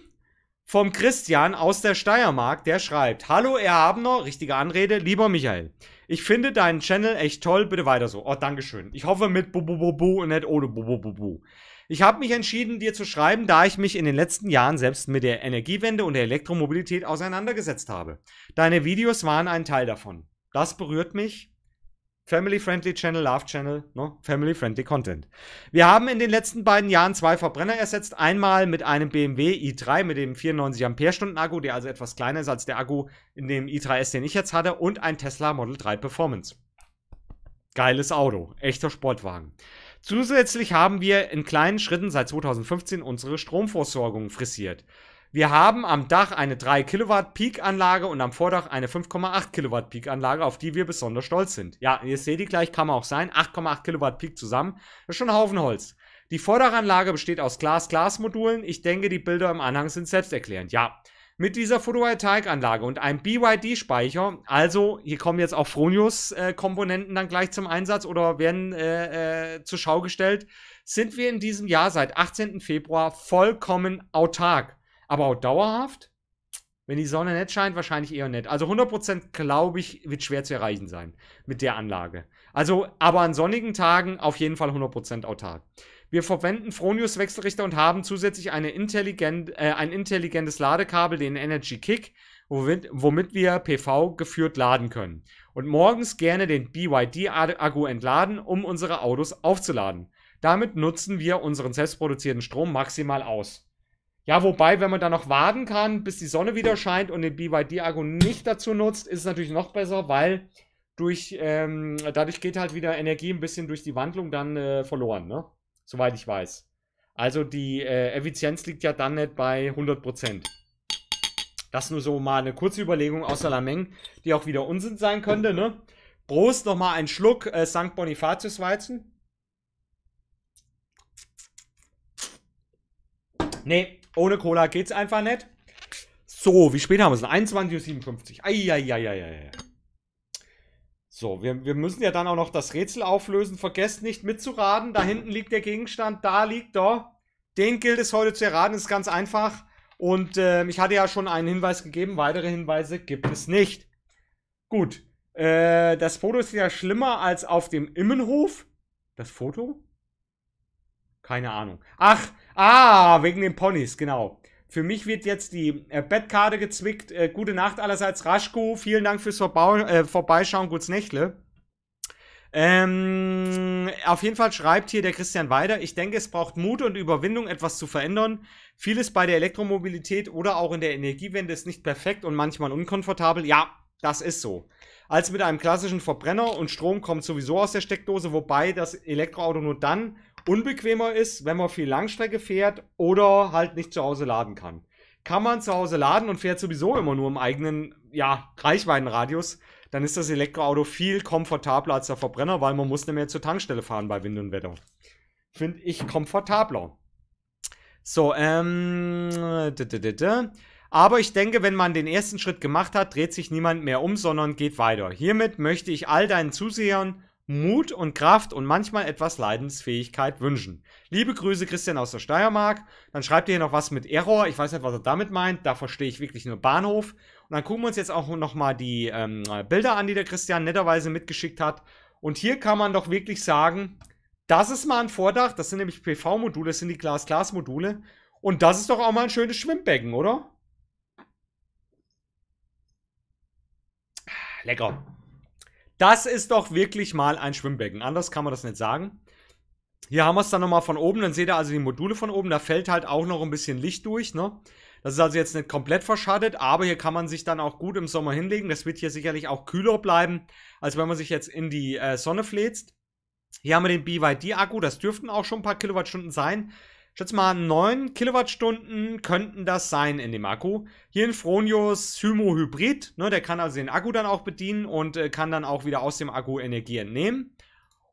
vom Christian aus der Steiermark. Der schreibt, Hallo Erhabener, richtige Anrede, lieber Michael. Ich finde deinen Channel echt toll, bitte weiter so. Oh, Dankeschön. Ich hoffe mit Bu und nicht ohne Bu ich habe mich entschieden, dir zu schreiben, da ich mich in den letzten Jahren selbst mit der Energiewende und der Elektromobilität auseinandergesetzt habe. Deine Videos waren ein Teil davon. Das berührt mich. Family-friendly Channel, Love Channel, ne? Family-friendly Content. Wir haben in den letzten beiden Jahren zwei Verbrenner ersetzt. Einmal mit einem BMW i3 mit dem 94 Ampere-Stunden Akku, der also etwas kleiner ist als der Akku in dem i3S, den ich jetzt hatte, und ein Tesla Model 3 Performance. Geiles Auto, echter Sportwagen. Zusätzlich haben wir in kleinen Schritten seit 2015 unsere Stromversorgung frisiert. Wir haben am Dach eine 3 Kilowatt Peak Anlage und am Vordach eine 5,8 Kilowatt Peak Anlage, auf die wir besonders stolz sind. Ja, ihr seht die gleich, kann man auch sein. 8,8 Kilowatt Peak zusammen. Das ist schon ein Haufen Holz. Die Vordachanlage besteht aus Glas-Glas-Modulen. Ich denke, die Bilder im Anhang sind selbsterklärend. Ja mit dieser Photovoltaikanlage und einem BYD-Speicher, also hier kommen jetzt auch Fronius-Komponenten dann gleich zum Einsatz oder werden äh, äh, zur Schau gestellt, sind wir in diesem Jahr seit 18. Februar vollkommen autark. Aber auch dauerhaft, wenn die Sonne nicht scheint, wahrscheinlich eher nicht. Also 100% glaube ich, wird schwer zu erreichen sein mit der Anlage. Also, aber an sonnigen Tagen auf jeden Fall 100% autark. Wir verwenden Fronius-Wechselrichter und haben zusätzlich intelligent, äh, ein intelligentes Ladekabel, den Energy Kick, womit, womit wir PV geführt laden können. Und morgens gerne den BYD-Akku entladen, um unsere Autos aufzuladen. Damit nutzen wir unseren selbstproduzierten Strom maximal aus. Ja, wobei, wenn man da noch warten kann, bis die Sonne wieder scheint und den BYD-Akku nicht dazu nutzt, ist es natürlich noch besser, weil durch, ähm, dadurch geht halt wieder Energie ein bisschen durch die Wandlung dann äh, verloren, ne? soweit ich weiß. Also die äh, Effizienz liegt ja dann nicht bei 100%. Das nur so mal eine kurze Überlegung aus La Menge, die auch wieder Unsinn sein könnte, ne? Prost, nochmal einen Schluck äh, St. Bonifatius Weizen. Nee, ohne Cola geht's einfach nicht. So, wie spät haben wir es? 21.57 Uhr. Eieieiei. So, wir, wir müssen ja dann auch noch das Rätsel auflösen. Vergesst nicht mitzuraten. Da hinten liegt der Gegenstand, da liegt er. Den gilt es heute zu erraten, ist ganz einfach. Und äh, ich hatte ja schon einen Hinweis gegeben, weitere Hinweise gibt es nicht. Gut, äh, das Foto ist ja schlimmer als auf dem Immenhof. Das Foto? Keine Ahnung. Ach, ah, wegen den Ponys, genau. Für mich wird jetzt die äh, Bettkarte gezwickt. Äh, gute Nacht allerseits, Raschko. Vielen Dank fürs Vorbau äh, Vorbeischauen. Guts Nächtle. Ähm, auf jeden Fall schreibt hier der Christian weiter, ich denke, es braucht Mut und Überwindung, etwas zu verändern. Vieles bei der Elektromobilität oder auch in der Energiewende ist nicht perfekt und manchmal unkomfortabel. Ja, das ist so. Als mit einem klassischen Verbrenner und Strom kommt sowieso aus der Steckdose, wobei das Elektroauto nur dann unbequemer ist, wenn man viel Langstrecke fährt oder halt nicht zu Hause laden kann. Kann man zu Hause laden und fährt sowieso immer nur im eigenen ja, Reichweitenradius, dann ist das Elektroauto viel komfortabler als der Verbrenner, weil man muss nicht mehr zur Tankstelle fahren bei Wind und Wetter. Finde ich komfortabler. So, ähm. Aber ich denke, wenn man den ersten Schritt gemacht hat, dreht sich niemand mehr um, sondern geht weiter. Hiermit möchte ich all deinen Zusehern Mut und Kraft und manchmal etwas Leidensfähigkeit wünschen. Liebe Grüße, Christian aus der Steiermark. Dann schreibt ihr hier noch was mit Error. Ich weiß nicht, was er damit meint. Da verstehe ich wirklich nur Bahnhof. Und dann gucken wir uns jetzt auch nochmal die ähm, Bilder an, die der Christian netterweise mitgeschickt hat. Und hier kann man doch wirklich sagen, das ist mal ein Vordach. Das sind nämlich PV-Module, das sind die Glas-Glas-Module. Und das ist doch auch mal ein schönes Schwimmbecken, oder? Lecker. Das ist doch wirklich mal ein Schwimmbecken. Anders kann man das nicht sagen. Hier haben wir es dann nochmal von oben. Dann seht ihr also die Module von oben. Da fällt halt auch noch ein bisschen Licht durch. Ne? Das ist also jetzt nicht komplett verschattet, aber hier kann man sich dann auch gut im Sommer hinlegen. Das wird hier sicherlich auch kühler bleiben, als wenn man sich jetzt in die äh, Sonne fläzt. Hier haben wir den BYD-Akku. Das dürften auch schon ein paar Kilowattstunden sein schätze mal, 9 Kilowattstunden könnten das sein in dem Akku. Hier ein Fronius Hymo Hybrid, ne, der kann also den Akku dann auch bedienen und äh, kann dann auch wieder aus dem Akku Energie entnehmen.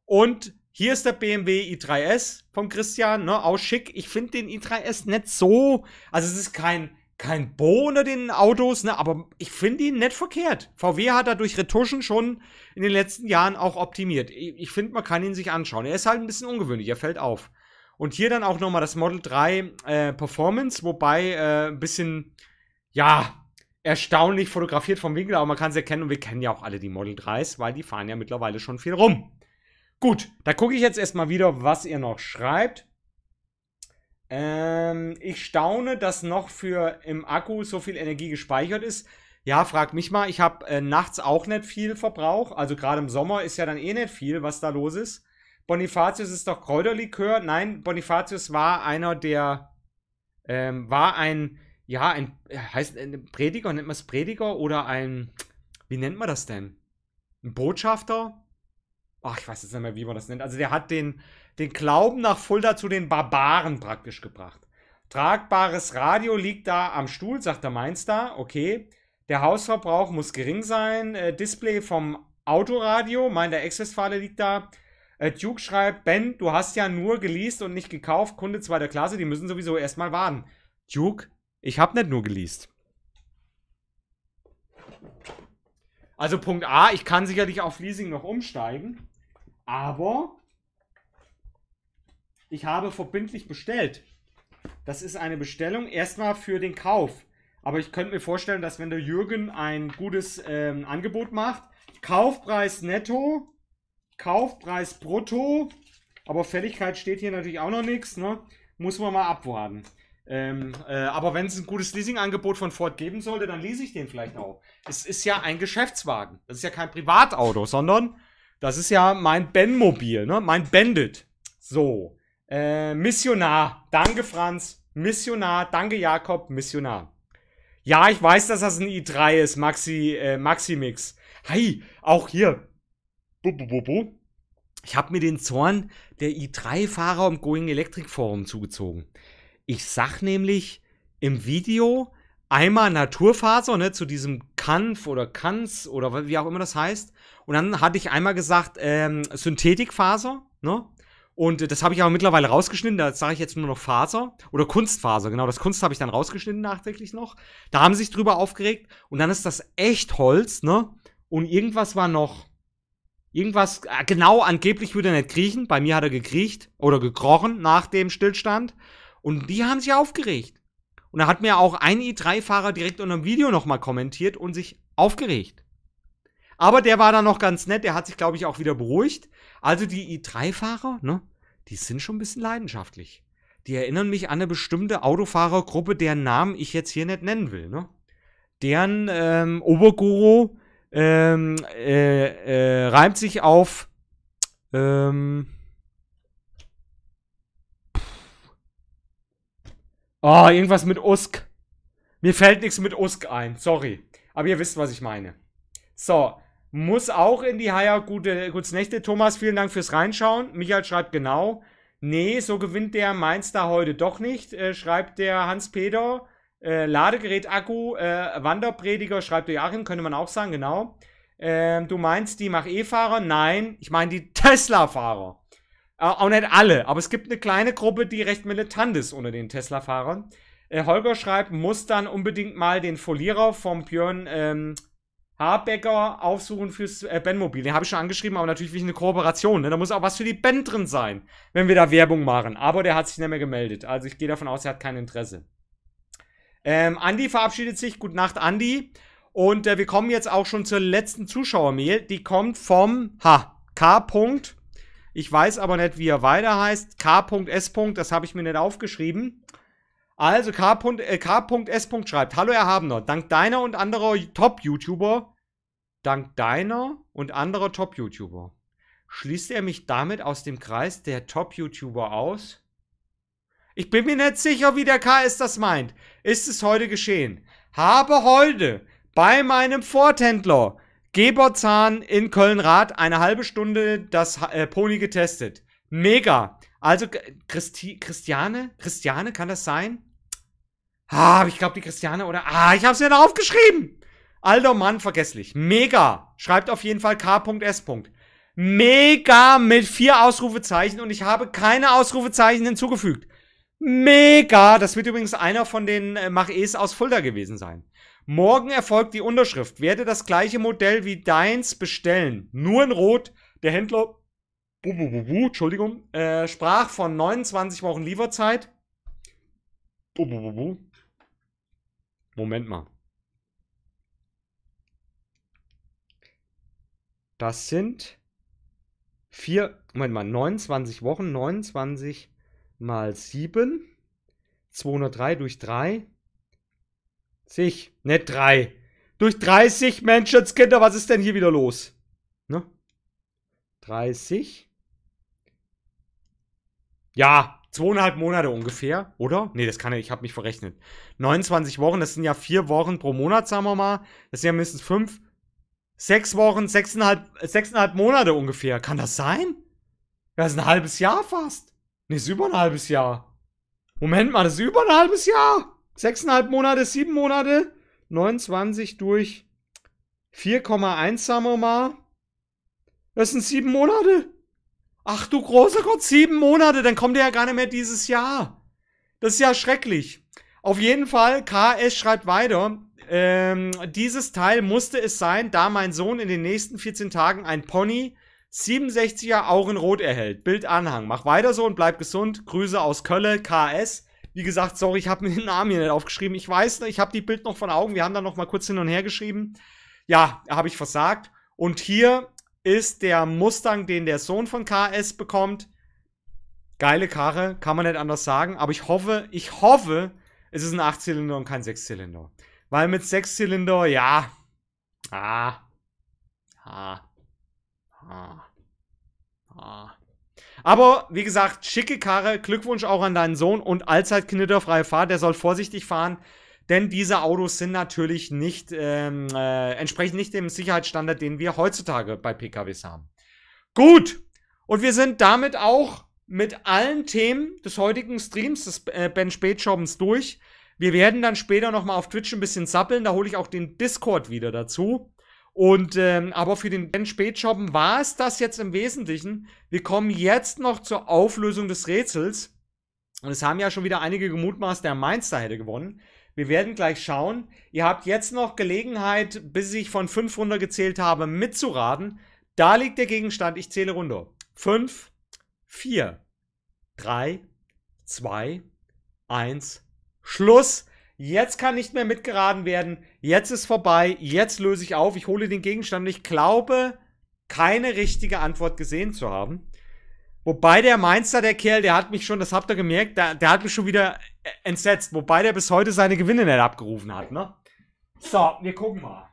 Und hier ist der BMW i3S vom Christian, ne, auch schick. Ich finde den i3S nicht so, also es ist kein kein Bo unter den Autos, ne, aber ich finde ihn nicht verkehrt. VW hat da durch Retuschen schon in den letzten Jahren auch optimiert. Ich, ich finde, man kann ihn sich anschauen. Er ist halt ein bisschen ungewöhnlich, er fällt auf. Und hier dann auch nochmal das Model 3 äh, Performance, wobei äh, ein bisschen, ja, erstaunlich fotografiert vom Winkel, aber man kann es erkennen und wir kennen ja auch alle die Model 3s, weil die fahren ja mittlerweile schon viel rum. Gut, da gucke ich jetzt erstmal wieder, was ihr noch schreibt. Ähm, ich staune, dass noch für im Akku so viel Energie gespeichert ist. Ja, frag mich mal, ich habe äh, nachts auch nicht viel Verbrauch. Also gerade im Sommer ist ja dann eh nicht viel, was da los ist. Bonifatius ist doch Kräuterlikör. Nein, Bonifatius war einer der, ähm, war ein, ja, ein, äh, heißt, äh, ein Prediger, nennt man es Prediger oder ein, wie nennt man das denn? Ein Botschafter? Ach, ich weiß jetzt nicht mehr, wie man das nennt. Also der hat den, den Glauben nach Fulda zu den Barbaren praktisch gebracht. Tragbares Radio liegt da am Stuhl, sagt der Mainz da. Okay, der Hausverbrauch muss gering sein. Äh, Display vom Autoradio, meint der Ex-Westfale liegt da. Äh, Duke schreibt, Ben, du hast ja nur geleast und nicht gekauft. Kunde zweiter Klasse, die müssen sowieso erstmal warten. Duke, ich habe nicht nur geleast. Also Punkt A, ich kann sicherlich auf Leasing noch umsteigen, aber ich habe verbindlich bestellt. Das ist eine Bestellung erstmal für den Kauf. Aber ich könnte mir vorstellen, dass wenn der Jürgen ein gutes ähm, Angebot macht, Kaufpreis netto Kaufpreis brutto, aber Fälligkeit steht hier natürlich auch noch nichts, ne? Muss man mal abwarten. Ähm, äh, aber wenn es ein gutes Leasingangebot von Ford geben sollte, dann lease ich den vielleicht auch. Es ist ja ein Geschäftswagen. Das ist ja kein Privatauto, sondern das ist ja mein Ben-Mobil, ne? Mein Bandit. So. Äh, Missionar. Danke, Franz. Missionar. Danke, Jakob. Missionar. Ja, ich weiß, dass das ein i3 ist, Maxi, äh, Maximix. Hi, auch hier, ich habe mir den Zorn der i3-Fahrer im Going Electric Forum zugezogen. Ich sag nämlich im Video einmal Naturfaser, ne, zu diesem Kanf oder Kanz oder wie auch immer das heißt. Und dann hatte ich einmal gesagt, ähm, Synthetikfaser, ne? Und das habe ich aber mittlerweile rausgeschnitten, da sage ich jetzt nur noch Faser oder Kunstfaser, genau, das Kunst habe ich dann rausgeschnitten nachträglich noch. Da haben sie sich drüber aufgeregt und dann ist das Echtholz, ne? Und irgendwas war noch, Irgendwas, äh, genau, angeblich würde er nicht kriechen. Bei mir hat er gekriecht oder gekrochen nach dem Stillstand. Und die haben sich aufgeregt. Und da hat mir auch ein e i3-Fahrer direkt unter dem Video nochmal kommentiert und sich aufgeregt. Aber der war dann noch ganz nett, der hat sich, glaube ich, auch wieder beruhigt. Also die e i3-Fahrer, ne, die sind schon ein bisschen leidenschaftlich. Die erinnern mich an eine bestimmte Autofahrergruppe, deren Namen ich jetzt hier nicht nennen will, ne? Deren ähm, Oberguru ähm, äh, äh, reimt sich auf ähm, Oh, irgendwas mit Usk. Mir fällt nichts mit Usk ein, sorry. Aber ihr wisst, was ich meine. So, muss auch in die Haier. Gute, gutes Nächte, Thomas. Vielen Dank fürs Reinschauen. Michael schreibt genau. Nee, so gewinnt der Mainz da heute doch nicht, äh, schreibt der Hans-Peter. Äh, Ladegerät, Akku, äh, Wanderprediger, schreibt Joachim, könnte man auch sagen, genau. Ähm, du meinst die mach E-Fahrer? Nein, ich meine die Tesla-Fahrer. Äh, auch nicht alle, aber es gibt eine kleine Gruppe, die recht militant ist unter den Tesla-Fahrern. Äh, Holger schreibt, muss dann unbedingt mal den Folierer vom Björn ähm, Habecker aufsuchen fürs äh, ben Den habe ich schon angeschrieben, aber natürlich will ich eine Kooperation. Ne? Da muss auch was für die Ben drin sein, wenn wir da Werbung machen. Aber der hat sich nicht mehr gemeldet. Also ich gehe davon aus, er hat kein Interesse. Ähm, Andi verabschiedet sich. Gute Nacht, Andi. Und äh, wir kommen jetzt auch schon zur letzten Zuschauermail. Die kommt vom H. K. Ich weiß aber nicht, wie er weiter heißt. K.S. Das habe ich mir nicht aufgeschrieben. Also K.S. Äh, K .S. schreibt, Hallo Erhabener. dank deiner und anderer Top-YouTuber, dank deiner und anderer Top-YouTuber, schließt er mich damit aus dem Kreis der Top-YouTuber aus? Ich bin mir nicht sicher, wie der KS das meint. Ist es heute geschehen? Habe heute bei meinem Forthändler Geberzahn in Köln-Rath eine halbe Stunde das äh, Pony getestet. Mega. Also, Christi Christiane? Christiane, kann das sein? Ah, ich glaube, die Christiane oder. Ah, ich habe es mir da aufgeschrieben. Alter Mann, vergesslich. Mega. Schreibt auf jeden Fall K.S. Mega mit vier Ausrufezeichen und ich habe keine Ausrufezeichen hinzugefügt. Mega! Das wird übrigens einer von den äh, Mach-Es aus Fulda gewesen sein. Morgen erfolgt die Unterschrift. Werde das gleiche Modell wie deins bestellen. Nur in Rot. Der Händler, bu, bu, bu, bu, Entschuldigung, äh, sprach von 29 Wochen Lieferzeit. Bu, bu, bu, bu. Moment mal. Das sind vier, Moment mal, 29 Wochen, 29 mal 7. 203 durch 3. Sich, nicht 3. Durch 30 Menschenskinder, was ist denn hier wieder los? Ne? 30. Ja, zweieinhalb Monate ungefähr, oder? Nee, das kann ich, ich habe mich verrechnet. 29 Wochen, das sind ja vier Wochen pro Monat, sagen wir mal. Das sind ja mindestens fünf, sechs Wochen, sechseinhalb, sechseinhalb Monate ungefähr. Kann das sein? Das ist ein halbes Jahr fast. Nee, ist über ein halbes Jahr. Moment mal, das ist über ein halbes Jahr. Sechseinhalb Monate, sieben Monate. 29 durch 4,1 sagen wir mal. Das sind sieben Monate. Ach du großer Gott, sieben Monate, dann kommt er ja gar nicht mehr dieses Jahr. Das ist ja schrecklich. Auf jeden Fall, KS schreibt weiter. Ähm, dieses Teil musste es sein, da mein Sohn in den nächsten 14 Tagen ein Pony 67er auch in Rot erhält. Bildanhang. Mach weiter so und bleib gesund. Grüße aus Kölle, KS. Wie gesagt, sorry, ich habe mir den Namen hier nicht aufgeschrieben. Ich weiß, ne, ich habe die Bild noch von Augen. Wir haben da noch mal kurz hin und her geschrieben. Ja, habe ich versagt. Und hier ist der Mustang, den der Sohn von KS bekommt. Geile Karre, kann man nicht anders sagen. Aber ich hoffe, ich hoffe, es ist ein 8-Zylinder und kein 6-Zylinder. Weil mit 6-Zylinder, ja. Ah. Ah. Ah. Ah. Aber wie gesagt, schicke Karre, Glückwunsch auch an deinen Sohn und allzeit knitterfreie Fahrt. Der soll vorsichtig fahren, denn diese Autos sind natürlich nicht, ähm, äh, entsprechen nicht dem Sicherheitsstandard, den wir heutzutage bei PKWs haben. Gut, und wir sind damit auch mit allen Themen des heutigen Streams des äh, Ben Spätschobens durch. Wir werden dann später nochmal auf Twitch ein bisschen sappeln, da hole ich auch den Discord wieder dazu. Und ähm, aber für den Ben Spätschoppen war es das jetzt im Wesentlichen. Wir kommen jetzt noch zur Auflösung des Rätsels. Und es haben ja schon wieder einige gemutmaßt, der Mainster hätte gewonnen. Wir werden gleich schauen. Ihr habt jetzt noch Gelegenheit, bis ich von fünf runter gezählt habe, mitzuraten. Da liegt der Gegenstand. Ich zähle runter. Fünf, vier, drei, zwei, eins. Schluss. Jetzt kann nicht mehr mitgeraden werden. Jetzt ist vorbei. Jetzt löse ich auf. Ich hole den Gegenstand. Ich glaube, keine richtige Antwort gesehen zu haben. Wobei der Mainzer, der Kerl, der hat mich schon, das habt ihr gemerkt, der, der hat mich schon wieder äh, entsetzt. Wobei der bis heute seine Gewinne nicht abgerufen hat, ne? So, wir gucken mal.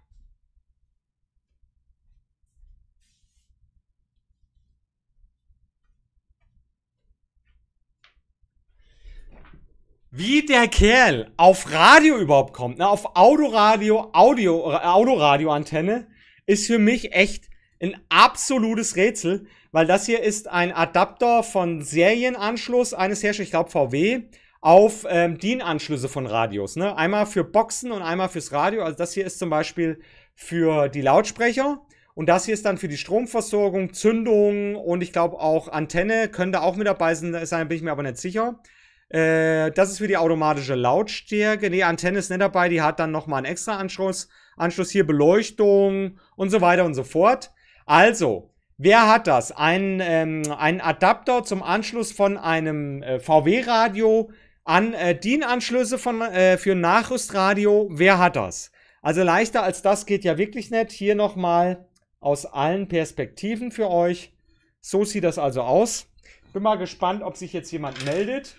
wie der Kerl auf Radio überhaupt kommt, ne, auf Autoradio, Audio, äh, Autoradio-Antenne, ist für mich echt ein absolutes Rätsel, weil das hier ist ein Adapter von Serienanschluss eines Herstellers, ich glaube VW, auf ähm, DIN-Anschlüsse von Radios. Ne? Einmal für Boxen und einmal fürs Radio. Also das hier ist zum Beispiel für die Lautsprecher. Und das hier ist dann für die Stromversorgung, Zündung und ich glaube auch Antenne. Könnte auch mit dabei sein, bin ich mir aber nicht sicher. Äh, das ist für die automatische Lautstärke. Nee, Antenne ist nicht dabei, die hat dann nochmal einen extra Anschluss. Anschluss hier Beleuchtung und so weiter und so fort. Also, wer hat das? Ein, ähm, ein Adapter zum Anschluss von einem äh, VW-Radio an äh, DIN-Anschlüsse von, äh, für Nachrüstradio. Wer hat das? Also leichter als das geht ja wirklich nicht. Hier nochmal aus allen Perspektiven für euch. So sieht das also aus. Bin mal gespannt, ob sich jetzt jemand meldet.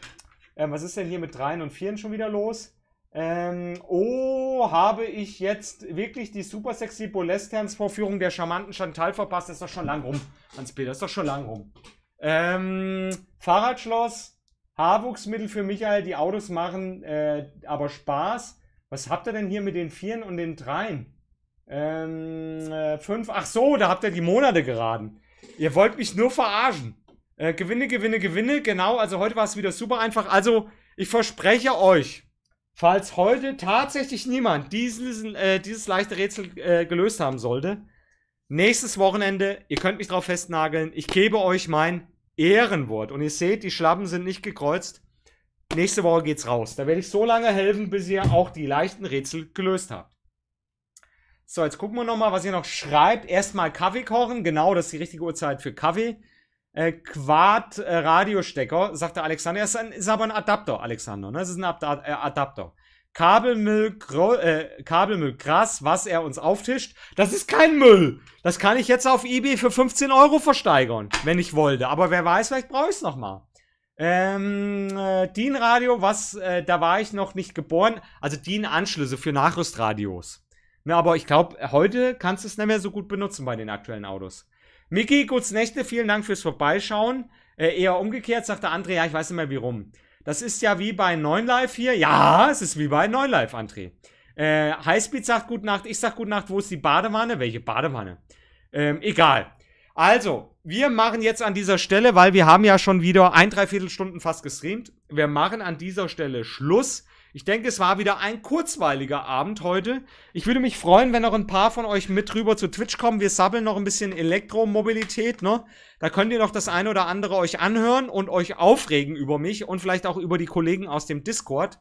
Ähm, was ist denn hier mit dreien und vieren schon wieder los? Ähm, oh, habe ich jetzt wirklich die super sexy Bolesterns Vorführung der charmanten Chantal verpasst? Das ist doch schon lang rum, Hans-Peter, Das ist doch schon lang rum. Ähm, Fahrradschloss, Haarwuchsmittel für Michael, die Autos machen äh, aber Spaß. Was habt ihr denn hier mit den Vieren und den Dreien? Ähm, äh, fünf, ach so, da habt ihr die Monate geraten. Ihr wollt mich nur verarschen. Äh, gewinne, gewinne, gewinne. Genau, also heute war es wieder super einfach. Also, ich verspreche euch, falls heute tatsächlich niemand diesen, äh, dieses leichte Rätsel äh, gelöst haben sollte, nächstes Wochenende, ihr könnt mich drauf festnageln, ich gebe euch mein Ehrenwort. Und ihr seht, die Schlappen sind nicht gekreuzt. Nächste Woche geht's raus. Da werde ich so lange helfen, bis ihr auch die leichten Rätsel gelöst habt. So, jetzt gucken wir nochmal, was ihr noch schreibt. Erstmal Kaffee kochen. Genau, das ist die richtige Uhrzeit für Kaffee äh, Quad-Radiostecker, äh, sagte Alexander. Das ist, ein, ist aber ein Adapter, Alexander. Ne? Das ist ein Ad äh, Adapter. Kabelmüll, äh, Kabelmüll, krass, was er uns auftischt. Das ist kein Müll. Das kann ich jetzt auf eBay für 15 Euro versteigern, wenn ich wollte. Aber wer weiß, vielleicht brauche ich es nochmal. Ähm, äh, DIN Radio, was, äh, da war ich noch nicht geboren. Also DIN Anschlüsse für Nachrüstradios. Ne, aber ich glaube, heute kannst du es nicht mehr so gut benutzen bei den aktuellen Autos. Miki, gut's Nächte, vielen Dank fürs Vorbeischauen. Äh, eher umgekehrt, sagt der André, ja, ich weiß nicht mehr wie rum. Das ist ja wie bei 9Live hier. Ja, es ist wie bei 9Live, André. Äh, Highspeed sagt Gute Nacht, ich sag Gute Nacht, wo ist die Badewanne? Welche Badewanne? Ähm, egal. Also, wir machen jetzt an dieser Stelle, weil wir haben ja schon wieder ein dreiviertel Stunden fast gestreamt, wir machen an dieser Stelle Schluss. Ich denke, es war wieder ein kurzweiliger Abend heute. Ich würde mich freuen, wenn noch ein paar von euch mit rüber zu Twitch kommen. Wir sabbeln noch ein bisschen Elektromobilität, ne? Da könnt ihr noch das eine oder andere euch anhören und euch aufregen über mich und vielleicht auch über die Kollegen aus dem Discord.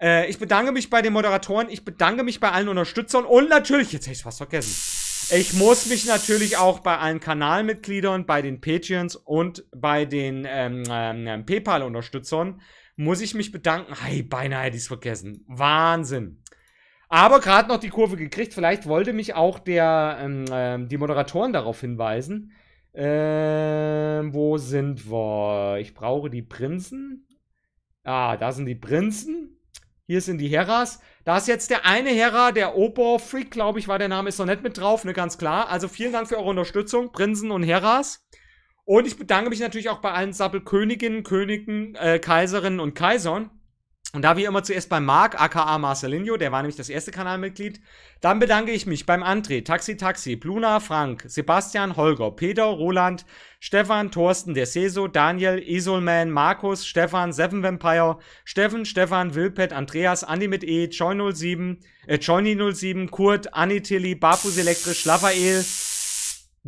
Äh, ich bedanke mich bei den Moderatoren, ich bedanke mich bei allen Unterstützern und natürlich, jetzt hätte ich was vergessen. Ich muss mich natürlich auch bei allen Kanalmitgliedern, bei den Patreons und bei den ähm, ähm, PayPal-Unterstützern muss ich mich bedanken. Hey, beinahe hätte ich es vergessen. Wahnsinn. Aber gerade noch die Kurve gekriegt. Vielleicht wollte mich auch der, ähm, ähm, die Moderatoren darauf hinweisen. Ähm, wo sind wir? Ich brauche die Prinzen. Ah, da sind die Prinzen. Hier sind die Heras. Da ist jetzt der eine Hera, der Obor Freak, glaube ich, war der Name, ist noch nicht mit drauf, ne, ganz klar. Also vielen Dank für eure Unterstützung, Prinzen und Heras. Und ich bedanke mich natürlich auch bei allen Sappelköniginnen, Königen, äh, Kaiserinnen und Kaisern. Und da wie immer zuerst bei Marc, aka Marcelinho, der war nämlich das erste Kanalmitglied. Dann bedanke ich mich beim André, Taxi Taxi, Bluna, Frank, Sebastian, Holger, Peter, Roland, Stefan, Thorsten, der Seso, Daniel, Isolman, Markus, Stefan, Seven Vampire, Steffen, Stefan, Wilpet, Andreas, Andi mit E, Joy07, äh, Johnny07, Kurt, Anitilli, Tilly, Barfus Elektrisch, Lavael,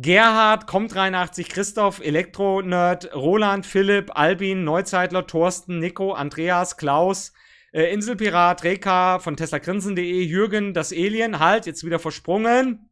Gerhard, kommt 83, Christoph, Elektro-Nerd, Roland, Philipp, Albin, Neuzeitler, Thorsten, Nico, Andreas, Klaus, äh, Inselpirat, Reka von teslagrinsen.de, Jürgen, das Alien, halt, jetzt wieder versprungen.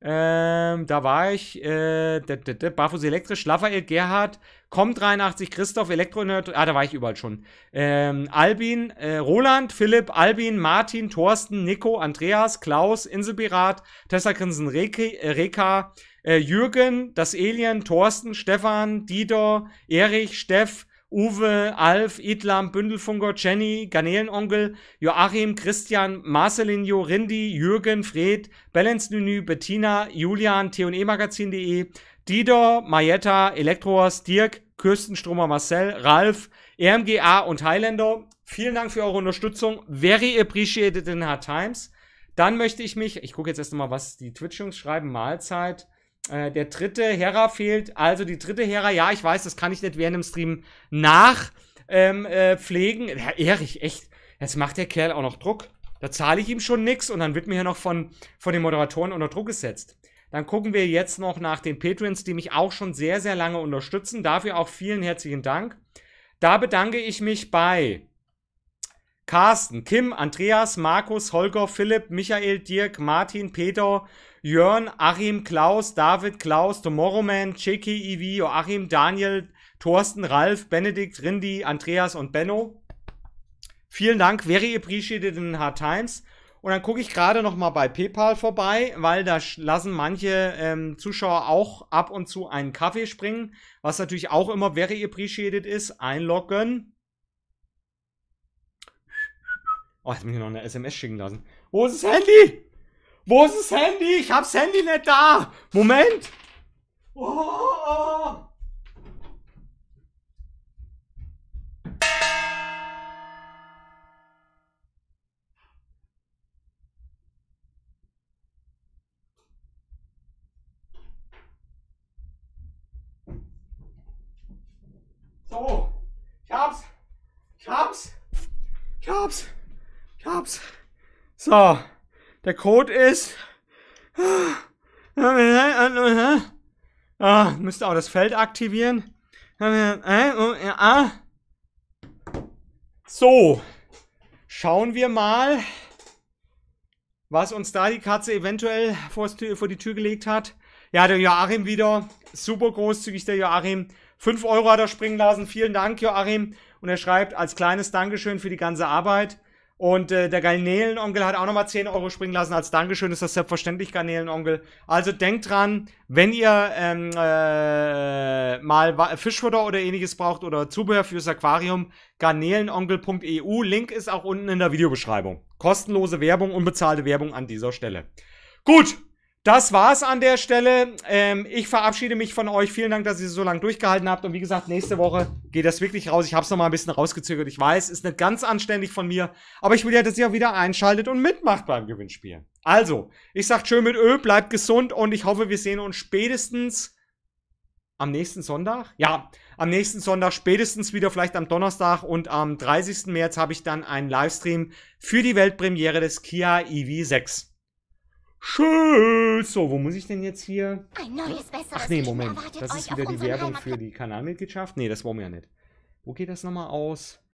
Ähm, da war ich. Äh, de, de, de, Barfuß Elektrisch, Raphael Gerhard, kommt 83 Christoph, Elektronerd. Ah, da war ich überall schon. Ähm, Albin, äh, Roland, Philipp, Albin, Martin, Thorsten, Nico, Andreas, Klaus, Inselpirat, TeslaGrinsen, äh, Reka, Reka, äh, Jürgen, das Alien, Thorsten, Stefan, Dieter, Erich, Steff, Uwe, Alf, Idlam, Bündelfunker, Jenny, Garnelenonkel, Joachim, Christian, Marcelinho, Rindi, Jürgen, Fred, Balance Menü, Bettina, Julian, T&E-Magazin.de, Dieter, Marietta, Elektroas, Dirk, Kürstenströmer, Marcel, Ralf, RMGA und Highlander. Vielen Dank für eure Unterstützung. Very appreciated in hard times. Dann möchte ich mich, ich gucke jetzt erst mal, was die Twitch-Jungs schreiben, Mahlzeit. Äh, der dritte Hera fehlt. Also die dritte Hera, ja, ich weiß, das kann ich nicht während dem Stream nachpflegen. ähm, äh, pflegen. Erich, echt, jetzt macht der Kerl auch noch Druck. Da zahle ich ihm schon nichts und dann wird mir hier noch von, von den Moderatoren unter Druck gesetzt. Dann gucken wir jetzt noch nach den Patreons, die mich auch schon sehr, sehr lange unterstützen. Dafür auch vielen herzlichen Dank. Da bedanke ich mich bei Carsten, Kim, Andreas, Markus, Holger, Philipp, Michael, Dirk, Martin, Peter, Jörn, Achim, Klaus, David, Klaus, Tomorrowman, Chicky, Ivi, Joachim, Daniel, Thorsten, Ralf, Benedikt, Rindy, Andreas und Benno. Vielen Dank, very appreciated in Hard Times. Und dann gucke ich gerade noch mal bei PayPal vorbei, weil da lassen manche ähm, Zuschauer auch ab und zu einen Kaffee springen, was natürlich auch immer very appreciated ist. Einloggen. Oh, jetzt muss ich noch eine SMS schicken lassen. Wo ist das Handy? Wo ist das Handy? Ich hab's Handy nicht da. Moment. Oh. So, ich hab's. Ich hab's. Ich hab's. Ich hab's. So. Der Code ist... Ah, müsste auch das Feld aktivieren. So. Schauen wir mal, was uns da die Katze eventuell vor die Tür gelegt hat. Ja, der Joachim wieder. Super großzügig, der Joachim. 5 Euro hat er springen lassen. Vielen Dank, Joachim. Und er schreibt als kleines Dankeschön für die ganze Arbeit. Und äh, der Garnelenonkel hat auch nochmal 10 Euro springen lassen. Als Dankeschön ist das selbstverständlich Garnelenonkel. Also denkt dran, wenn ihr ähm, äh, mal Fischfutter oder ähnliches braucht oder Zubehör fürs Aquarium, garnelenonkel.eu. Link ist auch unten in der Videobeschreibung. Kostenlose Werbung, unbezahlte Werbung an dieser Stelle. Gut, das war's an der Stelle. Ähm, ich verabschiede mich von euch. Vielen Dank, dass ihr so lange durchgehalten habt. Und wie gesagt, nächste Woche geht das wirklich raus. Ich habe es noch mal ein bisschen rausgezögert. Ich weiß, ist nicht ganz anständig von mir. Aber ich will ja, dass ihr auch wieder einschaltet und mitmacht beim Gewinnspiel. Also, ich sag schön mit Öl, bleibt gesund und ich hoffe, wir sehen uns spätestens am nächsten Sonntag? Ja, am nächsten Sonntag, spätestens wieder vielleicht am Donnerstag und am 30. März habe ich dann einen Livestream für die Weltpremiere des Kia EV6. Tschüss. So, wo muss ich denn jetzt hier? Ein neues, besseres Ach nee, Moment. Das ist wieder die Werbung für die Kanalmitgliedschaft. Nee, das wollen wir ja nicht. Wo geht das nochmal aus?